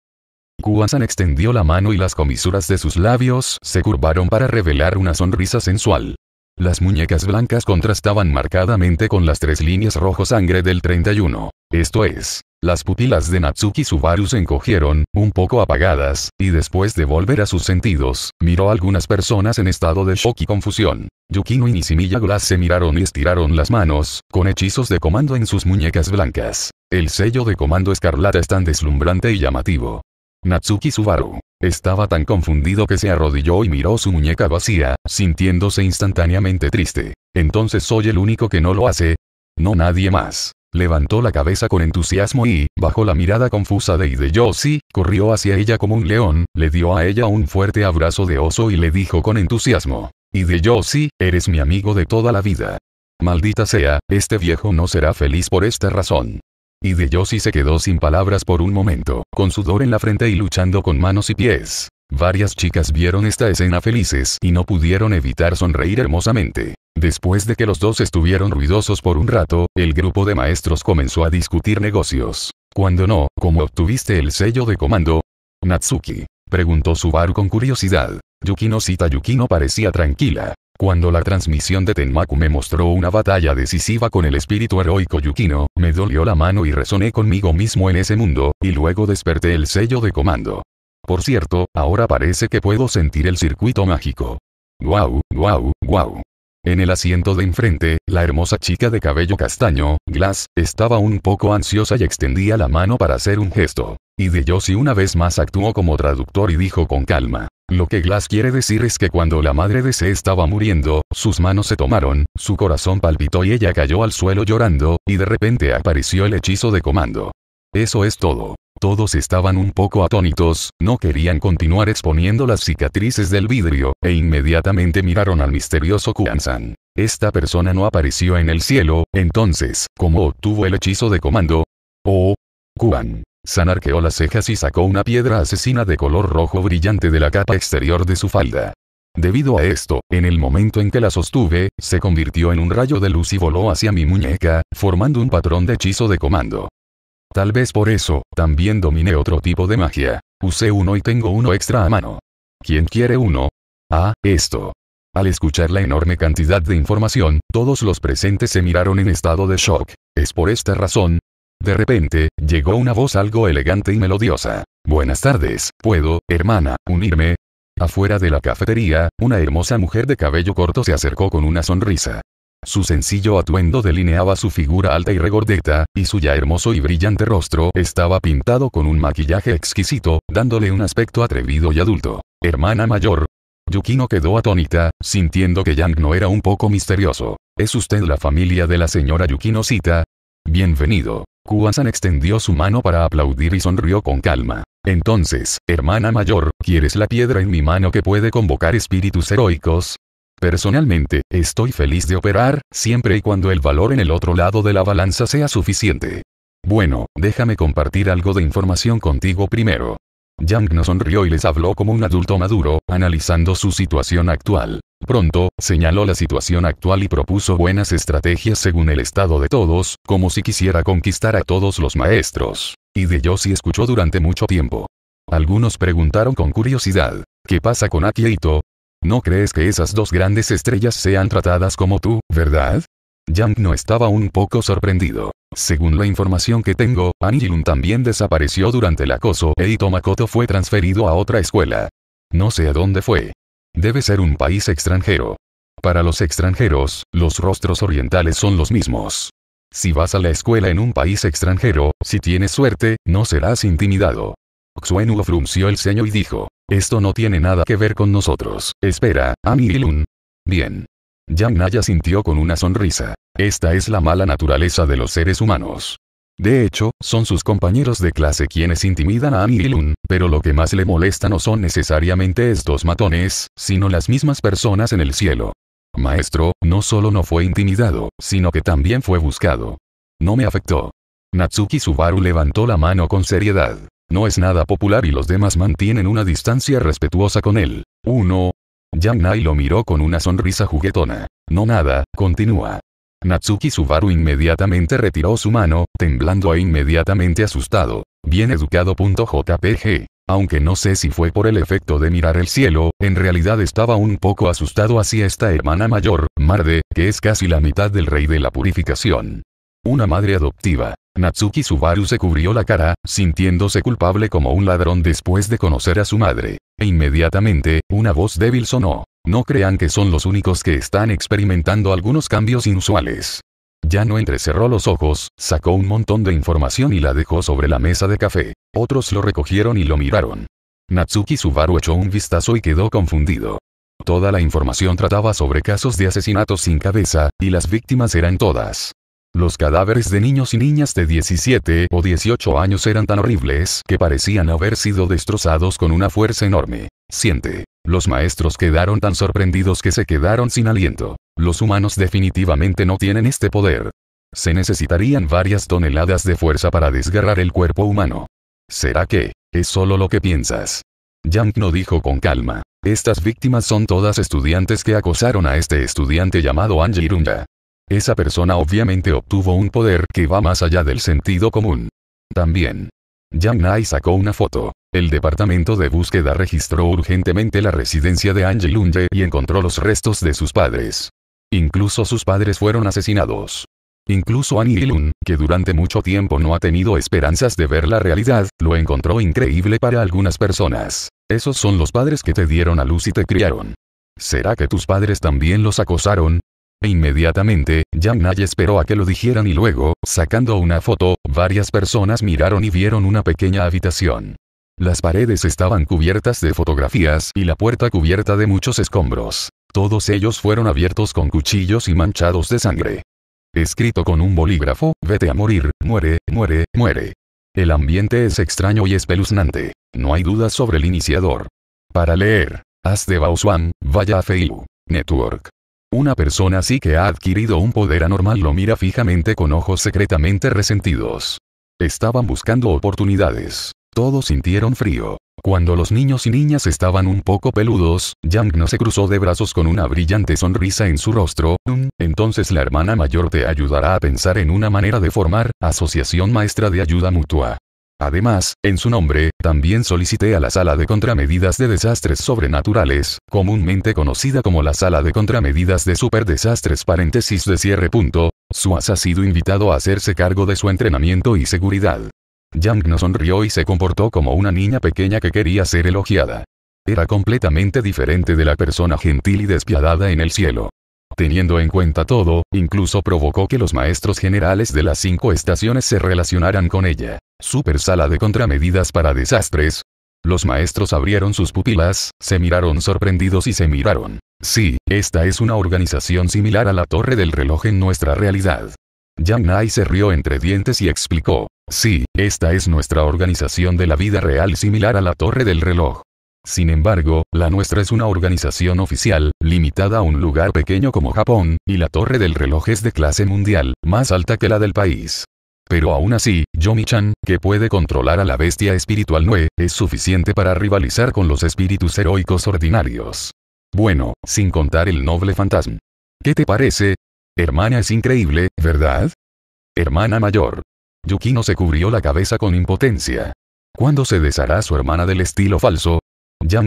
kwang san extendió la mano y las comisuras de sus labios se curvaron para revelar una sonrisa sensual. Las muñecas blancas contrastaban marcadamente con las tres líneas rojo sangre del 31. Esto es, las pupilas de Natsuki Subaru se encogieron, un poco apagadas, y después de volver a sus sentidos, miró a algunas personas en estado de shock y confusión. Yukino y Nishimiya Glass se miraron y estiraron las manos, con hechizos de comando en sus muñecas blancas. El sello de comando escarlata es tan deslumbrante y llamativo. Natsuki Subaru. Estaba tan confundido que se arrodilló y miró su muñeca vacía, sintiéndose instantáneamente triste. Entonces soy el único que no lo hace. No nadie más. Levantó la cabeza con entusiasmo y, bajo la mirada confusa de Hideyoshi, corrió hacia ella como un león, le dio a ella un fuerte abrazo de oso y le dijo con entusiasmo. Hideyoshi, eres mi amigo de toda la vida. Maldita sea, este viejo no será feliz por esta razón. Y de Yoshi se quedó sin palabras por un momento, con sudor en la frente y luchando con manos y pies. Varias chicas vieron esta escena felices y no pudieron evitar sonreír hermosamente. Después de que los dos estuvieron ruidosos por un rato, el grupo de maestros comenzó a discutir negocios. Cuando no, ¿cómo obtuviste el sello de comando? Natsuki. Preguntó Subaru con curiosidad. Yukino Sita Yukino parecía tranquila, cuando la transmisión de Tenmaku me mostró una batalla decisiva con el espíritu heroico Yukino, me dolió la mano y resoné conmigo mismo en ese mundo, y luego desperté el sello de comando. Por cierto, ahora parece que puedo sentir el circuito mágico. Guau, guau, guau. En el asiento de enfrente, la hermosa chica de cabello castaño, Glass, estaba un poco ansiosa y extendía la mano para hacer un gesto. Y de Yoshi una vez más actuó como traductor y dijo con calma. Lo que Glass quiere decir es que cuando la madre de C estaba muriendo, sus manos se tomaron, su corazón palpitó y ella cayó al suelo llorando, y de repente apareció el hechizo de comando. Eso es todo. Todos estaban un poco atónitos, no querían continuar exponiendo las cicatrices del vidrio, e inmediatamente miraron al misterioso Kuan-san. Esta persona no apareció en el cielo, entonces, ¿cómo obtuvo el hechizo de comando? Oh, Kuan. Sanarqueó las cejas y sacó una piedra asesina de color rojo brillante de la capa exterior de su falda. Debido a esto, en el momento en que la sostuve, se convirtió en un rayo de luz y voló hacia mi muñeca, formando un patrón de hechizo de comando. Tal vez por eso, también dominé otro tipo de magia. Usé uno y tengo uno extra a mano. ¿Quién quiere uno? Ah, esto. Al escuchar la enorme cantidad de información, todos los presentes se miraron en estado de shock. Es por esta razón, de repente, llegó una voz algo elegante y melodiosa. Buenas tardes, ¿puedo, hermana, unirme? Afuera de la cafetería, una hermosa mujer de cabello corto se acercó con una sonrisa. Su sencillo atuendo delineaba su figura alta y regordeta, y su ya hermoso y brillante rostro estaba pintado con un maquillaje exquisito, dándole un aspecto atrevido y adulto. Hermana mayor. Yukino quedó atónita, sintiendo que Yang no era un poco misterioso. ¿Es usted la familia de la señora Yukino Sita? Bienvenido. Kuasan extendió su mano para aplaudir y sonrió con calma. Entonces, hermana mayor, ¿quieres la piedra en mi mano que puede convocar espíritus heroicos? Personalmente, estoy feliz de operar, siempre y cuando el valor en el otro lado de la balanza sea suficiente. Bueno, déjame compartir algo de información contigo primero. Yang no sonrió y les habló como un adulto maduro, analizando su situación actual. Pronto, señaló la situación actual y propuso buenas estrategias según el estado de todos, como si quisiera conquistar a todos los maestros. Y de Yoshi escuchó durante mucho tiempo. Algunos preguntaron con curiosidad, ¿qué pasa con Akiito? ¿No crees que esas dos grandes estrellas sean tratadas como tú, verdad? Yang no estaba un poco sorprendido. Según la información que tengo, Anilun también desapareció durante el acoso e Itomakoto fue transferido a otra escuela. No sé a dónde fue. Debe ser un país extranjero. Para los extranjeros, los rostros orientales son los mismos. Si vas a la escuela en un país extranjero, si tienes suerte, no serás intimidado. Xuenuo frunció el ceño y dijo, esto no tiene nada que ver con nosotros, espera, Anilun. Bien. Yang Naya sintió con una sonrisa. Esta es la mala naturaleza de los seres humanos. De hecho, son sus compañeros de clase quienes intimidan a Ani pero lo que más le molesta no son necesariamente estos matones, sino las mismas personas en el cielo. Maestro, no solo no fue intimidado, sino que también fue buscado. No me afectó. Natsuki Subaru levantó la mano con seriedad. No es nada popular y los demás mantienen una distancia respetuosa con él. Uno. Yang Nai lo miró con una sonrisa juguetona. No nada, continúa. Natsuki Subaru inmediatamente retiró su mano, temblando e inmediatamente asustado. Bien educado. Aunque no sé si fue por el efecto de mirar el cielo, en realidad estaba un poco asustado hacia esta hermana mayor, Marde, que es casi la mitad del rey de la purificación. Una madre adoptiva. Natsuki Subaru se cubrió la cara, sintiéndose culpable como un ladrón después de conocer a su madre. E inmediatamente, una voz débil sonó. No crean que son los únicos que están experimentando algunos cambios inusuales. Ya no entrecerró los ojos, sacó un montón de información y la dejó sobre la mesa de café. Otros lo recogieron y lo miraron. Natsuki Subaru echó un vistazo y quedó confundido. Toda la información trataba sobre casos de asesinatos sin cabeza, y las víctimas eran todas. Los cadáveres de niños y niñas de 17 o 18 años eran tan horribles que parecían haber sido destrozados con una fuerza enorme. Siente. Los maestros quedaron tan sorprendidos que se quedaron sin aliento. Los humanos definitivamente no tienen este poder. Se necesitarían varias toneladas de fuerza para desgarrar el cuerpo humano. ¿Será que, es solo lo que piensas? Yang no dijo con calma. Estas víctimas son todas estudiantes que acosaron a este estudiante llamado anji Esa persona obviamente obtuvo un poder que va más allá del sentido común. También. Yang Nai sacó una foto. El departamento de búsqueda registró urgentemente la residencia de Angel y encontró los restos de sus padres. Incluso sus padres fueron asesinados. Incluso Annie que durante mucho tiempo no ha tenido esperanzas de ver la realidad, lo encontró increíble para algunas personas. Esos son los padres que te dieron a luz y te criaron. ¿Será que tus padres también los acosaron? E inmediatamente, Yang Nai esperó a que lo dijeran y luego, sacando una foto, varias personas miraron y vieron una pequeña habitación. Las paredes estaban cubiertas de fotografías y la puerta cubierta de muchos escombros. Todos ellos fueron abiertos con cuchillos y manchados de sangre. Escrito con un bolígrafo, vete a morir, muere, muere, muere. El ambiente es extraño y espeluznante. No hay dudas sobre el iniciador. Para leer, haz de Baoswan, vaya a Feiyu. Network. Una persona así que ha adquirido un poder anormal lo mira fijamente con ojos secretamente resentidos. Estaban buscando oportunidades. Todos sintieron frío. Cuando los niños y niñas estaban un poco peludos, Yang no se cruzó de brazos con una brillante sonrisa en su rostro. Mm, entonces la hermana mayor te ayudará a pensar en una manera de formar asociación maestra de ayuda mutua. Además, en su nombre, también solicité a la Sala de Contramedidas de Desastres Sobrenaturales, comúnmente conocida como la Sala de Contramedidas de Superdesastres paréntesis de cierre punto, ha sido invitado a hacerse cargo de su entrenamiento y seguridad. Yang no sonrió y se comportó como una niña pequeña que quería ser elogiada. Era completamente diferente de la persona gentil y despiadada en el cielo. Teniendo en cuenta todo, incluso provocó que los maestros generales de las cinco estaciones se relacionaran con ella. Super sala de contramedidas para desastres. Los maestros abrieron sus pupilas, se miraron sorprendidos y se miraron. Sí, esta es una organización similar a la torre del reloj en nuestra realidad. Yang Nai se rió entre dientes y explicó. Sí, esta es nuestra organización de la vida real similar a la torre del reloj. Sin embargo, la nuestra es una organización oficial, limitada a un lugar pequeño como Japón, y la torre del reloj es de clase mundial, más alta que la del país. Pero aún así, Yomi-chan, que puede controlar a la bestia espiritual Nue, es suficiente para rivalizar con los espíritus heroicos ordinarios. Bueno, sin contar el noble fantasma. ¿Qué te parece? Hermana es increíble, ¿verdad? Hermana mayor. Yukino se cubrió la cabeza con impotencia. ¿Cuándo se deshará su hermana del estilo falso?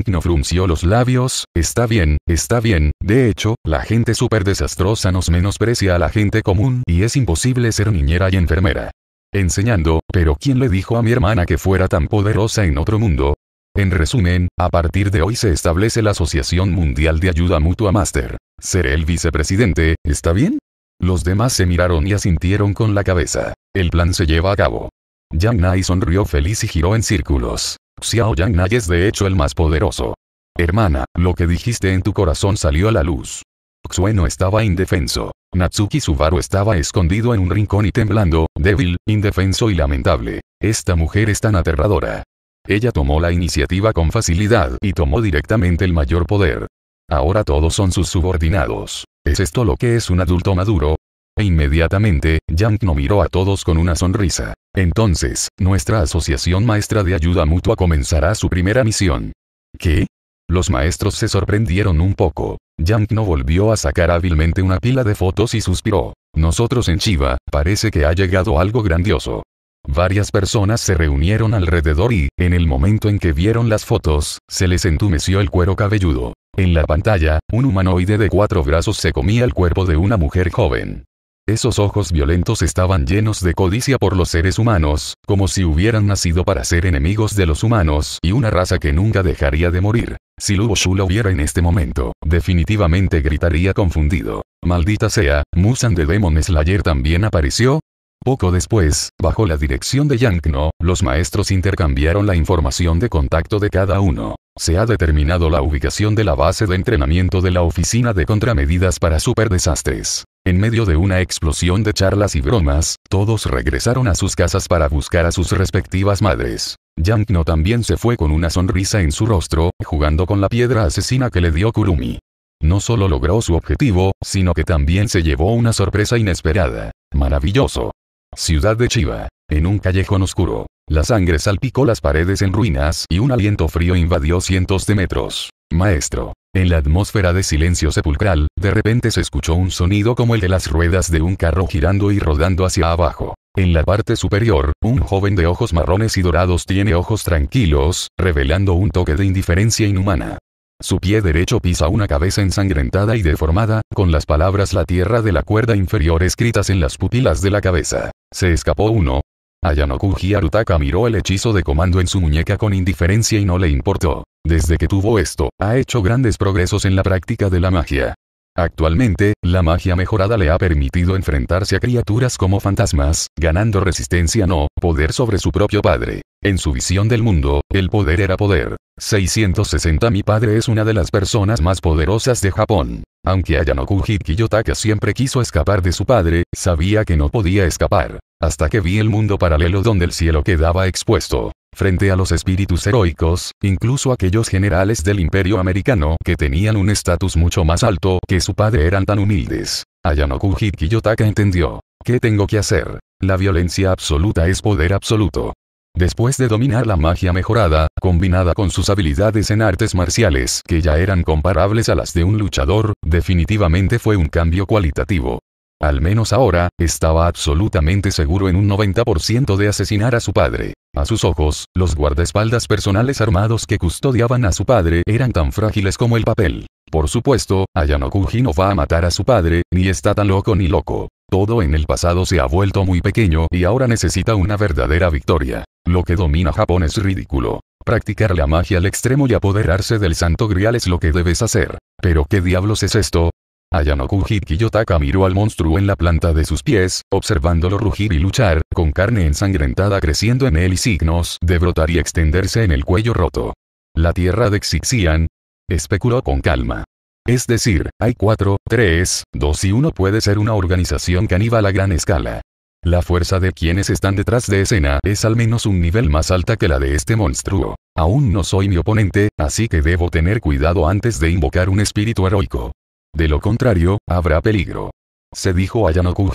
no frunció los labios, está bien, está bien, de hecho, la gente súper desastrosa nos menosprecia a la gente común y es imposible ser niñera y enfermera. Enseñando, pero ¿quién le dijo a mi hermana que fuera tan poderosa en otro mundo? En resumen, a partir de hoy se establece la Asociación Mundial de Ayuda Mutua Master. Seré el vicepresidente, ¿está bien? Los demás se miraron y asintieron con la cabeza. El plan se lleva a cabo. Yang Nai sonrió feliz y giró en círculos. Xiao Yang Nai es de hecho el más poderoso. Hermana, lo que dijiste en tu corazón salió a la luz. Xueno estaba indefenso. Natsuki Subaru estaba escondido en un rincón y temblando, débil, indefenso y lamentable. Esta mujer es tan aterradora. Ella tomó la iniciativa con facilidad y tomó directamente el mayor poder. Ahora todos son sus subordinados. ¿Es esto lo que es un adulto maduro? E inmediatamente, Yang no miró a todos con una sonrisa. Entonces, nuestra asociación maestra de ayuda mutua comenzará su primera misión. ¿Qué? Los maestros se sorprendieron un poco. Yang no volvió a sacar hábilmente una pila de fotos y suspiró. Nosotros en Chiva, parece que ha llegado algo grandioso. Varias personas se reunieron alrededor y, en el momento en que vieron las fotos, se les entumeció el cuero cabelludo. En la pantalla, un humanoide de cuatro brazos se comía el cuerpo de una mujer joven. Esos ojos violentos estaban llenos de codicia por los seres humanos, como si hubieran nacido para ser enemigos de los humanos y una raza que nunca dejaría de morir. Si Luo lo viera en este momento, definitivamente gritaría confundido. Maldita sea, Musan de Demon Slayer también apareció, poco después, bajo la dirección de Yankno, los maestros intercambiaron la información de contacto de cada uno. Se ha determinado la ubicación de la base de entrenamiento de la Oficina de Contramedidas para Superdesastres. En medio de una explosión de charlas y bromas, todos regresaron a sus casas para buscar a sus respectivas madres. Yankno también se fue con una sonrisa en su rostro, jugando con la piedra asesina que le dio Kurumi. No solo logró su objetivo, sino que también se llevó una sorpresa inesperada. Maravilloso. Ciudad de Chiva. En un callejón oscuro. La sangre salpicó las paredes en ruinas y un aliento frío invadió cientos de metros. Maestro. En la atmósfera de silencio sepulcral, de repente se escuchó un sonido como el de las ruedas de un carro girando y rodando hacia abajo. En la parte superior, un joven de ojos marrones y dorados tiene ojos tranquilos, revelando un toque de indiferencia inhumana. Su pie derecho pisa una cabeza ensangrentada y deformada, con las palabras la tierra de la cuerda inferior escritas en las pupilas de la cabeza. Se escapó uno. Ayanoku Arutaka miró el hechizo de comando en su muñeca con indiferencia y no le importó. Desde que tuvo esto, ha hecho grandes progresos en la práctica de la magia. Actualmente, la magia mejorada le ha permitido enfrentarse a criaturas como fantasmas, ganando resistencia no poder sobre su propio padre. En su visión del mundo, el poder era poder. 660 Mi padre es una de las personas más poderosas de Japón. Aunque Ayanoku Kiyotaka siempre quiso escapar de su padre, sabía que no podía escapar. Hasta que vi el mundo paralelo donde el cielo quedaba expuesto. Frente a los espíritus heroicos, incluso aquellos generales del imperio americano que tenían un estatus mucho más alto que su padre eran tan humildes. Ayanoku Kiyotaka entendió. ¿Qué tengo que hacer? La violencia absoluta es poder absoluto. Después de dominar la magia mejorada, combinada con sus habilidades en artes marciales que ya eran comparables a las de un luchador, definitivamente fue un cambio cualitativo. Al menos ahora, estaba absolutamente seguro en un 90% de asesinar a su padre. A sus ojos, los guardaespaldas personales armados que custodiaban a su padre eran tan frágiles como el papel. Por supuesto, Ayano no va a matar a su padre, ni está tan loco ni loco. Todo en el pasado se ha vuelto muy pequeño y ahora necesita una verdadera victoria. Lo que domina Japón es ridículo. Practicar la magia al extremo y apoderarse del santo grial es lo que debes hacer. Pero ¿qué diablos es esto? Ayanoku Hikiyotaka miró al monstruo en la planta de sus pies, observándolo rugir y luchar, con carne ensangrentada creciendo en él y signos de brotar y extenderse en el cuello roto. La tierra de Xixian. Especuló con calma. Es decir, hay 4, 3, 2 y 1 puede ser una organización caníbal a gran escala. La fuerza de quienes están detrás de escena es al menos un nivel más alta que la de este monstruo. Aún no soy mi oponente, así que debo tener cuidado antes de invocar un espíritu heroico. De lo contrario, habrá peligro. Se dijo a Yanoku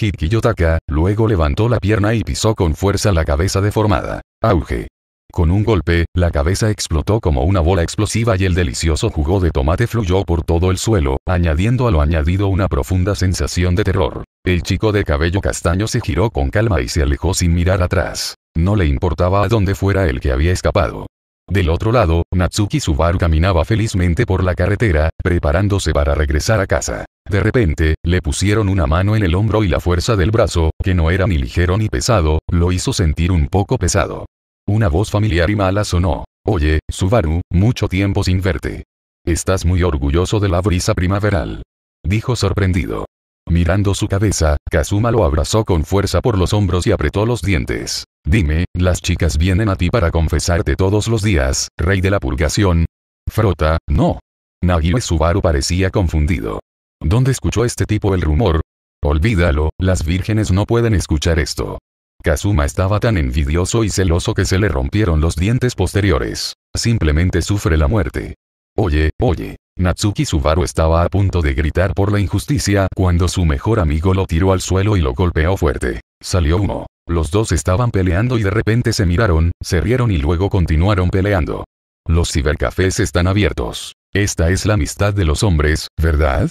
luego levantó la pierna y pisó con fuerza la cabeza deformada. Auge. Con un golpe, la cabeza explotó como una bola explosiva y el delicioso jugo de tomate fluyó por todo el suelo, añadiendo a lo añadido una profunda sensación de terror. El chico de cabello castaño se giró con calma y se alejó sin mirar atrás. No le importaba a dónde fuera el que había escapado. Del otro lado, Natsuki Subaru caminaba felizmente por la carretera, preparándose para regresar a casa. De repente, le pusieron una mano en el hombro y la fuerza del brazo, que no era ni ligero ni pesado, lo hizo sentir un poco pesado. Una voz familiar y mala sonó. Oye, Subaru, mucho tiempo sin verte. Estás muy orgulloso de la brisa primaveral. Dijo sorprendido. Mirando su cabeza, Kazuma lo abrazó con fuerza por los hombros y apretó los dientes. Dime, las chicas vienen a ti para confesarte todos los días, rey de la purgación. Frota, no. Nagio Subaru parecía confundido. ¿Dónde escuchó este tipo el rumor? Olvídalo, las vírgenes no pueden escuchar esto. Kazuma estaba tan envidioso y celoso que se le rompieron los dientes posteriores. Simplemente sufre la muerte. Oye, oye. Natsuki Subaru estaba a punto de gritar por la injusticia cuando su mejor amigo lo tiró al suelo y lo golpeó fuerte. Salió humo. Los dos estaban peleando y de repente se miraron, se rieron y luego continuaron peleando. Los cibercafés están abiertos. Esta es la amistad de los hombres, ¿verdad?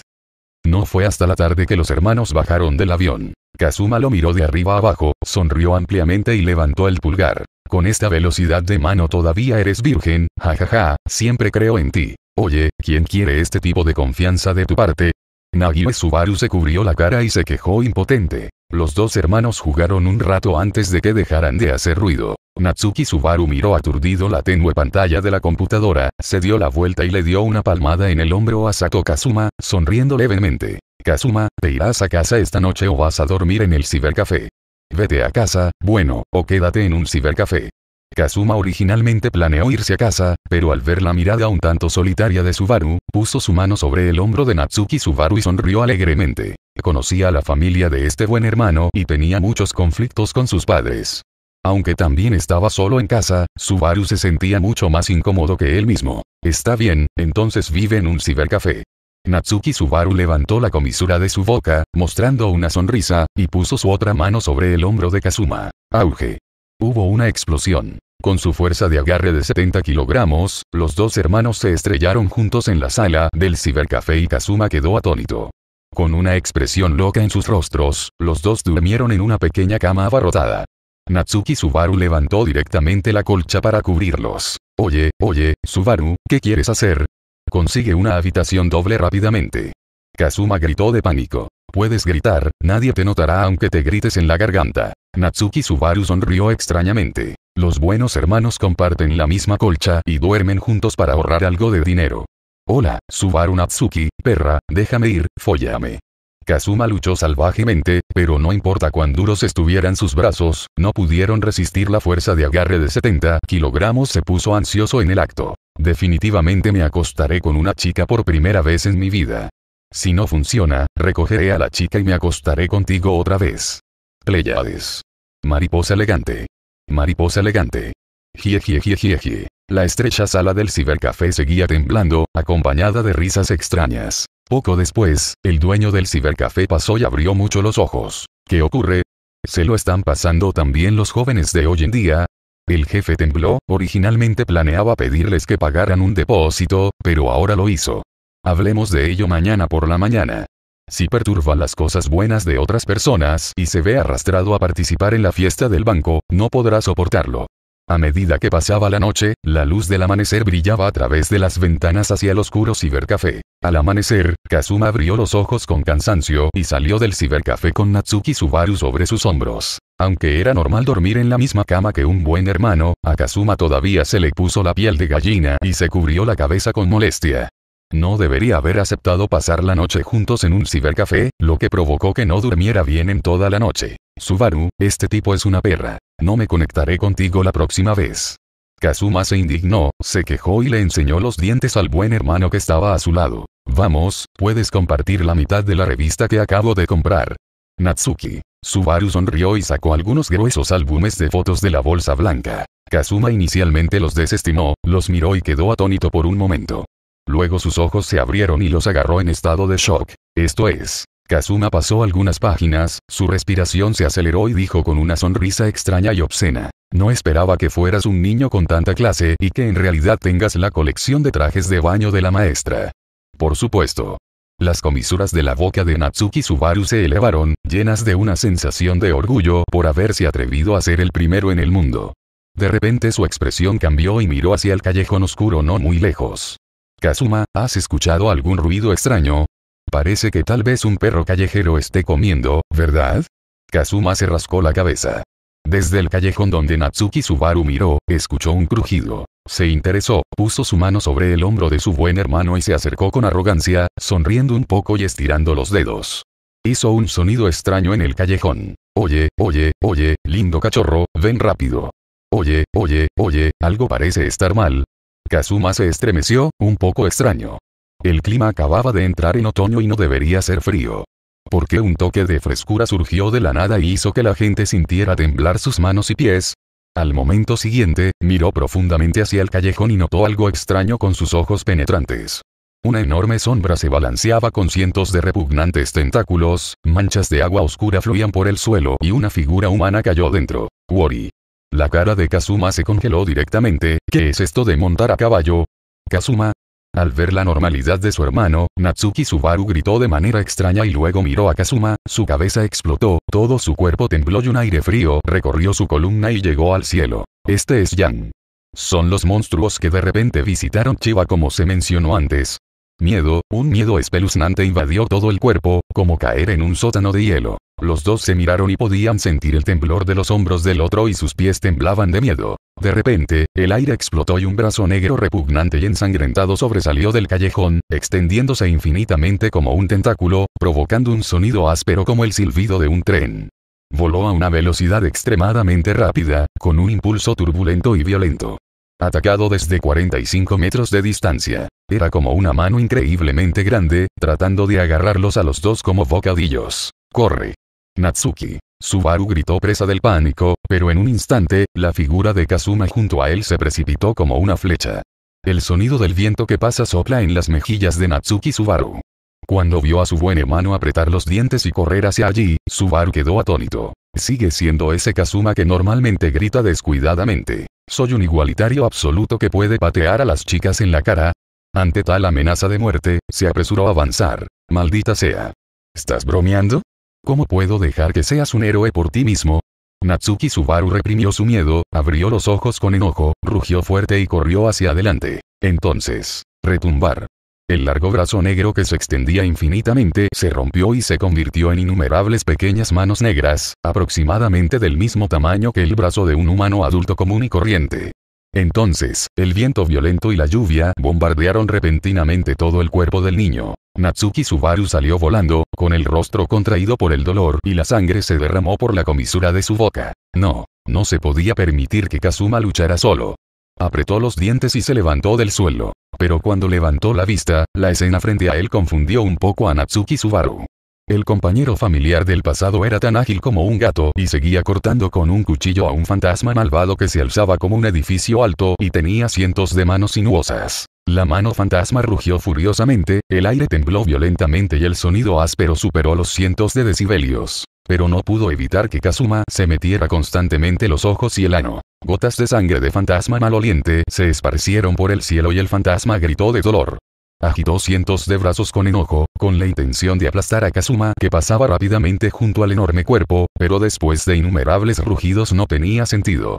No fue hasta la tarde que los hermanos bajaron del avión. Kazuma lo miró de arriba abajo, sonrió ampliamente y levantó el pulgar. Con esta velocidad de mano todavía eres virgen, jajaja, siempre creo en ti. Oye, ¿quién quiere este tipo de confianza de tu parte? Nagi Subaru se cubrió la cara y se quejó impotente. Los dos hermanos jugaron un rato antes de que dejaran de hacer ruido. Natsuki Subaru miró aturdido la tenue pantalla de la computadora, se dio la vuelta y le dio una palmada en el hombro a Sato Kazuma, sonriendo levemente. Kazuma, ¿te irás a casa esta noche o vas a dormir en el cibercafé? Vete a casa, bueno, o quédate en un cibercafé. Kazuma originalmente planeó irse a casa, pero al ver la mirada un tanto solitaria de Subaru, puso su mano sobre el hombro de Natsuki Subaru y sonrió alegremente. Conocía a la familia de este buen hermano y tenía muchos conflictos con sus padres. Aunque también estaba solo en casa, Subaru se sentía mucho más incómodo que él mismo. Está bien, entonces vive en un cibercafé. Natsuki Subaru levantó la comisura de su boca, mostrando una sonrisa, y puso su otra mano sobre el hombro de Kazuma. Auge. Hubo una explosión. Con su fuerza de agarre de 70 kilogramos, los dos hermanos se estrellaron juntos en la sala del cibercafé y Kazuma quedó atónito. Con una expresión loca en sus rostros, los dos durmieron en una pequeña cama abarrotada. Natsuki Subaru levantó directamente la colcha para cubrirlos. Oye, oye, Subaru, ¿qué quieres hacer? Consigue una habitación doble rápidamente. Kazuma gritó de pánico. Puedes gritar, nadie te notará aunque te grites en la garganta. Natsuki Subaru sonrió extrañamente. Los buenos hermanos comparten la misma colcha y duermen juntos para ahorrar algo de dinero. Hola, Subaru Natsuki, perra, déjame ir, follame. Kazuma luchó salvajemente, pero no importa cuán duros estuvieran sus brazos, no pudieron resistir la fuerza de agarre de 70 kilogramos. Se puso ansioso en el acto. Definitivamente me acostaré con una chica por primera vez en mi vida. Si no funciona, recogeré a la chica y me acostaré contigo otra vez. Pleiades. Mariposa elegante. Mariposa elegante. Gie, La estrecha sala del cibercafé seguía temblando, acompañada de risas extrañas. Poco después, el dueño del cibercafé pasó y abrió mucho los ojos. ¿Qué ocurre? ¿Se lo están pasando también los jóvenes de hoy en día? El jefe tembló, originalmente planeaba pedirles que pagaran un depósito, pero ahora lo hizo. Hablemos de ello mañana por la mañana. Si perturba las cosas buenas de otras personas y se ve arrastrado a participar en la fiesta del banco, no podrá soportarlo. A medida que pasaba la noche, la luz del amanecer brillaba a través de las ventanas hacia el oscuro cibercafé. Al amanecer, Kazuma abrió los ojos con cansancio y salió del cibercafé con Natsuki Subaru sobre sus hombros. Aunque era normal dormir en la misma cama que un buen hermano, a Kazuma todavía se le puso la piel de gallina y se cubrió la cabeza con molestia. No debería haber aceptado pasar la noche juntos en un cibercafé, lo que provocó que no durmiera bien en toda la noche. Subaru, este tipo es una perra. No me conectaré contigo la próxima vez. Kazuma se indignó, se quejó y le enseñó los dientes al buen hermano que estaba a su lado. Vamos, puedes compartir la mitad de la revista que acabo de comprar. Natsuki. Subaru sonrió y sacó algunos gruesos álbumes de fotos de la bolsa blanca. Kazuma inicialmente los desestimó, los miró y quedó atónito por un momento. Luego sus ojos se abrieron y los agarró en estado de shock. Esto es. Kazuma pasó algunas páginas, su respiración se aceleró y dijo con una sonrisa extraña y obscena. No esperaba que fueras un niño con tanta clase y que en realidad tengas la colección de trajes de baño de la maestra. Por supuesto. Las comisuras de la boca de Natsuki Subaru se elevaron, llenas de una sensación de orgullo por haberse atrevido a ser el primero en el mundo. De repente su expresión cambió y miró hacia el callejón oscuro no muy lejos. Kazuma, ¿has escuchado algún ruido extraño? Parece que tal vez un perro callejero esté comiendo, ¿verdad? Kazuma se rascó la cabeza. Desde el callejón donde Natsuki Subaru miró, escuchó un crujido. Se interesó, puso su mano sobre el hombro de su buen hermano y se acercó con arrogancia, sonriendo un poco y estirando los dedos. Hizo un sonido extraño en el callejón. Oye, oye, oye, lindo cachorro, ven rápido. Oye, oye, oye, algo parece estar mal, Kazuma se estremeció, un poco extraño. El clima acababa de entrar en otoño y no debería ser frío. Porque un toque de frescura surgió de la nada y hizo que la gente sintiera temblar sus manos y pies? Al momento siguiente, miró profundamente hacia el callejón y notó algo extraño con sus ojos penetrantes. Una enorme sombra se balanceaba con cientos de repugnantes tentáculos, manchas de agua oscura fluían por el suelo y una figura humana cayó dentro. Wori. La cara de Kazuma se congeló directamente, ¿qué es esto de montar a caballo? Kazuma. Al ver la normalidad de su hermano, Natsuki Subaru gritó de manera extraña y luego miró a Kazuma, su cabeza explotó, todo su cuerpo tembló y un aire frío recorrió su columna y llegó al cielo. Este es Yang. Son los monstruos que de repente visitaron Chiba como se mencionó antes. Miedo, un miedo espeluznante invadió todo el cuerpo, como caer en un sótano de hielo. Los dos se miraron y podían sentir el temblor de los hombros del otro y sus pies temblaban de miedo. De repente, el aire explotó y un brazo negro repugnante y ensangrentado sobresalió del callejón, extendiéndose infinitamente como un tentáculo, provocando un sonido áspero como el silbido de un tren. Voló a una velocidad extremadamente rápida, con un impulso turbulento y violento. Atacado desde 45 metros de distancia. Era como una mano increíblemente grande, tratando de agarrarlos a los dos como bocadillos. Corre. Natsuki. Subaru gritó presa del pánico, pero en un instante, la figura de Kazuma junto a él se precipitó como una flecha. El sonido del viento que pasa sopla en las mejillas de Natsuki Subaru. Cuando vio a su buen hermano apretar los dientes y correr hacia allí, Subaru quedó atónito. Sigue siendo ese Kazuma que normalmente grita descuidadamente. Soy un igualitario absoluto que puede patear a las chicas en la cara. Ante tal amenaza de muerte, se apresuró a avanzar. Maldita sea. ¿Estás bromeando? ¿Cómo puedo dejar que seas un héroe por ti mismo? Natsuki Subaru reprimió su miedo, abrió los ojos con enojo, rugió fuerte y corrió hacia adelante. Entonces, retumbar. El largo brazo negro que se extendía infinitamente se rompió y se convirtió en innumerables pequeñas manos negras, aproximadamente del mismo tamaño que el brazo de un humano adulto común y corriente. Entonces, el viento violento y la lluvia bombardearon repentinamente todo el cuerpo del niño. Natsuki Subaru salió volando, con el rostro contraído por el dolor y la sangre se derramó por la comisura de su boca. No, no se podía permitir que Kazuma luchara solo. Apretó los dientes y se levantó del suelo. Pero cuando levantó la vista, la escena frente a él confundió un poco a Natsuki Subaru. El compañero familiar del pasado era tan ágil como un gato y seguía cortando con un cuchillo a un fantasma malvado que se alzaba como un edificio alto y tenía cientos de manos sinuosas. La mano fantasma rugió furiosamente, el aire tembló violentamente y el sonido áspero superó los cientos de decibelios. Pero no pudo evitar que Kazuma se metiera constantemente los ojos y el ano. Gotas de sangre de fantasma maloliente se esparcieron por el cielo y el fantasma gritó de dolor. Agitó cientos de brazos con enojo, con la intención de aplastar a Kazuma que pasaba rápidamente junto al enorme cuerpo, pero después de innumerables rugidos no tenía sentido.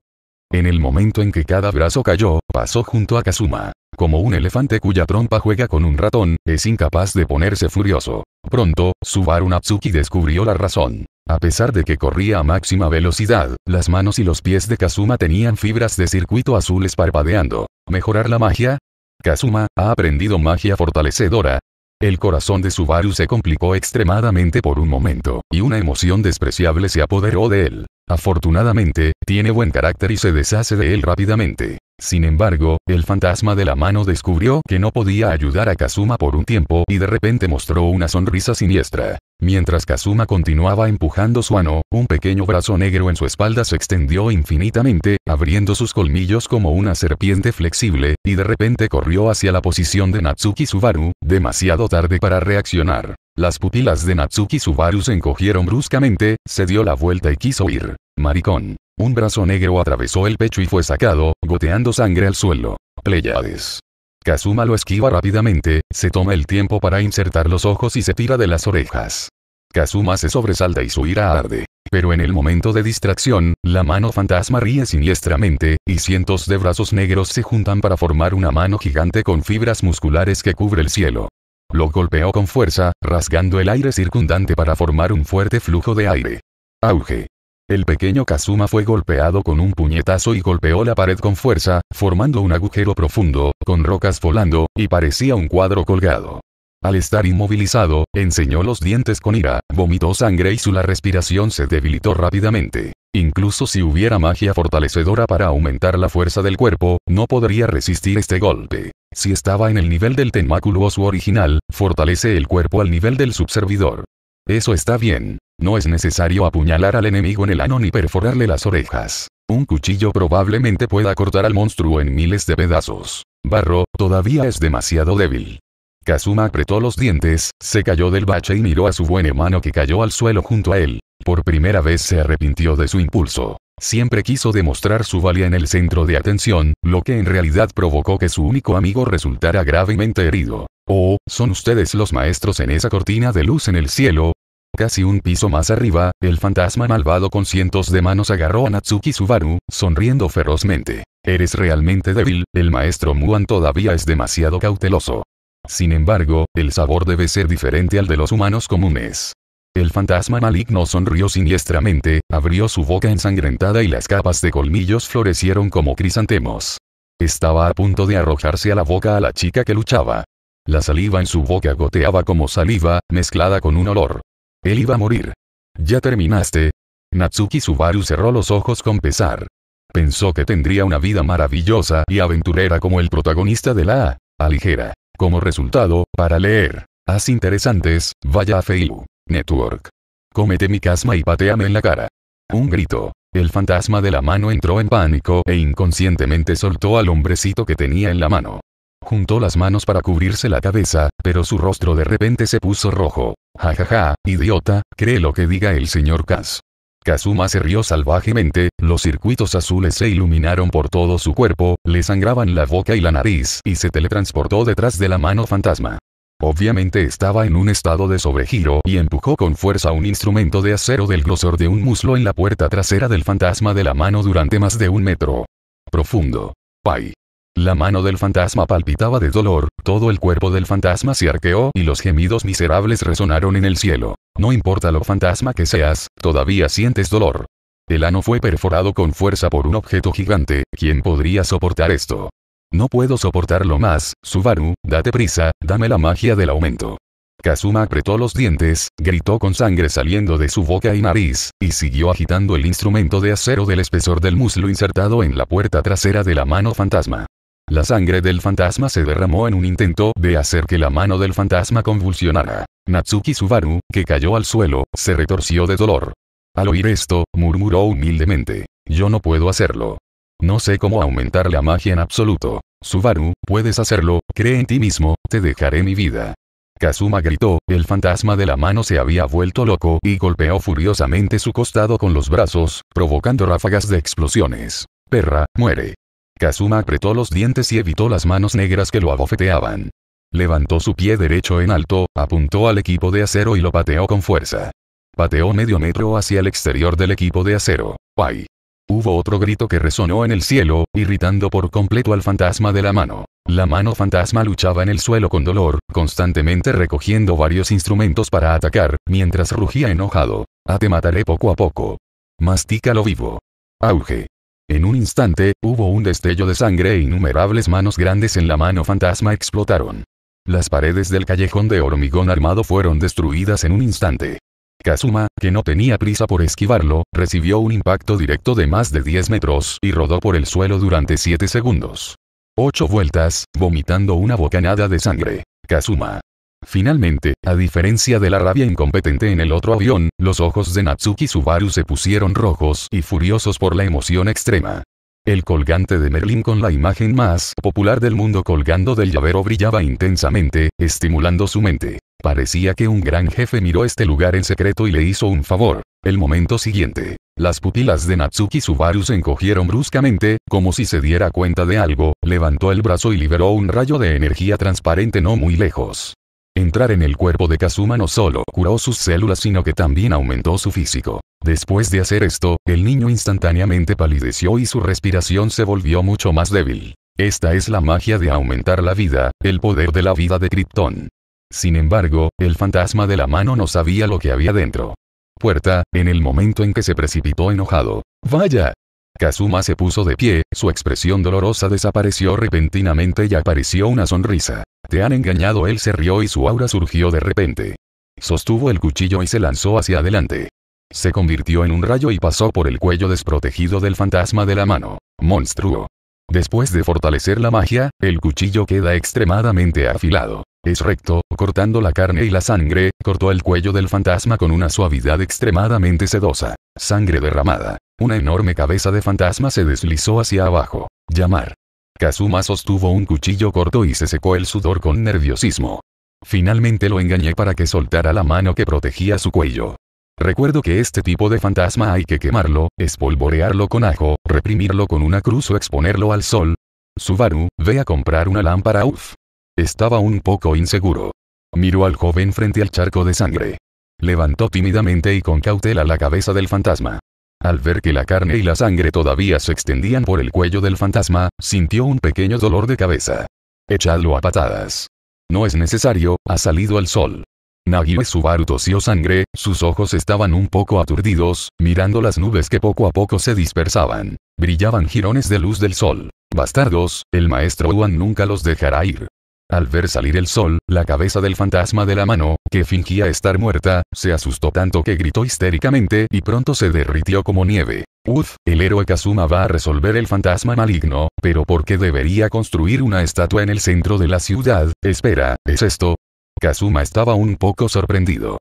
En el momento en que cada brazo cayó, pasó junto a Kazuma. Como un elefante cuya trompa juega con un ratón, es incapaz de ponerse furioso. Pronto, Subaru Natsuki descubrió la razón. A pesar de que corría a máxima velocidad, las manos y los pies de Kazuma tenían fibras de circuito azules parpadeando. ¿Mejorar la magia? Kazuma, ha aprendido magia fortalecedora, el corazón de Subaru se complicó extremadamente por un momento, y una emoción despreciable se apoderó de él. Afortunadamente, tiene buen carácter y se deshace de él rápidamente. Sin embargo, el fantasma de la mano descubrió que no podía ayudar a Kazuma por un tiempo y de repente mostró una sonrisa siniestra. Mientras Kazuma continuaba empujando su ano, un pequeño brazo negro en su espalda se extendió infinitamente, abriendo sus colmillos como una serpiente flexible, y de repente corrió hacia la posición de Natsuki Subaru, demasiado tarde para reaccionar. Las pupilas de Natsuki Subaru se encogieron bruscamente, se dio la vuelta y quiso ir. Maricón. Un brazo negro atravesó el pecho y fue sacado, goteando sangre al suelo. Pleiades. Kazuma lo esquiva rápidamente, se toma el tiempo para insertar los ojos y se tira de las orejas. Kazuma se sobresalta y su ira arde. Pero en el momento de distracción, la mano fantasma ríe siniestramente, y cientos de brazos negros se juntan para formar una mano gigante con fibras musculares que cubre el cielo. Lo golpeó con fuerza, rasgando el aire circundante para formar un fuerte flujo de aire. Auge. El pequeño Kazuma fue golpeado con un puñetazo y golpeó la pared con fuerza, formando un agujero profundo, con rocas volando, y parecía un cuadro colgado. Al estar inmovilizado, enseñó los dientes con ira, vomitó sangre y su la respiración se debilitó rápidamente. Incluso si hubiera magia fortalecedora para aumentar la fuerza del cuerpo, no podría resistir este golpe. Si estaba en el nivel del tenmáculo su original, fortalece el cuerpo al nivel del subservidor. Eso está bien. No es necesario apuñalar al enemigo en el ano ni perforarle las orejas. Un cuchillo probablemente pueda cortar al monstruo en miles de pedazos. Barro, todavía es demasiado débil. Kazuma apretó los dientes, se cayó del bache y miró a su buen hermano que cayó al suelo junto a él por primera vez se arrepintió de su impulso. Siempre quiso demostrar su valía en el centro de atención, lo que en realidad provocó que su único amigo resultara gravemente herido. Oh, son ustedes los maestros en esa cortina de luz en el cielo. Casi un piso más arriba, el fantasma malvado con cientos de manos agarró a Natsuki Subaru, sonriendo ferozmente. Eres realmente débil, el maestro Muan todavía es demasiado cauteloso. Sin embargo, el sabor debe ser diferente al de los humanos comunes. El fantasma maligno sonrió siniestramente, abrió su boca ensangrentada y las capas de colmillos florecieron como crisantemos. Estaba a punto de arrojarse a la boca a la chica que luchaba. La saliva en su boca goteaba como saliva, mezclada con un olor. Él iba a morir. ¿Ya terminaste? Natsuki Subaru cerró los ojos con pesar. Pensó que tendría una vida maravillosa y aventurera como el protagonista de la A, ligera. Como resultado, para leer. As interesantes, vaya a Feilu. Network. Cómete mi casma y pateame en la cara. Un grito. El fantasma de la mano entró en pánico e inconscientemente soltó al hombrecito que tenía en la mano. Juntó las manos para cubrirse la cabeza, pero su rostro de repente se puso rojo. Jajaja, idiota, cree lo que diga el señor Kaz. Kazuma se rió salvajemente, los circuitos azules se iluminaron por todo su cuerpo, le sangraban la boca y la nariz y se teletransportó detrás de la mano fantasma. Obviamente estaba en un estado de sobregiro y empujó con fuerza un instrumento de acero del grosor de un muslo en la puerta trasera del fantasma de la mano durante más de un metro. Profundo. Pai. La mano del fantasma palpitaba de dolor, todo el cuerpo del fantasma se arqueó y los gemidos miserables resonaron en el cielo. No importa lo fantasma que seas, todavía sientes dolor. El ano fue perforado con fuerza por un objeto gigante, ¿quién podría soportar esto? No puedo soportarlo más, Subaru, date prisa, dame la magia del aumento. Kazuma apretó los dientes, gritó con sangre saliendo de su boca y nariz, y siguió agitando el instrumento de acero del espesor del muslo insertado en la puerta trasera de la mano fantasma. La sangre del fantasma se derramó en un intento de hacer que la mano del fantasma convulsionara. Natsuki Subaru, que cayó al suelo, se retorció de dolor. Al oír esto, murmuró humildemente. Yo no puedo hacerlo. No sé cómo aumentar la magia en absoluto. Subaru, puedes hacerlo, cree en ti mismo, te dejaré mi vida. Kazuma gritó, el fantasma de la mano se había vuelto loco y golpeó furiosamente su costado con los brazos, provocando ráfagas de explosiones. Perra, muere. Kazuma apretó los dientes y evitó las manos negras que lo abofeteaban. Levantó su pie derecho en alto, apuntó al equipo de acero y lo pateó con fuerza. Pateó medio metro hacia el exterior del equipo de acero. ¡Ay! Hubo otro grito que resonó en el cielo, irritando por completo al fantasma de la mano. La mano fantasma luchaba en el suelo con dolor, constantemente recogiendo varios instrumentos para atacar, mientras rugía enojado. A ah, te mataré poco a poco. Mastícalo vivo. Auge. En un instante, hubo un destello de sangre e innumerables manos grandes en la mano fantasma explotaron. Las paredes del callejón de hormigón armado fueron destruidas en un instante. Kazuma, que no tenía prisa por esquivarlo, recibió un impacto directo de más de 10 metros y rodó por el suelo durante 7 segundos. 8 vueltas, vomitando una bocanada de sangre. Kazuma. Finalmente, a diferencia de la rabia incompetente en el otro avión, los ojos de Natsuki Subaru se pusieron rojos y furiosos por la emoción extrema. El colgante de Merlin con la imagen más popular del mundo colgando del llavero brillaba intensamente, estimulando su mente. Parecía que un gran jefe miró este lugar en secreto y le hizo un favor. El momento siguiente, las pupilas de Natsuki Subaru se encogieron bruscamente, como si se diera cuenta de algo, levantó el brazo y liberó un rayo de energía transparente no muy lejos. Entrar en el cuerpo de Kazuma no solo curó sus células sino que también aumentó su físico. Después de hacer esto, el niño instantáneamente palideció y su respiración se volvió mucho más débil. Esta es la magia de aumentar la vida, el poder de la vida de Krypton. Sin embargo, el fantasma de la mano no sabía lo que había dentro. Puerta, en el momento en que se precipitó enojado. ¡Vaya! Kazuma se puso de pie, su expresión dolorosa desapareció repentinamente y apareció una sonrisa. Te han engañado él se rió y su aura surgió de repente. Sostuvo el cuchillo y se lanzó hacia adelante. Se convirtió en un rayo y pasó por el cuello desprotegido del fantasma de la mano. Monstruo. Después de fortalecer la magia, el cuchillo queda extremadamente afilado. Es recto, cortando la carne y la sangre, cortó el cuello del fantasma con una suavidad extremadamente sedosa. Sangre derramada. Una enorme cabeza de fantasma se deslizó hacia abajo. Llamar. Kazuma sostuvo un cuchillo corto y se secó el sudor con nerviosismo. Finalmente lo engañé para que soltara la mano que protegía su cuello. Recuerdo que este tipo de fantasma hay que quemarlo, espolvorearlo con ajo, reprimirlo con una cruz o exponerlo al sol. Subaru, ve a comprar una lámpara uff. Estaba un poco inseguro. Miró al joven frente al charco de sangre. Levantó tímidamente y con cautela la cabeza del fantasma. Al ver que la carne y la sangre todavía se extendían por el cuello del fantasma, sintió un pequeño dolor de cabeza. Echadlo a patadas. No es necesario, ha salido el sol. Nagio Subaru tosió sangre, sus ojos estaban un poco aturdidos, mirando las nubes que poco a poco se dispersaban. Brillaban jirones de luz del sol. Bastardos, el maestro Wan nunca los dejará ir. Al ver salir el sol, la cabeza del fantasma de la mano, que fingía estar muerta, se asustó tanto que gritó histéricamente y pronto se derritió como nieve. Uf, el héroe Kazuma va a resolver el fantasma maligno, pero ¿por qué debería construir una estatua en el centro de la ciudad? Espera, ¿es esto? Kazuma estaba un poco sorprendido.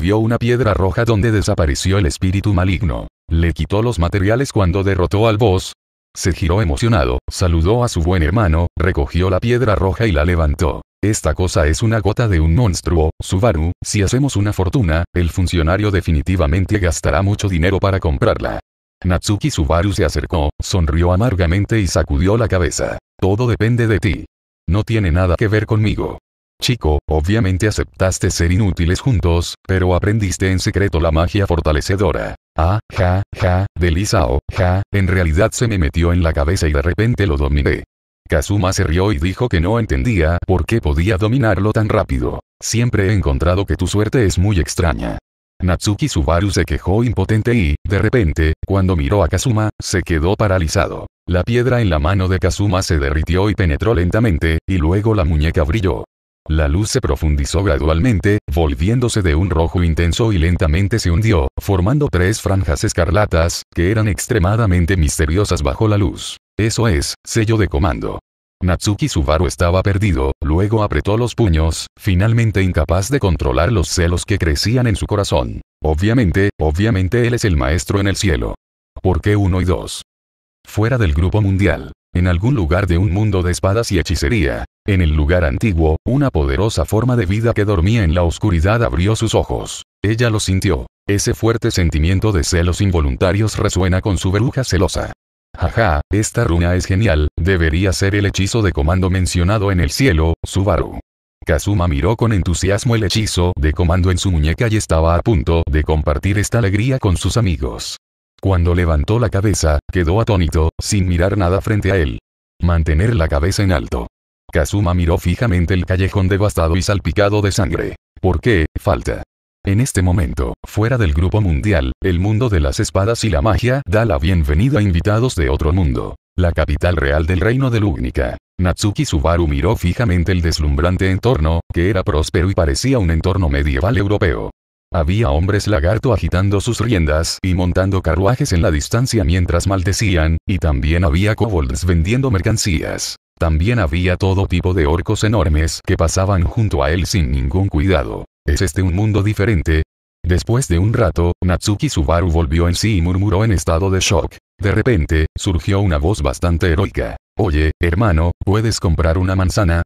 Vio una piedra roja donde desapareció el espíritu maligno. Le quitó los materiales cuando derrotó al boss, se giró emocionado, saludó a su buen hermano, recogió la piedra roja y la levantó. Esta cosa es una gota de un monstruo, Subaru, si hacemos una fortuna, el funcionario definitivamente gastará mucho dinero para comprarla. Natsuki Subaru se acercó, sonrió amargamente y sacudió la cabeza. Todo depende de ti. No tiene nada que ver conmigo. Chico, obviamente aceptaste ser inútiles juntos, pero aprendiste en secreto la magia fortalecedora. Ah, ja, ja, delisao, ja, en realidad se me metió en la cabeza y de repente lo dominé. Kazuma se rió y dijo que no entendía por qué podía dominarlo tan rápido. Siempre he encontrado que tu suerte es muy extraña. Natsuki Subaru se quejó impotente y, de repente, cuando miró a Kazuma, se quedó paralizado. La piedra en la mano de Kazuma se derritió y penetró lentamente, y luego la muñeca brilló. La luz se profundizó gradualmente, volviéndose de un rojo intenso y lentamente se hundió, formando tres franjas escarlatas, que eran extremadamente misteriosas bajo la luz. Eso es, sello de comando. Natsuki Subaru estaba perdido, luego apretó los puños, finalmente incapaz de controlar los celos que crecían en su corazón. Obviamente, obviamente él es el maestro en el cielo. ¿Por qué uno y dos? Fuera del grupo mundial. En algún lugar de un mundo de espadas y hechicería, en el lugar antiguo, una poderosa forma de vida que dormía en la oscuridad abrió sus ojos. Ella lo sintió. Ese fuerte sentimiento de celos involuntarios resuena con su bruja celosa. Jaja, esta runa es genial, debería ser el hechizo de comando mencionado en el cielo, Subaru. Kazuma miró con entusiasmo el hechizo de comando en su muñeca y estaba a punto de compartir esta alegría con sus amigos. Cuando levantó la cabeza, quedó atónito, sin mirar nada frente a él. Mantener la cabeza en alto. Kazuma miró fijamente el callejón devastado y salpicado de sangre. ¿Por qué, falta? En este momento, fuera del grupo mundial, el mundo de las espadas y la magia da la bienvenida a invitados de otro mundo. La capital real del reino de Lugnica. Natsuki Subaru miró fijamente el deslumbrante entorno, que era próspero y parecía un entorno medieval europeo. Había hombres lagarto agitando sus riendas y montando carruajes en la distancia mientras maldecían, y también había kobolds vendiendo mercancías. También había todo tipo de orcos enormes que pasaban junto a él sin ningún cuidado. ¿Es este un mundo diferente? Después de un rato, Natsuki Subaru volvió en sí y murmuró en estado de shock. De repente, surgió una voz bastante heroica. Oye, hermano, ¿puedes comprar una manzana?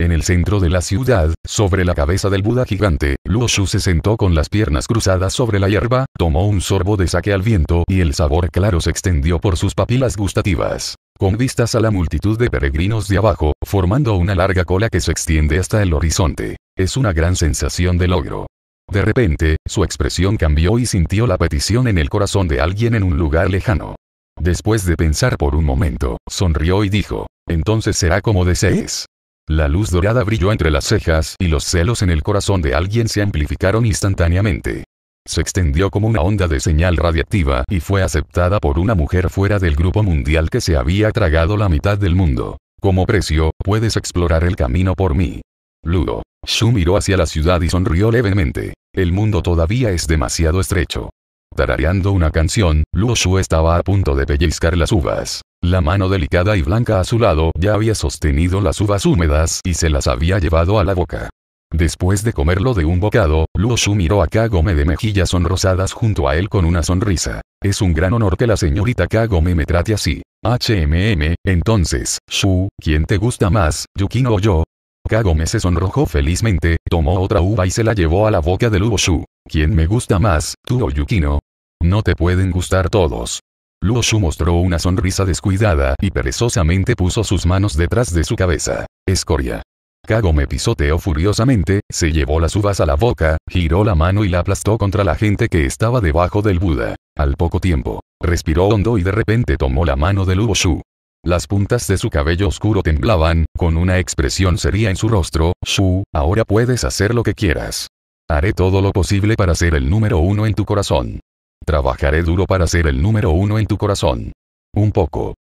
En el centro de la ciudad, sobre la cabeza del Buda gigante, Luo se sentó con las piernas cruzadas sobre la hierba, tomó un sorbo de saque al viento y el sabor claro se extendió por sus papilas gustativas. Con vistas a la multitud de peregrinos de abajo, formando una larga cola que se extiende hasta el horizonte. Es una gran sensación de logro. De repente, su expresión cambió y sintió la petición en el corazón de alguien en un lugar lejano. Después de pensar por un momento, sonrió y dijo, entonces será como desees. La luz dorada brilló entre las cejas y los celos en el corazón de alguien se amplificaron instantáneamente. Se extendió como una onda de señal radiactiva y fue aceptada por una mujer fuera del grupo mundial que se había tragado la mitad del mundo. Como precio, puedes explorar el camino por mí. Ludo. Shu miró hacia la ciudad y sonrió levemente. El mundo todavía es demasiado estrecho tarareando una canción, Luo Shu estaba a punto de pellizcar las uvas. La mano delicada y blanca a su lado ya había sostenido las uvas húmedas y se las había llevado a la boca. Después de comerlo de un bocado, Luo Shu miró a Kagome de mejillas sonrosadas junto a él con una sonrisa. Es un gran honor que la señorita Kagome me trate así. HMM, entonces, Shu, ¿quién te gusta más, Yukino o yo? Kagome se sonrojó felizmente, tomó otra uva y se la llevó a la boca de Luo Shu. ¿Quién me gusta más, tú o Yukino? No te pueden gustar todos. Luo Shu mostró una sonrisa descuidada y perezosamente puso sus manos detrás de su cabeza. Escoria. Kago me pisoteó furiosamente, se llevó las uvas a la boca, giró la mano y la aplastó contra la gente que estaba debajo del Buda. Al poco tiempo, respiró hondo y de repente tomó la mano de Luo Shu. Las puntas de su cabello oscuro temblaban, con una expresión seria en su rostro, Shu, ahora puedes hacer lo que quieras. Haré todo lo posible para ser el número uno en tu corazón trabajaré duro para ser el número uno en tu corazón. Un poco.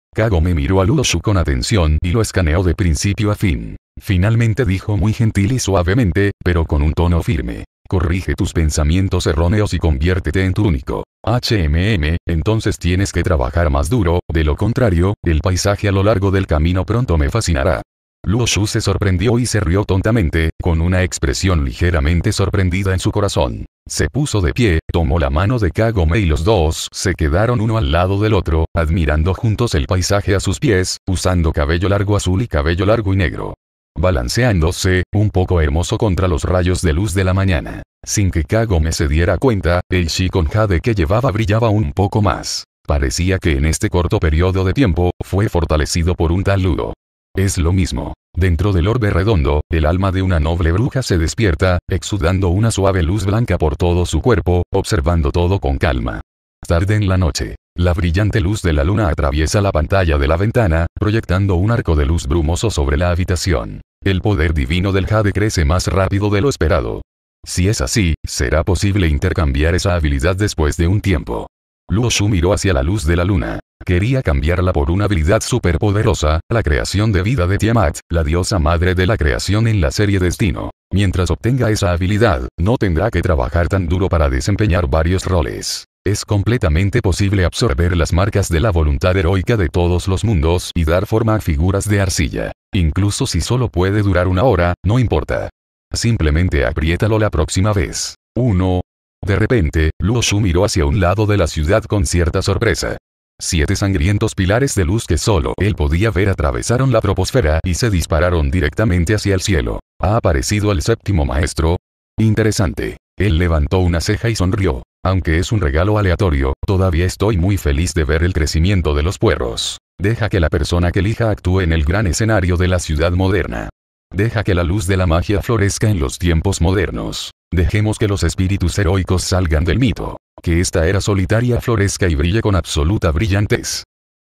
me miró a su con atención y lo escaneó de principio a fin. Finalmente dijo muy gentil y suavemente, pero con un tono firme. Corrige tus pensamientos erróneos y conviértete en tu único. HMM, entonces tienes que trabajar más duro, de lo contrario, el paisaje a lo largo del camino pronto me fascinará. Luo Shu se sorprendió y se rió tontamente, con una expresión ligeramente sorprendida en su corazón. Se puso de pie, tomó la mano de Kagome y los dos se quedaron uno al lado del otro, admirando juntos el paisaje a sus pies, usando cabello largo azul y cabello largo y negro. Balanceándose, un poco hermoso contra los rayos de luz de la mañana. Sin que Kagome se diera cuenta, el Shikon Jade que llevaba brillaba un poco más. Parecía que en este corto periodo de tiempo, fue fortalecido por un taludo. Es lo mismo. Dentro del orbe redondo, el alma de una noble bruja se despierta, exudando una suave luz blanca por todo su cuerpo, observando todo con calma. Tarde en la noche. La brillante luz de la luna atraviesa la pantalla de la ventana, proyectando un arco de luz brumoso sobre la habitación. El poder divino del jade crece más rápido de lo esperado. Si es así, será posible intercambiar esa habilidad después de un tiempo. Luo miró hacia la luz de la luna. Quería cambiarla por una habilidad superpoderosa, la creación de vida de Tiamat, la diosa madre de la creación en la serie Destino. Mientras obtenga esa habilidad, no tendrá que trabajar tan duro para desempeñar varios roles. Es completamente posible absorber las marcas de la voluntad heroica de todos los mundos y dar forma a figuras de arcilla. Incluso si solo puede durar una hora, no importa. Simplemente apriétalo la próxima vez. 1. De repente, Luo miró hacia un lado de la ciudad con cierta sorpresa. Siete sangrientos pilares de luz que solo él podía ver atravesaron la troposfera y se dispararon directamente hacia el cielo. ¿Ha aparecido el séptimo maestro? Interesante. Él levantó una ceja y sonrió. Aunque es un regalo aleatorio, todavía estoy muy feliz de ver el crecimiento de los puerros. Deja que la persona que elija actúe en el gran escenario de la ciudad moderna. Deja que la luz de la magia florezca en los tiempos modernos. Dejemos que los espíritus heroicos salgan del mito que esta era solitaria florezca y brille con absoluta brillantez.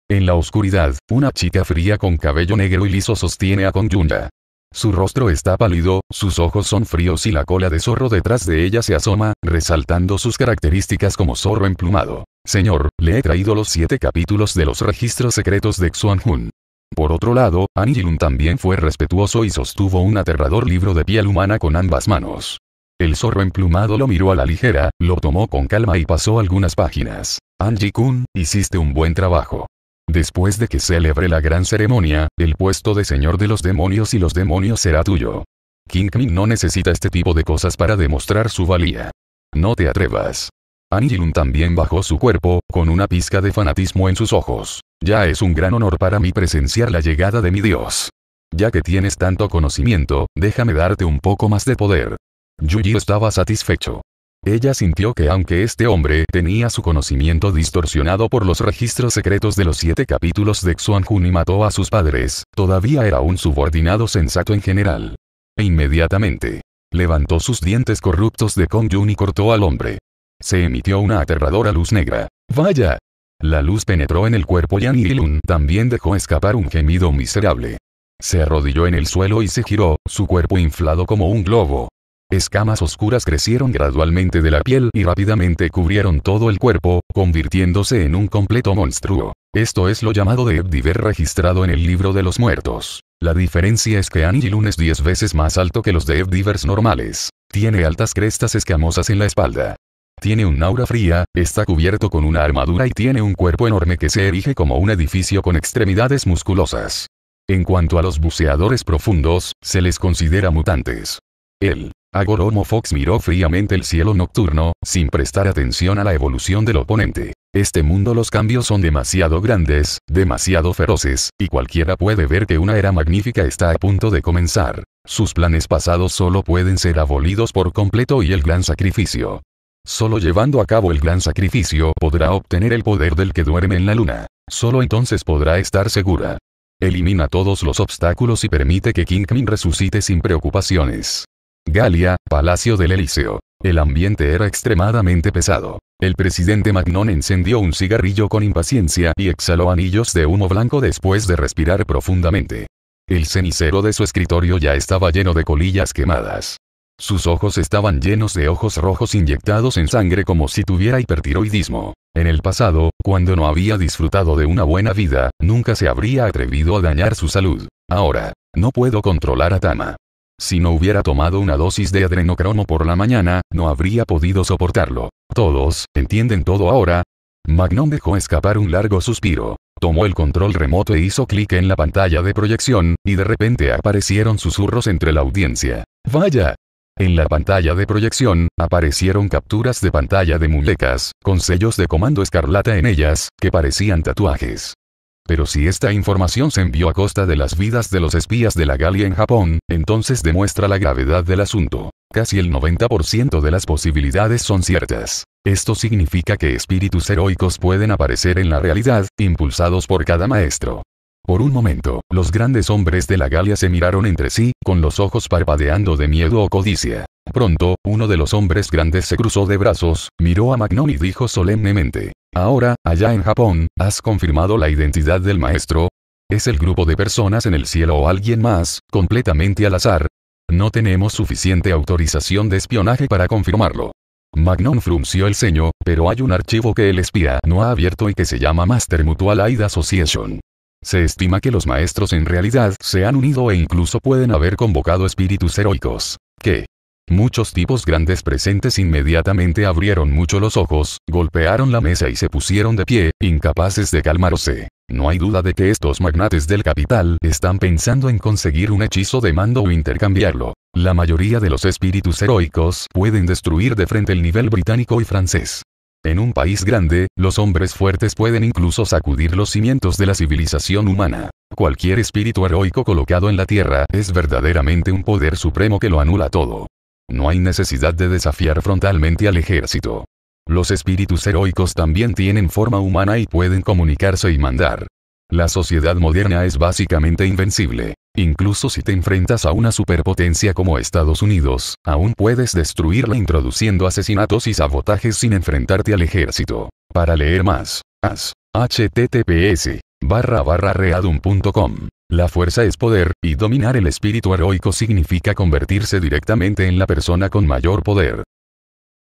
En la oscuridad, una chica fría con cabello negro y liso sostiene a Yunya. Su rostro está pálido, sus ojos son fríos y la cola de zorro detrás de ella se asoma, resaltando sus características como zorro emplumado. Señor, le he traído los siete capítulos de los registros secretos de Jun. Por otro lado, Yilun también fue respetuoso y sostuvo un aterrador libro de piel humana con ambas manos. El zorro emplumado lo miró a la ligera, lo tomó con calma y pasó algunas páginas. Anji kun hiciste un buen trabajo. Después de que celebre la gran ceremonia, el puesto de señor de los demonios y los demonios será tuyo. King-min no necesita este tipo de cosas para demostrar su valía. No te atrevas. Angilun también bajó su cuerpo, con una pizca de fanatismo en sus ojos. Ya es un gran honor para mí presenciar la llegada de mi dios. Ya que tienes tanto conocimiento, déjame darte un poco más de poder. Yuji estaba satisfecho. Ella sintió que aunque este hombre tenía su conocimiento distorsionado por los registros secretos de los siete capítulos de Xuan Jun y mató a sus padres, todavía era un subordinado sensato en general. E inmediatamente, levantó sus dientes corruptos de Kong Jun y cortó al hombre. Se emitió una aterradora luz negra. ¡Vaya! La luz penetró en el cuerpo y Yilun. también dejó escapar un gemido miserable. Se arrodilló en el suelo y se giró, su cuerpo inflado como un globo, Escamas oscuras crecieron gradualmente de la piel y rápidamente cubrieron todo el cuerpo, convirtiéndose en un completo monstruo. Esto es lo llamado de Ebdiver registrado en el libro de los muertos. La diferencia es que Angilun es 10 veces más alto que los de Ebdivers normales. Tiene altas crestas escamosas en la espalda. Tiene un aura fría, está cubierto con una armadura y tiene un cuerpo enorme que se erige como un edificio con extremidades musculosas. En cuanto a los buceadores profundos, se les considera mutantes. El Agoromo Fox miró fríamente el cielo nocturno, sin prestar atención a la evolución del oponente. Este mundo los cambios son demasiado grandes, demasiado feroces, y cualquiera puede ver que una era magnífica está a punto de comenzar. Sus planes pasados solo pueden ser abolidos por completo y el gran sacrificio. Solo llevando a cabo el gran sacrificio podrá obtener el poder del que duerme en la luna. Solo entonces podrá estar segura. Elimina todos los obstáculos y permite que King Min resucite sin preocupaciones. Galia, Palacio del Elíseo. El ambiente era extremadamente pesado. El presidente Magnon encendió un cigarrillo con impaciencia y exhaló anillos de humo blanco después de respirar profundamente. El cenicero de su escritorio ya estaba lleno de colillas quemadas. Sus ojos estaban llenos de ojos rojos inyectados en sangre como si tuviera hipertiroidismo. En el pasado, cuando no había disfrutado de una buena vida, nunca se habría atrevido a dañar su salud. Ahora, no puedo controlar a Tama. Si no hubiera tomado una dosis de adrenocromo por la mañana, no habría podido soportarlo. Todos, ¿entienden todo ahora? Magnón dejó escapar un largo suspiro. Tomó el control remoto e hizo clic en la pantalla de proyección, y de repente aparecieron susurros entre la audiencia. ¡Vaya! En la pantalla de proyección, aparecieron capturas de pantalla de muñecas, con sellos de comando escarlata en ellas, que parecían tatuajes. Pero si esta información se envió a costa de las vidas de los espías de la Galia en Japón, entonces demuestra la gravedad del asunto. Casi el 90% de las posibilidades son ciertas. Esto significa que espíritus heroicos pueden aparecer en la realidad, impulsados por cada maestro. Por un momento, los grandes hombres de la Galia se miraron entre sí, con los ojos parpadeando de miedo o codicia. Pronto, uno de los hombres grandes se cruzó de brazos, miró a Magnon y dijo solemnemente, Ahora, allá en Japón, ¿has confirmado la identidad del maestro? ¿Es el grupo de personas en el cielo o alguien más, completamente al azar? No tenemos suficiente autorización de espionaje para confirmarlo. Magnon frunció el ceño, pero hay un archivo que el espía no ha abierto y que se llama Master Mutual Aid Association. Se estima que los maestros en realidad se han unido e incluso pueden haber convocado espíritus heroicos, ¿Qué? Muchos tipos grandes presentes inmediatamente abrieron mucho los ojos, golpearon la mesa y se pusieron de pie, incapaces de calmarse. No hay duda de que estos magnates del capital están pensando en conseguir un hechizo de mando o intercambiarlo. La mayoría de los espíritus heroicos pueden destruir de frente el nivel británico y francés. En un país grande, los hombres fuertes pueden incluso sacudir los cimientos de la civilización humana. Cualquier espíritu heroico colocado en la Tierra es verdaderamente un poder supremo que lo anula todo. No hay necesidad de desafiar frontalmente al ejército. Los espíritus heroicos también tienen forma humana y pueden comunicarse y mandar. La sociedad moderna es básicamente invencible. Incluso si te enfrentas a una superpotencia como Estados Unidos, aún puedes destruirla introduciendo asesinatos y sabotajes sin enfrentarte al ejército. Para leer más, haz https barra la fuerza es poder, y dominar el espíritu heroico significa convertirse directamente en la persona con mayor poder.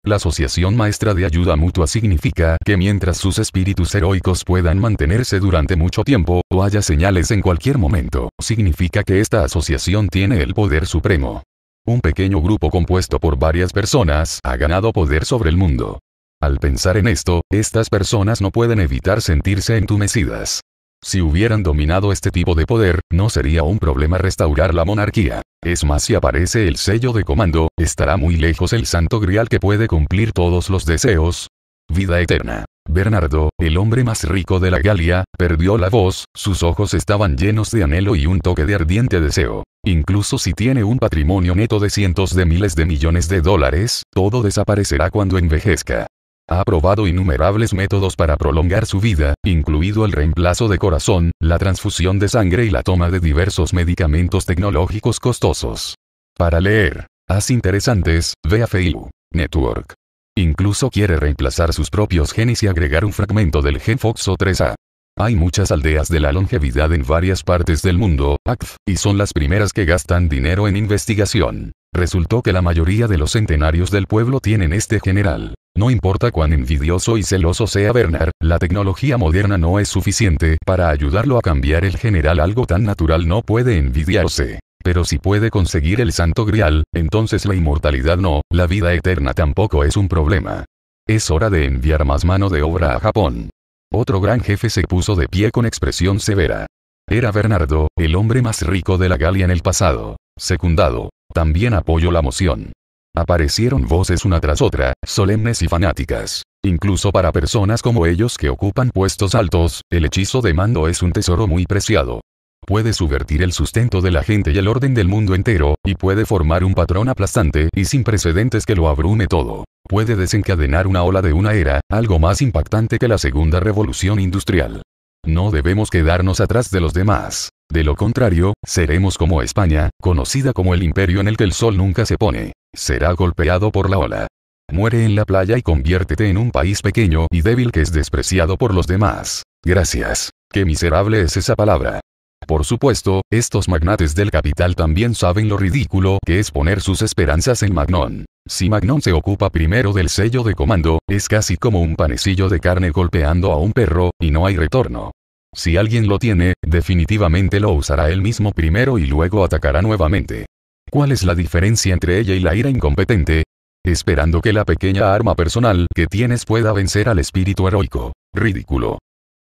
La Asociación Maestra de Ayuda Mutua significa que mientras sus espíritus heroicos puedan mantenerse durante mucho tiempo, o haya señales en cualquier momento, significa que esta asociación tiene el poder supremo. Un pequeño grupo compuesto por varias personas ha ganado poder sobre el mundo. Al pensar en esto, estas personas no pueden evitar sentirse entumecidas. Si hubieran dominado este tipo de poder, no sería un problema restaurar la monarquía. Es más si aparece el sello de comando, estará muy lejos el santo grial que puede cumplir todos los deseos. Vida eterna. Bernardo, el hombre más rico de la Galia, perdió la voz, sus ojos estaban llenos de anhelo y un toque de ardiente deseo. Incluso si tiene un patrimonio neto de cientos de miles de millones de dólares, todo desaparecerá cuando envejezca. Ha probado innumerables métodos para prolongar su vida, incluido el reemplazo de corazón, la transfusión de sangre y la toma de diversos medicamentos tecnológicos costosos. Para leer, haz interesantes, ve a Facebook, Network. Incluso quiere reemplazar sus propios genes y agregar un fragmento del gen FOXO3A. Hay muchas aldeas de la longevidad en varias partes del mundo, y son las primeras que gastan dinero en investigación. Resultó que la mayoría de los centenarios del pueblo tienen este general. No importa cuán envidioso y celoso sea Bernard, la tecnología moderna no es suficiente para ayudarlo a cambiar el general algo tan natural no puede envidiarse. Pero si puede conseguir el santo grial, entonces la inmortalidad no, la vida eterna tampoco es un problema. Es hora de enviar más mano de obra a Japón. Otro gran jefe se puso de pie con expresión severa. Era Bernardo, el hombre más rico de la Galia en el pasado. Secundado. También apoyo la moción. Aparecieron voces una tras otra, solemnes y fanáticas. Incluso para personas como ellos que ocupan puestos altos, el hechizo de mando es un tesoro muy preciado. Puede subvertir el sustento de la gente y el orden del mundo entero, y puede formar un patrón aplastante y sin precedentes que lo abrume todo. Puede desencadenar una ola de una era, algo más impactante que la segunda revolución industrial. No debemos quedarnos atrás de los demás. De lo contrario, seremos como España, conocida como el imperio en el que el sol nunca se pone. Será golpeado por la ola. Muere en la playa y conviértete en un país pequeño y débil que es despreciado por los demás. Gracias. Qué miserable es esa palabra. Por supuesto, estos magnates del capital también saben lo ridículo que es poner sus esperanzas en Magnón. Si Magnón se ocupa primero del sello de comando, es casi como un panecillo de carne golpeando a un perro, y no hay retorno. Si alguien lo tiene, definitivamente lo usará él mismo primero y luego atacará nuevamente. ¿Cuál es la diferencia entre ella y la ira incompetente? Esperando que la pequeña arma personal que tienes pueda vencer al espíritu heroico. Ridículo.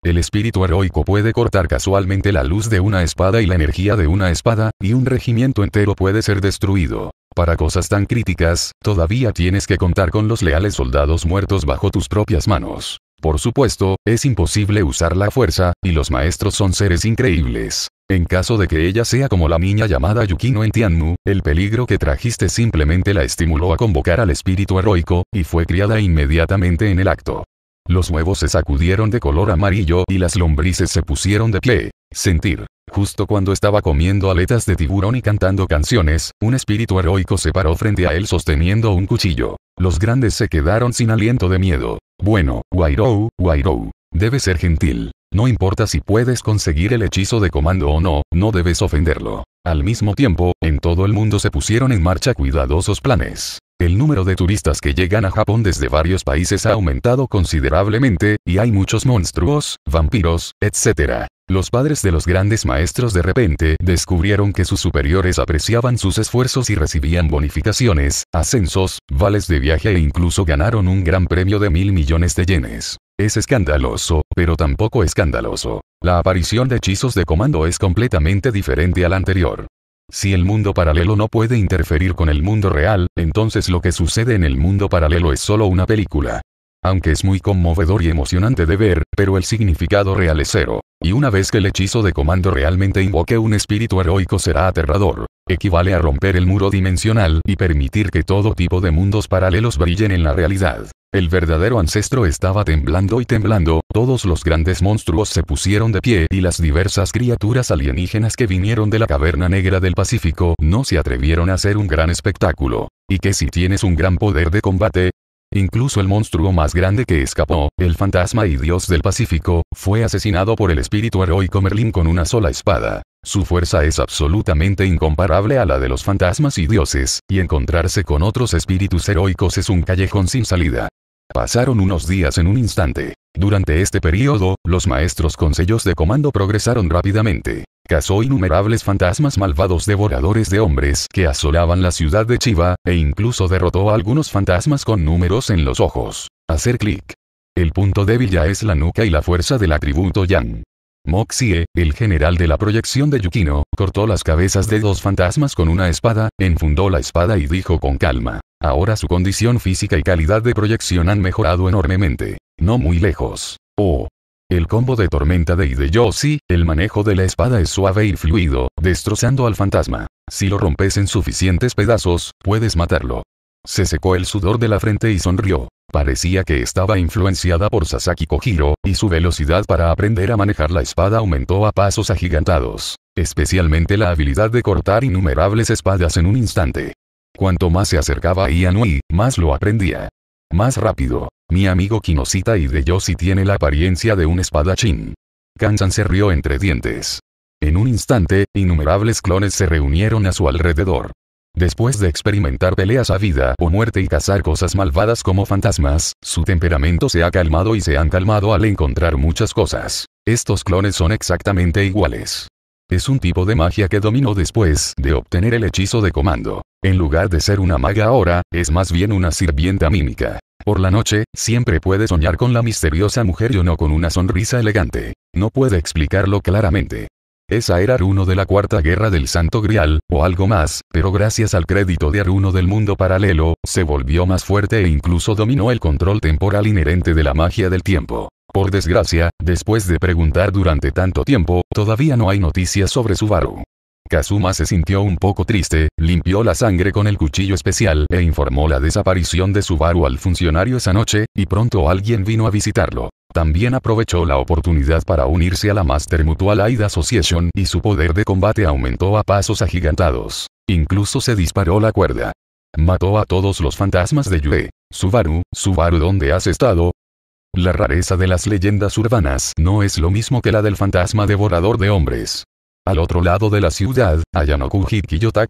El espíritu heroico puede cortar casualmente la luz de una espada y la energía de una espada, y un regimiento entero puede ser destruido. Para cosas tan críticas, todavía tienes que contar con los leales soldados muertos bajo tus propias manos. Por supuesto, es imposible usar la fuerza, y los maestros son seres increíbles. En caso de que ella sea como la niña llamada Yukino en Tianmu, el peligro que trajiste simplemente la estimuló a convocar al espíritu heroico, y fue criada inmediatamente en el acto. Los huevos se sacudieron de color amarillo y las lombrices se pusieron de pie. Sentir. Justo cuando estaba comiendo aletas de tiburón y cantando canciones, un espíritu heroico se paró frente a él sosteniendo un cuchillo. Los grandes se quedaron sin aliento de miedo. Bueno, Wairou, Wairo, debes ser gentil. No importa si puedes conseguir el hechizo de comando o no, no debes ofenderlo. Al mismo tiempo, en todo el mundo se pusieron en marcha cuidadosos planes. El número de turistas que llegan a Japón desde varios países ha aumentado considerablemente, y hay muchos monstruos, vampiros, etc. Los padres de los grandes maestros de repente descubrieron que sus superiores apreciaban sus esfuerzos y recibían bonificaciones, ascensos, vales de viaje e incluso ganaron un gran premio de mil millones de yenes. Es escandaloso, pero tampoco escandaloso. La aparición de hechizos de comando es completamente diferente al anterior. Si el mundo paralelo no puede interferir con el mundo real, entonces lo que sucede en el mundo paralelo es solo una película. Aunque es muy conmovedor y emocionante de ver, pero el significado real es cero. Y una vez que el hechizo de comando realmente invoque un espíritu heroico será aterrador. Equivale a romper el muro dimensional y permitir que todo tipo de mundos paralelos brillen en la realidad. El verdadero ancestro estaba temblando y temblando, todos los grandes monstruos se pusieron de pie y las diversas criaturas alienígenas que vinieron de la caverna negra del Pacífico no se atrevieron a hacer un gran espectáculo. Y que si tienes un gran poder de combate, Incluso el monstruo más grande que escapó, el fantasma y dios del Pacífico, fue asesinado por el espíritu heroico Merlin con una sola espada. Su fuerza es absolutamente incomparable a la de los fantasmas y dioses, y encontrarse con otros espíritus heroicos es un callejón sin salida. Pasaron unos días en un instante. Durante este periodo, los maestros con sellos de comando progresaron rápidamente. Cazó innumerables fantasmas malvados devoradores de hombres que asolaban la ciudad de Chiva, e incluso derrotó a algunos fantasmas con números en los ojos. Hacer clic. El punto débil ya es la nuca y la fuerza del atributo Yang. Moxie, el general de la proyección de Yukino, cortó las cabezas de dos fantasmas con una espada, enfundó la espada y dijo con calma. Ahora su condición física y calidad de proyección han mejorado enormemente. No muy lejos. Oh, el combo de Tormenta de Hideyoshi, el manejo de la espada es suave y fluido, destrozando al fantasma. Si lo rompes en suficientes pedazos, puedes matarlo. Se secó el sudor de la frente y sonrió. Parecía que estaba influenciada por Sasaki Kojiro, y su velocidad para aprender a manejar la espada aumentó a pasos agigantados. Especialmente la habilidad de cortar innumerables espadas en un instante. Cuanto más se acercaba a Ianui, más lo aprendía. Más rápido, mi amigo de Yoshi tiene la apariencia de un espadachín. Kansan se rió entre dientes. En un instante, innumerables clones se reunieron a su alrededor. Después de experimentar peleas a vida o muerte y cazar cosas malvadas como fantasmas, su temperamento se ha calmado y se han calmado al encontrar muchas cosas. Estos clones son exactamente iguales. Es un tipo de magia que dominó después de obtener el hechizo de comando. En lugar de ser una maga ahora, es más bien una sirvienta mímica. Por la noche, siempre puede soñar con la misteriosa mujer y no con una sonrisa elegante. No puede explicarlo claramente. Esa era Aruno de la Cuarta Guerra del Santo Grial, o algo más, pero gracias al crédito de Aruno del mundo paralelo, se volvió más fuerte e incluso dominó el control temporal inherente de la magia del tiempo. Por desgracia, después de preguntar durante tanto tiempo, todavía no hay noticias sobre Subaru. Kazuma se sintió un poco triste, limpió la sangre con el cuchillo especial e informó la desaparición de Subaru al funcionario esa noche, y pronto alguien vino a visitarlo. También aprovechó la oportunidad para unirse a la Master Mutual Aid Association y su poder de combate aumentó a pasos agigantados. Incluso se disparó la cuerda. Mató a todos los fantasmas de Yue. Subaru, Subaru, ¿dónde has estado? La rareza de las leyendas urbanas no es lo mismo que la del fantasma devorador de hombres. Al otro lado de la ciudad, Ayanoku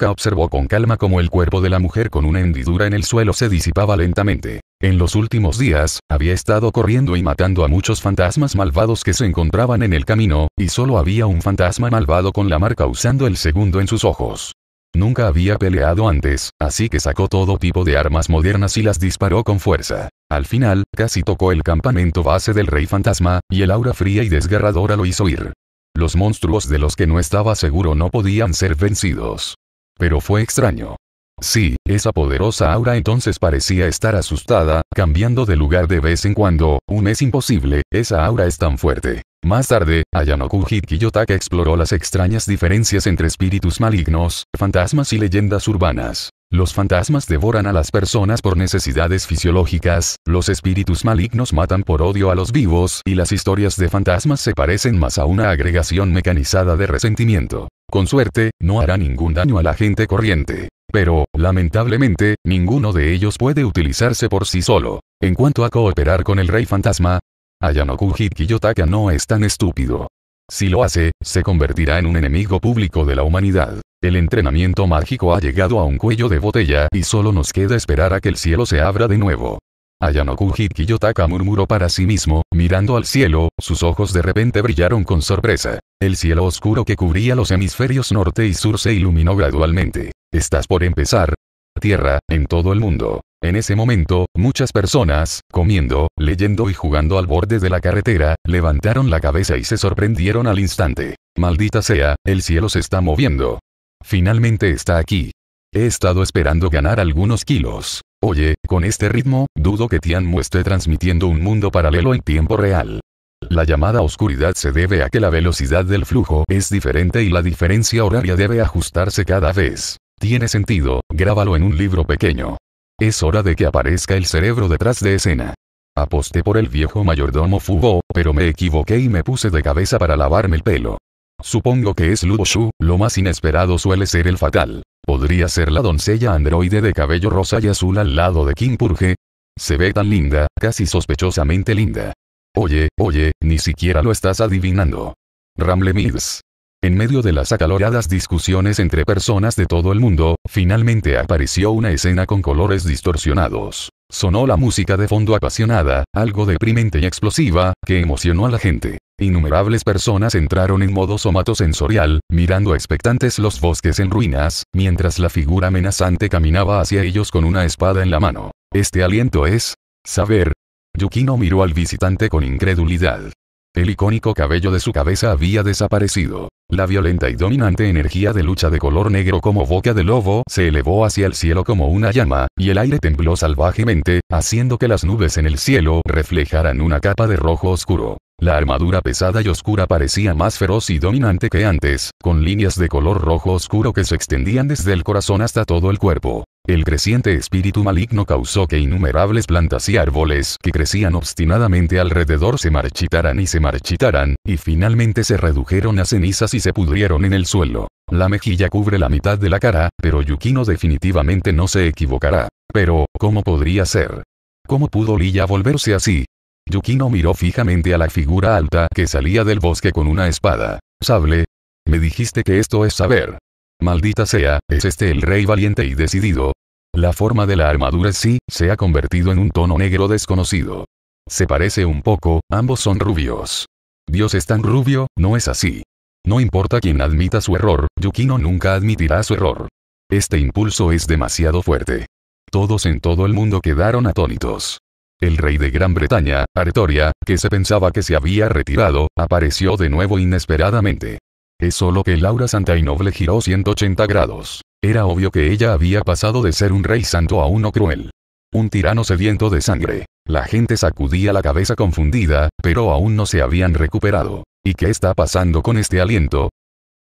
observó con calma cómo el cuerpo de la mujer con una hendidura en el suelo se disipaba lentamente. En los últimos días, había estado corriendo y matando a muchos fantasmas malvados que se encontraban en el camino, y solo había un fantasma malvado con la marca usando el segundo en sus ojos. Nunca había peleado antes, así que sacó todo tipo de armas modernas y las disparó con fuerza. Al final, casi tocó el campamento base del rey fantasma, y el aura fría y desgarradora lo hizo ir. Los monstruos de los que no estaba seguro no podían ser vencidos. Pero fue extraño. Sí, esa poderosa aura entonces parecía estar asustada, cambiando de lugar de vez en cuando, un es imposible, esa aura es tan fuerte. Más tarde, Ayanoku Kiyotaka exploró las extrañas diferencias entre espíritus malignos, fantasmas y leyendas urbanas. Los fantasmas devoran a las personas por necesidades fisiológicas, los espíritus malignos matan por odio a los vivos y las historias de fantasmas se parecen más a una agregación mecanizada de resentimiento. Con suerte, no hará ningún daño a la gente corriente. Pero, lamentablemente, ninguno de ellos puede utilizarse por sí solo. En cuanto a cooperar con el rey fantasma, Ayanoku Yotaka no es tan estúpido. Si lo hace, se convertirá en un enemigo público de la humanidad. El entrenamiento mágico ha llegado a un cuello de botella y solo nos queda esperar a que el cielo se abra de nuevo. Ayanoku Yotaka murmuró para sí mismo, mirando al cielo, sus ojos de repente brillaron con sorpresa. El cielo oscuro que cubría los hemisferios norte y sur se iluminó gradualmente. Estás por empezar. Tierra, en todo el mundo. En ese momento, muchas personas, comiendo, leyendo y jugando al borde de la carretera, levantaron la cabeza y se sorprendieron al instante. Maldita sea, el cielo se está moviendo. Finalmente está aquí. He estado esperando ganar algunos kilos. Oye, con este ritmo, dudo que Tianmu esté transmitiendo un mundo paralelo en tiempo real. La llamada oscuridad se debe a que la velocidad del flujo es diferente y la diferencia horaria debe ajustarse cada vez. Tiene sentido, grábalo en un libro pequeño. Es hora de que aparezca el cerebro detrás de escena. Aposté por el viejo mayordomo Fubo, pero me equivoqué y me puse de cabeza para lavarme el pelo. Supongo que es Luboshu, lo más inesperado suele ser el fatal. Podría ser la doncella androide de cabello rosa y azul al lado de Kim Purge. Se ve tan linda, casi sospechosamente linda. Oye, oye, ni siquiera lo estás adivinando. Ramble Mills. En medio de las acaloradas discusiones entre personas de todo el mundo, finalmente apareció una escena con colores distorsionados. Sonó la música de fondo apasionada, algo deprimente y explosiva, que emocionó a la gente. Innumerables personas entraron en modo somatosensorial, mirando expectantes los bosques en ruinas, mientras la figura amenazante caminaba hacia ellos con una espada en la mano. Este aliento es... saber. Yukino miró al visitante con incredulidad. El icónico cabello de su cabeza había desaparecido. La violenta y dominante energía de lucha de color negro como boca de lobo se elevó hacia el cielo como una llama, y el aire tembló salvajemente, haciendo que las nubes en el cielo reflejaran una capa de rojo oscuro. La armadura pesada y oscura parecía más feroz y dominante que antes, con líneas de color rojo oscuro que se extendían desde el corazón hasta todo el cuerpo. El creciente espíritu maligno causó que innumerables plantas y árboles que crecían obstinadamente alrededor se marchitaran y se marchitaran, y finalmente se redujeron a cenizas y se pudrieron en el suelo. La mejilla cubre la mitad de la cara, pero Yukino definitivamente no se equivocará. Pero, ¿cómo podría ser? ¿Cómo pudo Lilla volverse así? Yukino miró fijamente a la figura alta que salía del bosque con una espada. Sable. Me dijiste que esto es saber. Maldita sea, ¿es este el rey valiente y decidido? La forma de la armadura sí, se ha convertido en un tono negro desconocido. Se parece un poco, ambos son rubios. Dios es tan rubio, no es así. No importa quien admita su error, Yukino nunca admitirá su error. Este impulso es demasiado fuerte. Todos en todo el mundo quedaron atónitos. El rey de Gran Bretaña, Artoria, que se pensaba que se había retirado, apareció de nuevo inesperadamente. Es solo que Laura Santa y Noble giró 180 grados. Era obvio que ella había pasado de ser un rey santo a uno cruel. Un tirano sediento de sangre. La gente sacudía la cabeza confundida, pero aún no se habían recuperado. ¿Y qué está pasando con este aliento?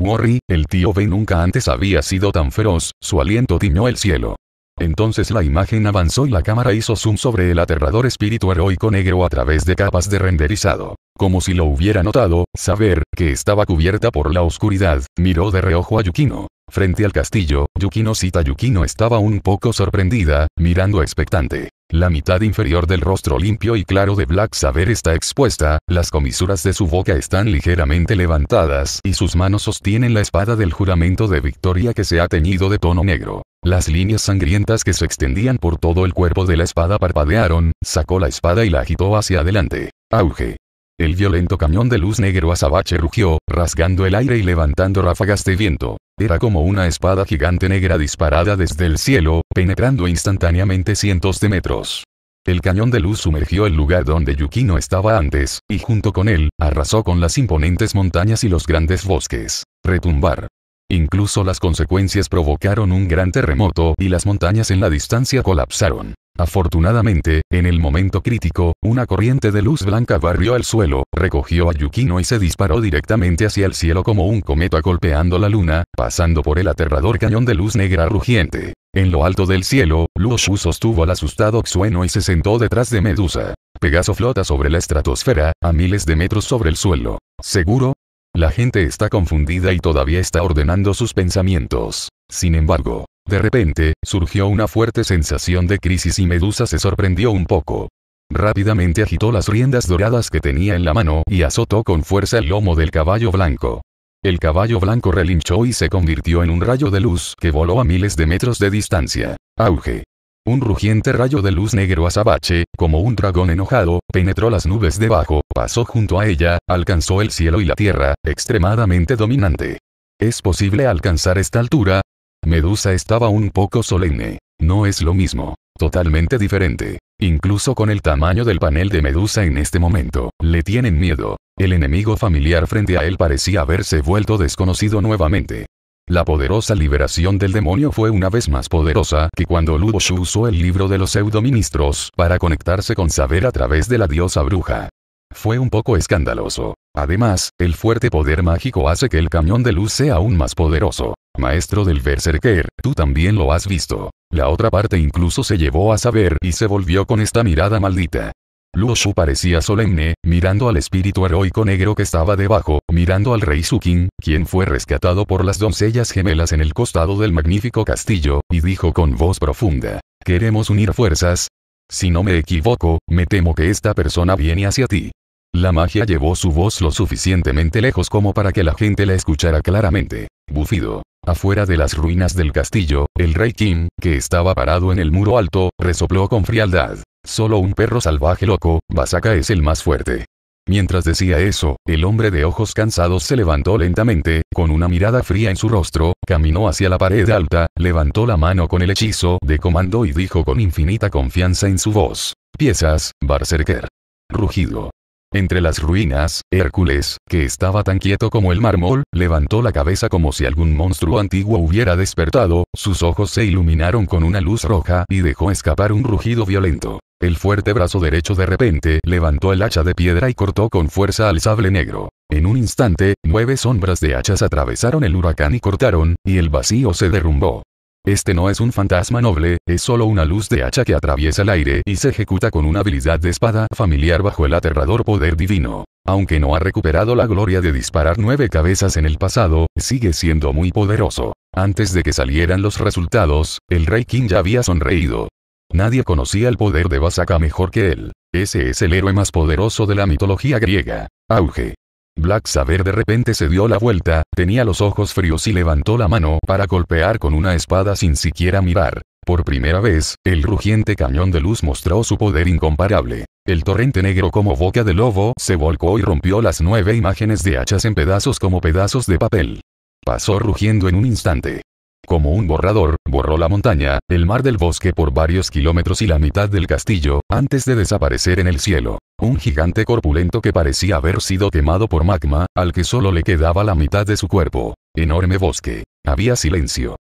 Worry, el tío B nunca antes había sido tan feroz, su aliento tiñó el cielo. Entonces la imagen avanzó y la cámara hizo zoom sobre el aterrador espíritu heroico negro a través de capas de renderizado. Como si lo hubiera notado, saber, que estaba cubierta por la oscuridad, miró de reojo a Yukino. Frente al castillo, Yukino Cita Yukino estaba un poco sorprendida, mirando expectante. La mitad inferior del rostro limpio y claro de Black Saber está expuesta, las comisuras de su boca están ligeramente levantadas y sus manos sostienen la espada del juramento de victoria que se ha teñido de tono negro. Las líneas sangrientas que se extendían por todo el cuerpo de la espada parpadearon, sacó la espada y la agitó hacia adelante. Auge. El violento cañón de luz negro azabache rugió, rasgando el aire y levantando ráfagas de viento. Era como una espada gigante negra disparada desde el cielo, penetrando instantáneamente cientos de metros. El cañón de luz sumergió el lugar donde Yukino estaba antes, y junto con él, arrasó con las imponentes montañas y los grandes bosques. Retumbar. Incluso las consecuencias provocaron un gran terremoto y las montañas en la distancia colapsaron. Afortunadamente, en el momento crítico, una corriente de luz blanca barrió el suelo, recogió a Yukino y se disparó directamente hacia el cielo como un cometa golpeando la luna, pasando por el aterrador cañón de luz negra rugiente. En lo alto del cielo, Luoshu sostuvo al asustado Xueno y se sentó detrás de Medusa. Pegaso flota sobre la estratosfera, a miles de metros sobre el suelo. Seguro, la gente está confundida y todavía está ordenando sus pensamientos. Sin embargo, de repente, surgió una fuerte sensación de crisis y Medusa se sorprendió un poco. Rápidamente agitó las riendas doradas que tenía en la mano y azotó con fuerza el lomo del caballo blanco. El caballo blanco relinchó y se convirtió en un rayo de luz que voló a miles de metros de distancia. Auge. Un rugiente rayo de luz negro azabache, como un dragón enojado, penetró las nubes debajo, pasó junto a ella, alcanzó el cielo y la tierra, extremadamente dominante. ¿Es posible alcanzar esta altura? Medusa estaba un poco solemne. No es lo mismo. Totalmente diferente. Incluso con el tamaño del panel de Medusa en este momento, le tienen miedo. El enemigo familiar frente a él parecía haberse vuelto desconocido nuevamente. La poderosa liberación del demonio fue una vez más poderosa que cuando Ludoshu usó el libro de los pseudoministros para conectarse con saber a través de la diosa bruja. Fue un poco escandaloso. Además, el fuerte poder mágico hace que el camión de luz sea aún más poderoso. Maestro del Berserker, tú también lo has visto. La otra parte incluso se llevó a saber y se volvió con esta mirada maldita. Luo parecía solemne, mirando al espíritu heroico negro que estaba debajo, mirando al rey Sukin, quien fue rescatado por las doncellas gemelas en el costado del magnífico castillo, y dijo con voz profunda. Queremos unir fuerzas. Si no me equivoco, me temo que esta persona viene hacia ti. La magia llevó su voz lo suficientemente lejos como para que la gente la escuchara claramente. Bufido. Afuera de las ruinas del castillo, el rey Kim, que estaba parado en el muro alto, resopló con frialdad. Solo un perro salvaje loco, Basaka es el más fuerte. Mientras decía eso, el hombre de ojos cansados se levantó lentamente, con una mirada fría en su rostro, caminó hacia la pared alta, levantó la mano con el hechizo de comando y dijo con infinita confianza en su voz. Piezas, Barserker. Rugido. Entre las ruinas, Hércules, que estaba tan quieto como el mármol, levantó la cabeza como si algún monstruo antiguo hubiera despertado, sus ojos se iluminaron con una luz roja y dejó escapar un rugido violento. El fuerte brazo derecho de repente levantó el hacha de piedra y cortó con fuerza al sable negro. En un instante, nueve sombras de hachas atravesaron el huracán y cortaron, y el vacío se derrumbó. Este no es un fantasma noble, es solo una luz de hacha que atraviesa el aire y se ejecuta con una habilidad de espada familiar bajo el aterrador poder divino. Aunque no ha recuperado la gloria de disparar nueve cabezas en el pasado, sigue siendo muy poderoso. Antes de que salieran los resultados, el rey King ya había sonreído. Nadie conocía el poder de Basaka mejor que él. Ese es el héroe más poderoso de la mitología griega. Auge. Black Saber de repente se dio la vuelta, tenía los ojos fríos y levantó la mano para golpear con una espada sin siquiera mirar. Por primera vez, el rugiente cañón de luz mostró su poder incomparable. El torrente negro como boca de lobo se volcó y rompió las nueve imágenes de hachas en pedazos como pedazos de papel. Pasó rugiendo en un instante. Como un borrador, borró la montaña, el mar del bosque por varios kilómetros y la mitad del castillo, antes de desaparecer en el cielo. Un gigante corpulento que parecía haber sido quemado por magma, al que solo le quedaba la mitad de su cuerpo. Enorme bosque. Había silencio.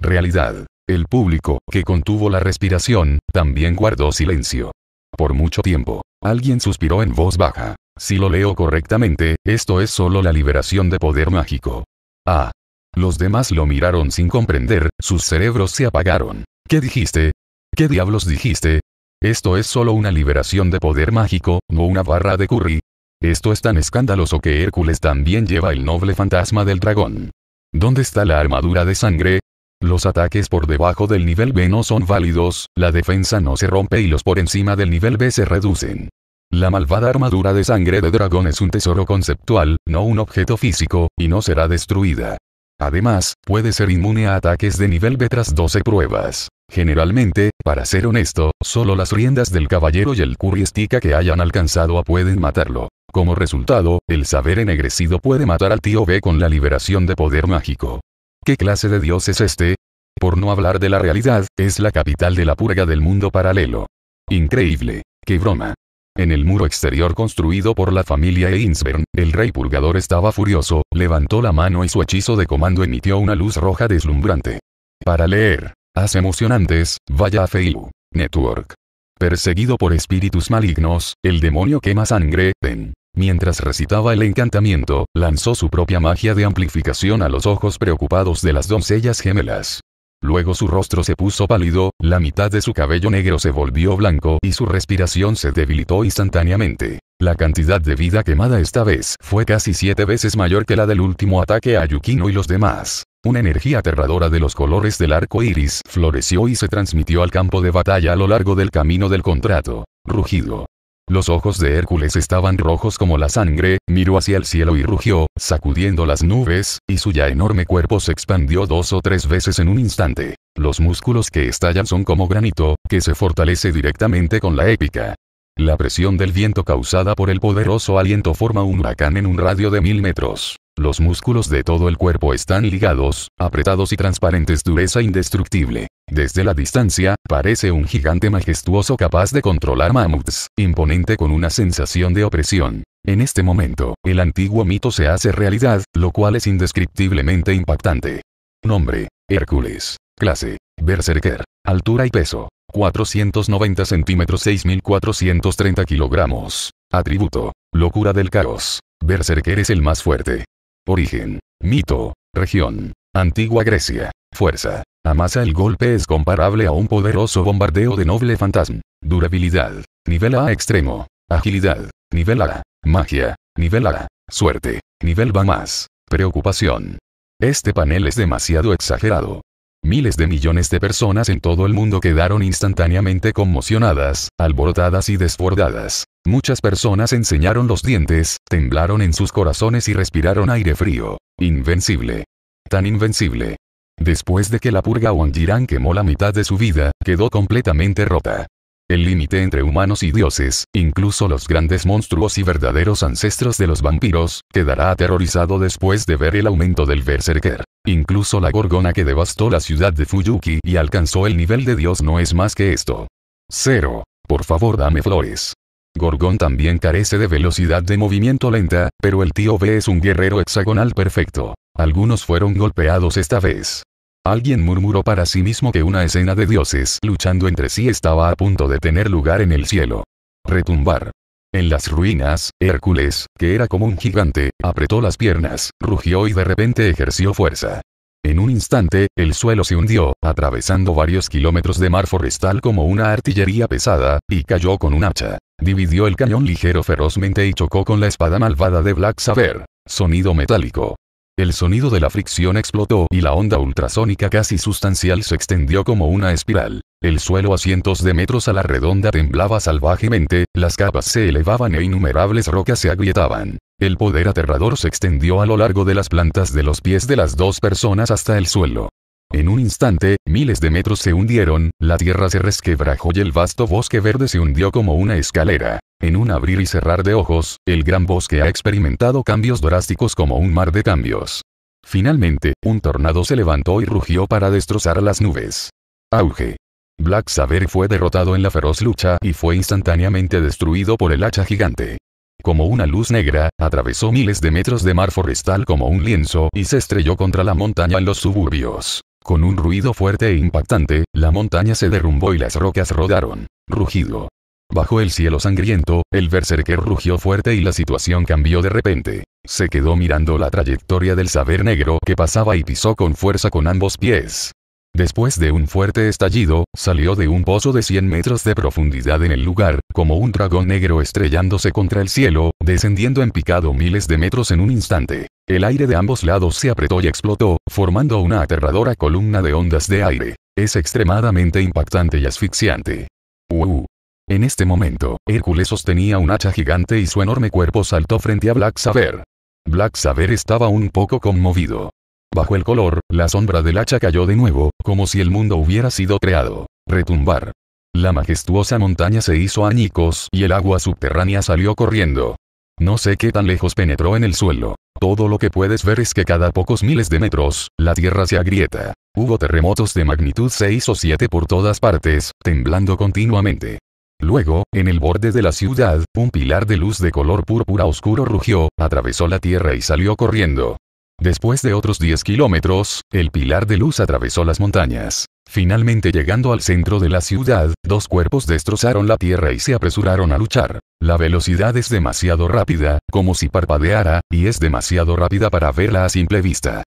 Realidad. El público, que contuvo la respiración, también guardó silencio. Por mucho tiempo. Alguien suspiró en voz baja. Si lo leo correctamente, esto es solo la liberación de poder mágico. Ah, los demás lo miraron sin comprender, sus cerebros se apagaron. ¿Qué dijiste? ¿Qué diablos dijiste? Esto es solo una liberación de poder mágico, no una barra de curry. Esto es tan escandaloso que Hércules también lleva el noble fantasma del dragón. ¿Dónde está la armadura de sangre? Los ataques por debajo del nivel B no son válidos, la defensa no se rompe y los por encima del nivel B se reducen. La malvada armadura de sangre de dragón es un tesoro conceptual, no un objeto físico, y no será destruida. Además, puede ser inmune a ataques de nivel B tras 12 pruebas. Generalmente, para ser honesto, solo las riendas del caballero y el curristica que hayan alcanzado a pueden matarlo. Como resultado, el saber ennegrecido puede matar al tío B con la liberación de poder mágico. ¿Qué clase de dios es este? Por no hablar de la realidad, es la capital de la purga del mundo paralelo. Increíble. ¡Qué broma! En el muro exterior construido por la familia Einsbern, el rey purgador estaba furioso, levantó la mano y su hechizo de comando emitió una luz roja deslumbrante. Para leer. Haz emocionantes, vaya a Feilu. Network. Perseguido por espíritus malignos, el demonio quema sangre, en. Mientras recitaba el encantamiento, lanzó su propia magia de amplificación a los ojos preocupados de las doncellas gemelas. Luego su rostro se puso pálido, la mitad de su cabello negro se volvió blanco y su respiración se debilitó instantáneamente. La cantidad de vida quemada esta vez fue casi siete veces mayor que la del último ataque a Yukino y los demás. Una energía aterradora de los colores del arco iris floreció y se transmitió al campo de batalla a lo largo del camino del contrato. Rugido. Los ojos de Hércules estaban rojos como la sangre, miró hacia el cielo y rugió, sacudiendo las nubes, y su ya enorme cuerpo se expandió dos o tres veces en un instante. Los músculos que estallan son como granito, que se fortalece directamente con la épica. La presión del viento causada por el poderoso aliento forma un huracán en un radio de mil metros. Los músculos de todo el cuerpo están ligados, apretados y transparentes dureza indestructible. Desde la distancia, parece un gigante majestuoso capaz de controlar mamuts, imponente con una sensación de opresión. En este momento, el antiguo mito se hace realidad, lo cual es indescriptiblemente impactante. Nombre. Hércules. Clase. Berserker. Altura y peso. 490 centímetros 6430 kilogramos. Atributo. Locura del caos. Berserker es el más fuerte. Origen. Mito. Región. Antigua Grecia. Fuerza masa el golpe es comparable a un poderoso bombardeo de noble fantasma. Durabilidad. Nivel A extremo. Agilidad. Nivel A. Magia. Nivel A. Suerte. Nivel B más. Preocupación. Este panel es demasiado exagerado. Miles de millones de personas en todo el mundo quedaron instantáneamente conmocionadas, alborotadas y desbordadas. Muchas personas enseñaron los dientes, temblaron en sus corazones y respiraron aire frío. Invencible. Tan invencible. Después de que la purga Wanjiran quemó la mitad de su vida, quedó completamente rota. El límite entre humanos y dioses, incluso los grandes monstruos y verdaderos ancestros de los vampiros, quedará aterrorizado después de ver el aumento del berserker. Incluso la gorgona que devastó la ciudad de Fuyuki y alcanzó el nivel de dios no es más que esto. Cero. Por favor dame flores. Gorgón también carece de velocidad de movimiento lenta, pero el tío B es un guerrero hexagonal perfecto. Algunos fueron golpeados esta vez. Alguien murmuró para sí mismo que una escena de dioses luchando entre sí estaba a punto de tener lugar en el cielo. Retumbar. En las ruinas, Hércules, que era como un gigante, apretó las piernas, rugió y de repente ejerció fuerza. En un instante, el suelo se hundió, atravesando varios kilómetros de mar forestal como una artillería pesada, y cayó con un hacha. Dividió el cañón ligero ferozmente y chocó con la espada malvada de Black Saber. Sonido metálico. El sonido de la fricción explotó y la onda ultrasónica casi sustancial se extendió como una espiral. El suelo a cientos de metros a la redonda temblaba salvajemente, las capas se elevaban e innumerables rocas se agrietaban. El poder aterrador se extendió a lo largo de las plantas de los pies de las dos personas hasta el suelo. En un instante, miles de metros se hundieron, la tierra se resquebrajó y el vasto bosque verde se hundió como una escalera. En un abrir y cerrar de ojos, el gran bosque ha experimentado cambios drásticos como un mar de cambios. Finalmente, un tornado se levantó y rugió para destrozar las nubes. Auge. Black Saber fue derrotado en la feroz lucha y fue instantáneamente destruido por el hacha gigante. Como una luz negra, atravesó miles de metros de mar forestal como un lienzo y se estrelló contra la montaña en los suburbios. Con un ruido fuerte e impactante, la montaña se derrumbó y las rocas rodaron. Rugido. Bajo el cielo sangriento, el berserker rugió fuerte y la situación cambió de repente. Se quedó mirando la trayectoria del saber negro que pasaba y pisó con fuerza con ambos pies. Después de un fuerte estallido, salió de un pozo de 100 metros de profundidad en el lugar, como un dragón negro estrellándose contra el cielo, descendiendo en picado miles de metros en un instante. El aire de ambos lados se apretó y explotó, formando una aterradora columna de ondas de aire. Es extremadamente impactante y asfixiante. Uh. En este momento, Hércules sostenía un hacha gigante y su enorme cuerpo saltó frente a Black Saber. Black Saber estaba un poco conmovido. Bajo el color, la sombra del hacha cayó de nuevo, como si el mundo hubiera sido creado. Retumbar. La majestuosa montaña se hizo añicos y el agua subterránea salió corriendo. No sé qué tan lejos penetró en el suelo. Todo lo que puedes ver es que cada pocos miles de metros, la tierra se agrieta. Hubo terremotos de magnitud 6 o 7 por todas partes, temblando continuamente. Luego, en el borde de la ciudad, un pilar de luz de color púrpura oscuro rugió, atravesó la tierra y salió corriendo. Después de otros 10 kilómetros, el pilar de luz atravesó las montañas. Finalmente llegando al centro de la ciudad, dos cuerpos destrozaron la tierra y se apresuraron a luchar. La velocidad es demasiado rápida, como si parpadeara, y es demasiado rápida para verla a simple vista.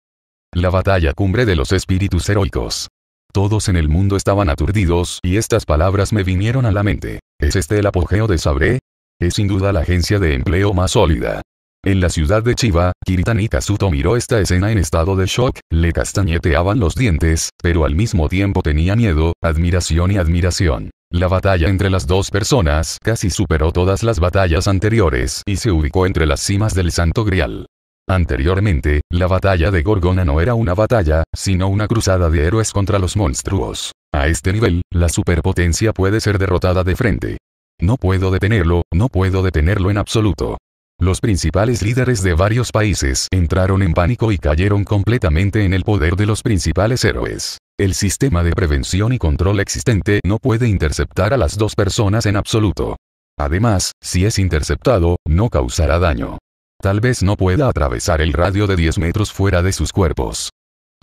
La batalla cumbre de los espíritus heroicos. Todos en el mundo estaban aturdidos, y estas palabras me vinieron a la mente. ¿Es este el apogeo de Sabré? Es sin duda la agencia de empleo más sólida. En la ciudad de Chiba, Kiritani Kazuto miró esta escena en estado de shock, le castañeteaban los dientes, pero al mismo tiempo tenía miedo, admiración y admiración. La batalla entre las dos personas casi superó todas las batallas anteriores y se ubicó entre las cimas del Santo Grial. Anteriormente, la batalla de Gorgona no era una batalla, sino una cruzada de héroes contra los monstruos. A este nivel, la superpotencia puede ser derrotada de frente. No puedo detenerlo, no puedo detenerlo en absoluto. Los principales líderes de varios países entraron en pánico y cayeron completamente en el poder de los principales héroes. El sistema de prevención y control existente no puede interceptar a las dos personas en absoluto. Además, si es interceptado, no causará daño. Tal vez no pueda atravesar el radio de 10 metros fuera de sus cuerpos.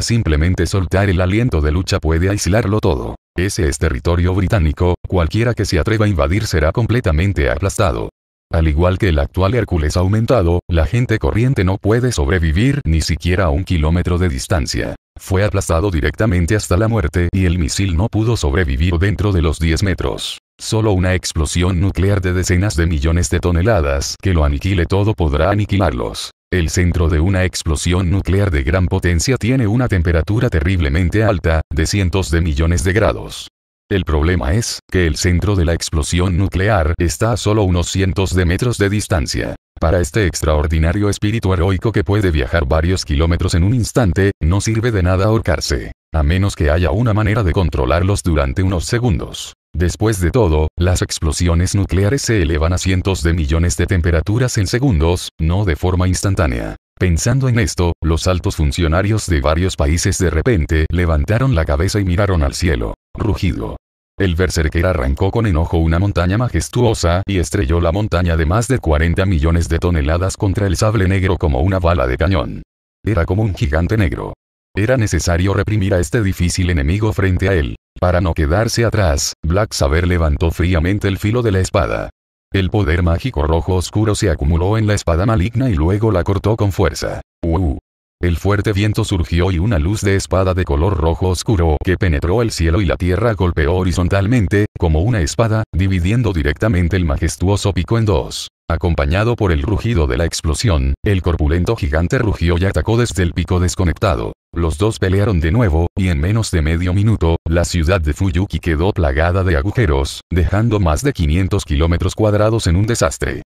Simplemente soltar el aliento de lucha puede aislarlo todo. Ese es territorio británico, cualquiera que se atreva a invadir será completamente aplastado. Al igual que el actual Hércules aumentado, la gente corriente no puede sobrevivir ni siquiera a un kilómetro de distancia. Fue aplastado directamente hasta la muerte y el misil no pudo sobrevivir dentro de los 10 metros. Solo una explosión nuclear de decenas de millones de toneladas que lo aniquile todo podrá aniquilarlos. El centro de una explosión nuclear de gran potencia tiene una temperatura terriblemente alta, de cientos de millones de grados. El problema es, que el centro de la explosión nuclear está a solo unos cientos de metros de distancia. Para este extraordinario espíritu heroico que puede viajar varios kilómetros en un instante, no sirve de nada ahorcarse. A menos que haya una manera de controlarlos durante unos segundos. Después de todo, las explosiones nucleares se elevan a cientos de millones de temperaturas en segundos, no de forma instantánea. Pensando en esto, los altos funcionarios de varios países de repente levantaron la cabeza y miraron al cielo. Rugido. El berserker arrancó con enojo una montaña majestuosa y estrelló la montaña de más de 40 millones de toneladas contra el sable negro como una bala de cañón. Era como un gigante negro. Era necesario reprimir a este difícil enemigo frente a él. Para no quedarse atrás, Black Saber levantó fríamente el filo de la espada. El poder mágico rojo oscuro se acumuló en la espada maligna y luego la cortó con fuerza. Uh. El fuerte viento surgió y una luz de espada de color rojo oscuro que penetró el cielo y la tierra golpeó horizontalmente, como una espada, dividiendo directamente el majestuoso pico en dos. Acompañado por el rugido de la explosión, el corpulento gigante rugió y atacó desde el pico desconectado. Los dos pelearon de nuevo, y en menos de medio minuto, la ciudad de Fuyuki quedó plagada de agujeros, dejando más de 500 kilómetros cuadrados en un desastre.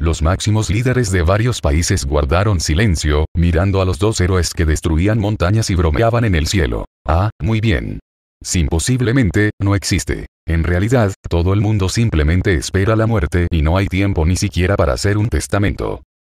Los máximos líderes de varios países guardaron silencio, mirando a los dos héroes que destruían montañas y bromeaban en el cielo. Ah, muy bien sin posiblemente, no existe. En realidad, todo el mundo simplemente espera la muerte y no hay tiempo ni siquiera para hacer un testamento.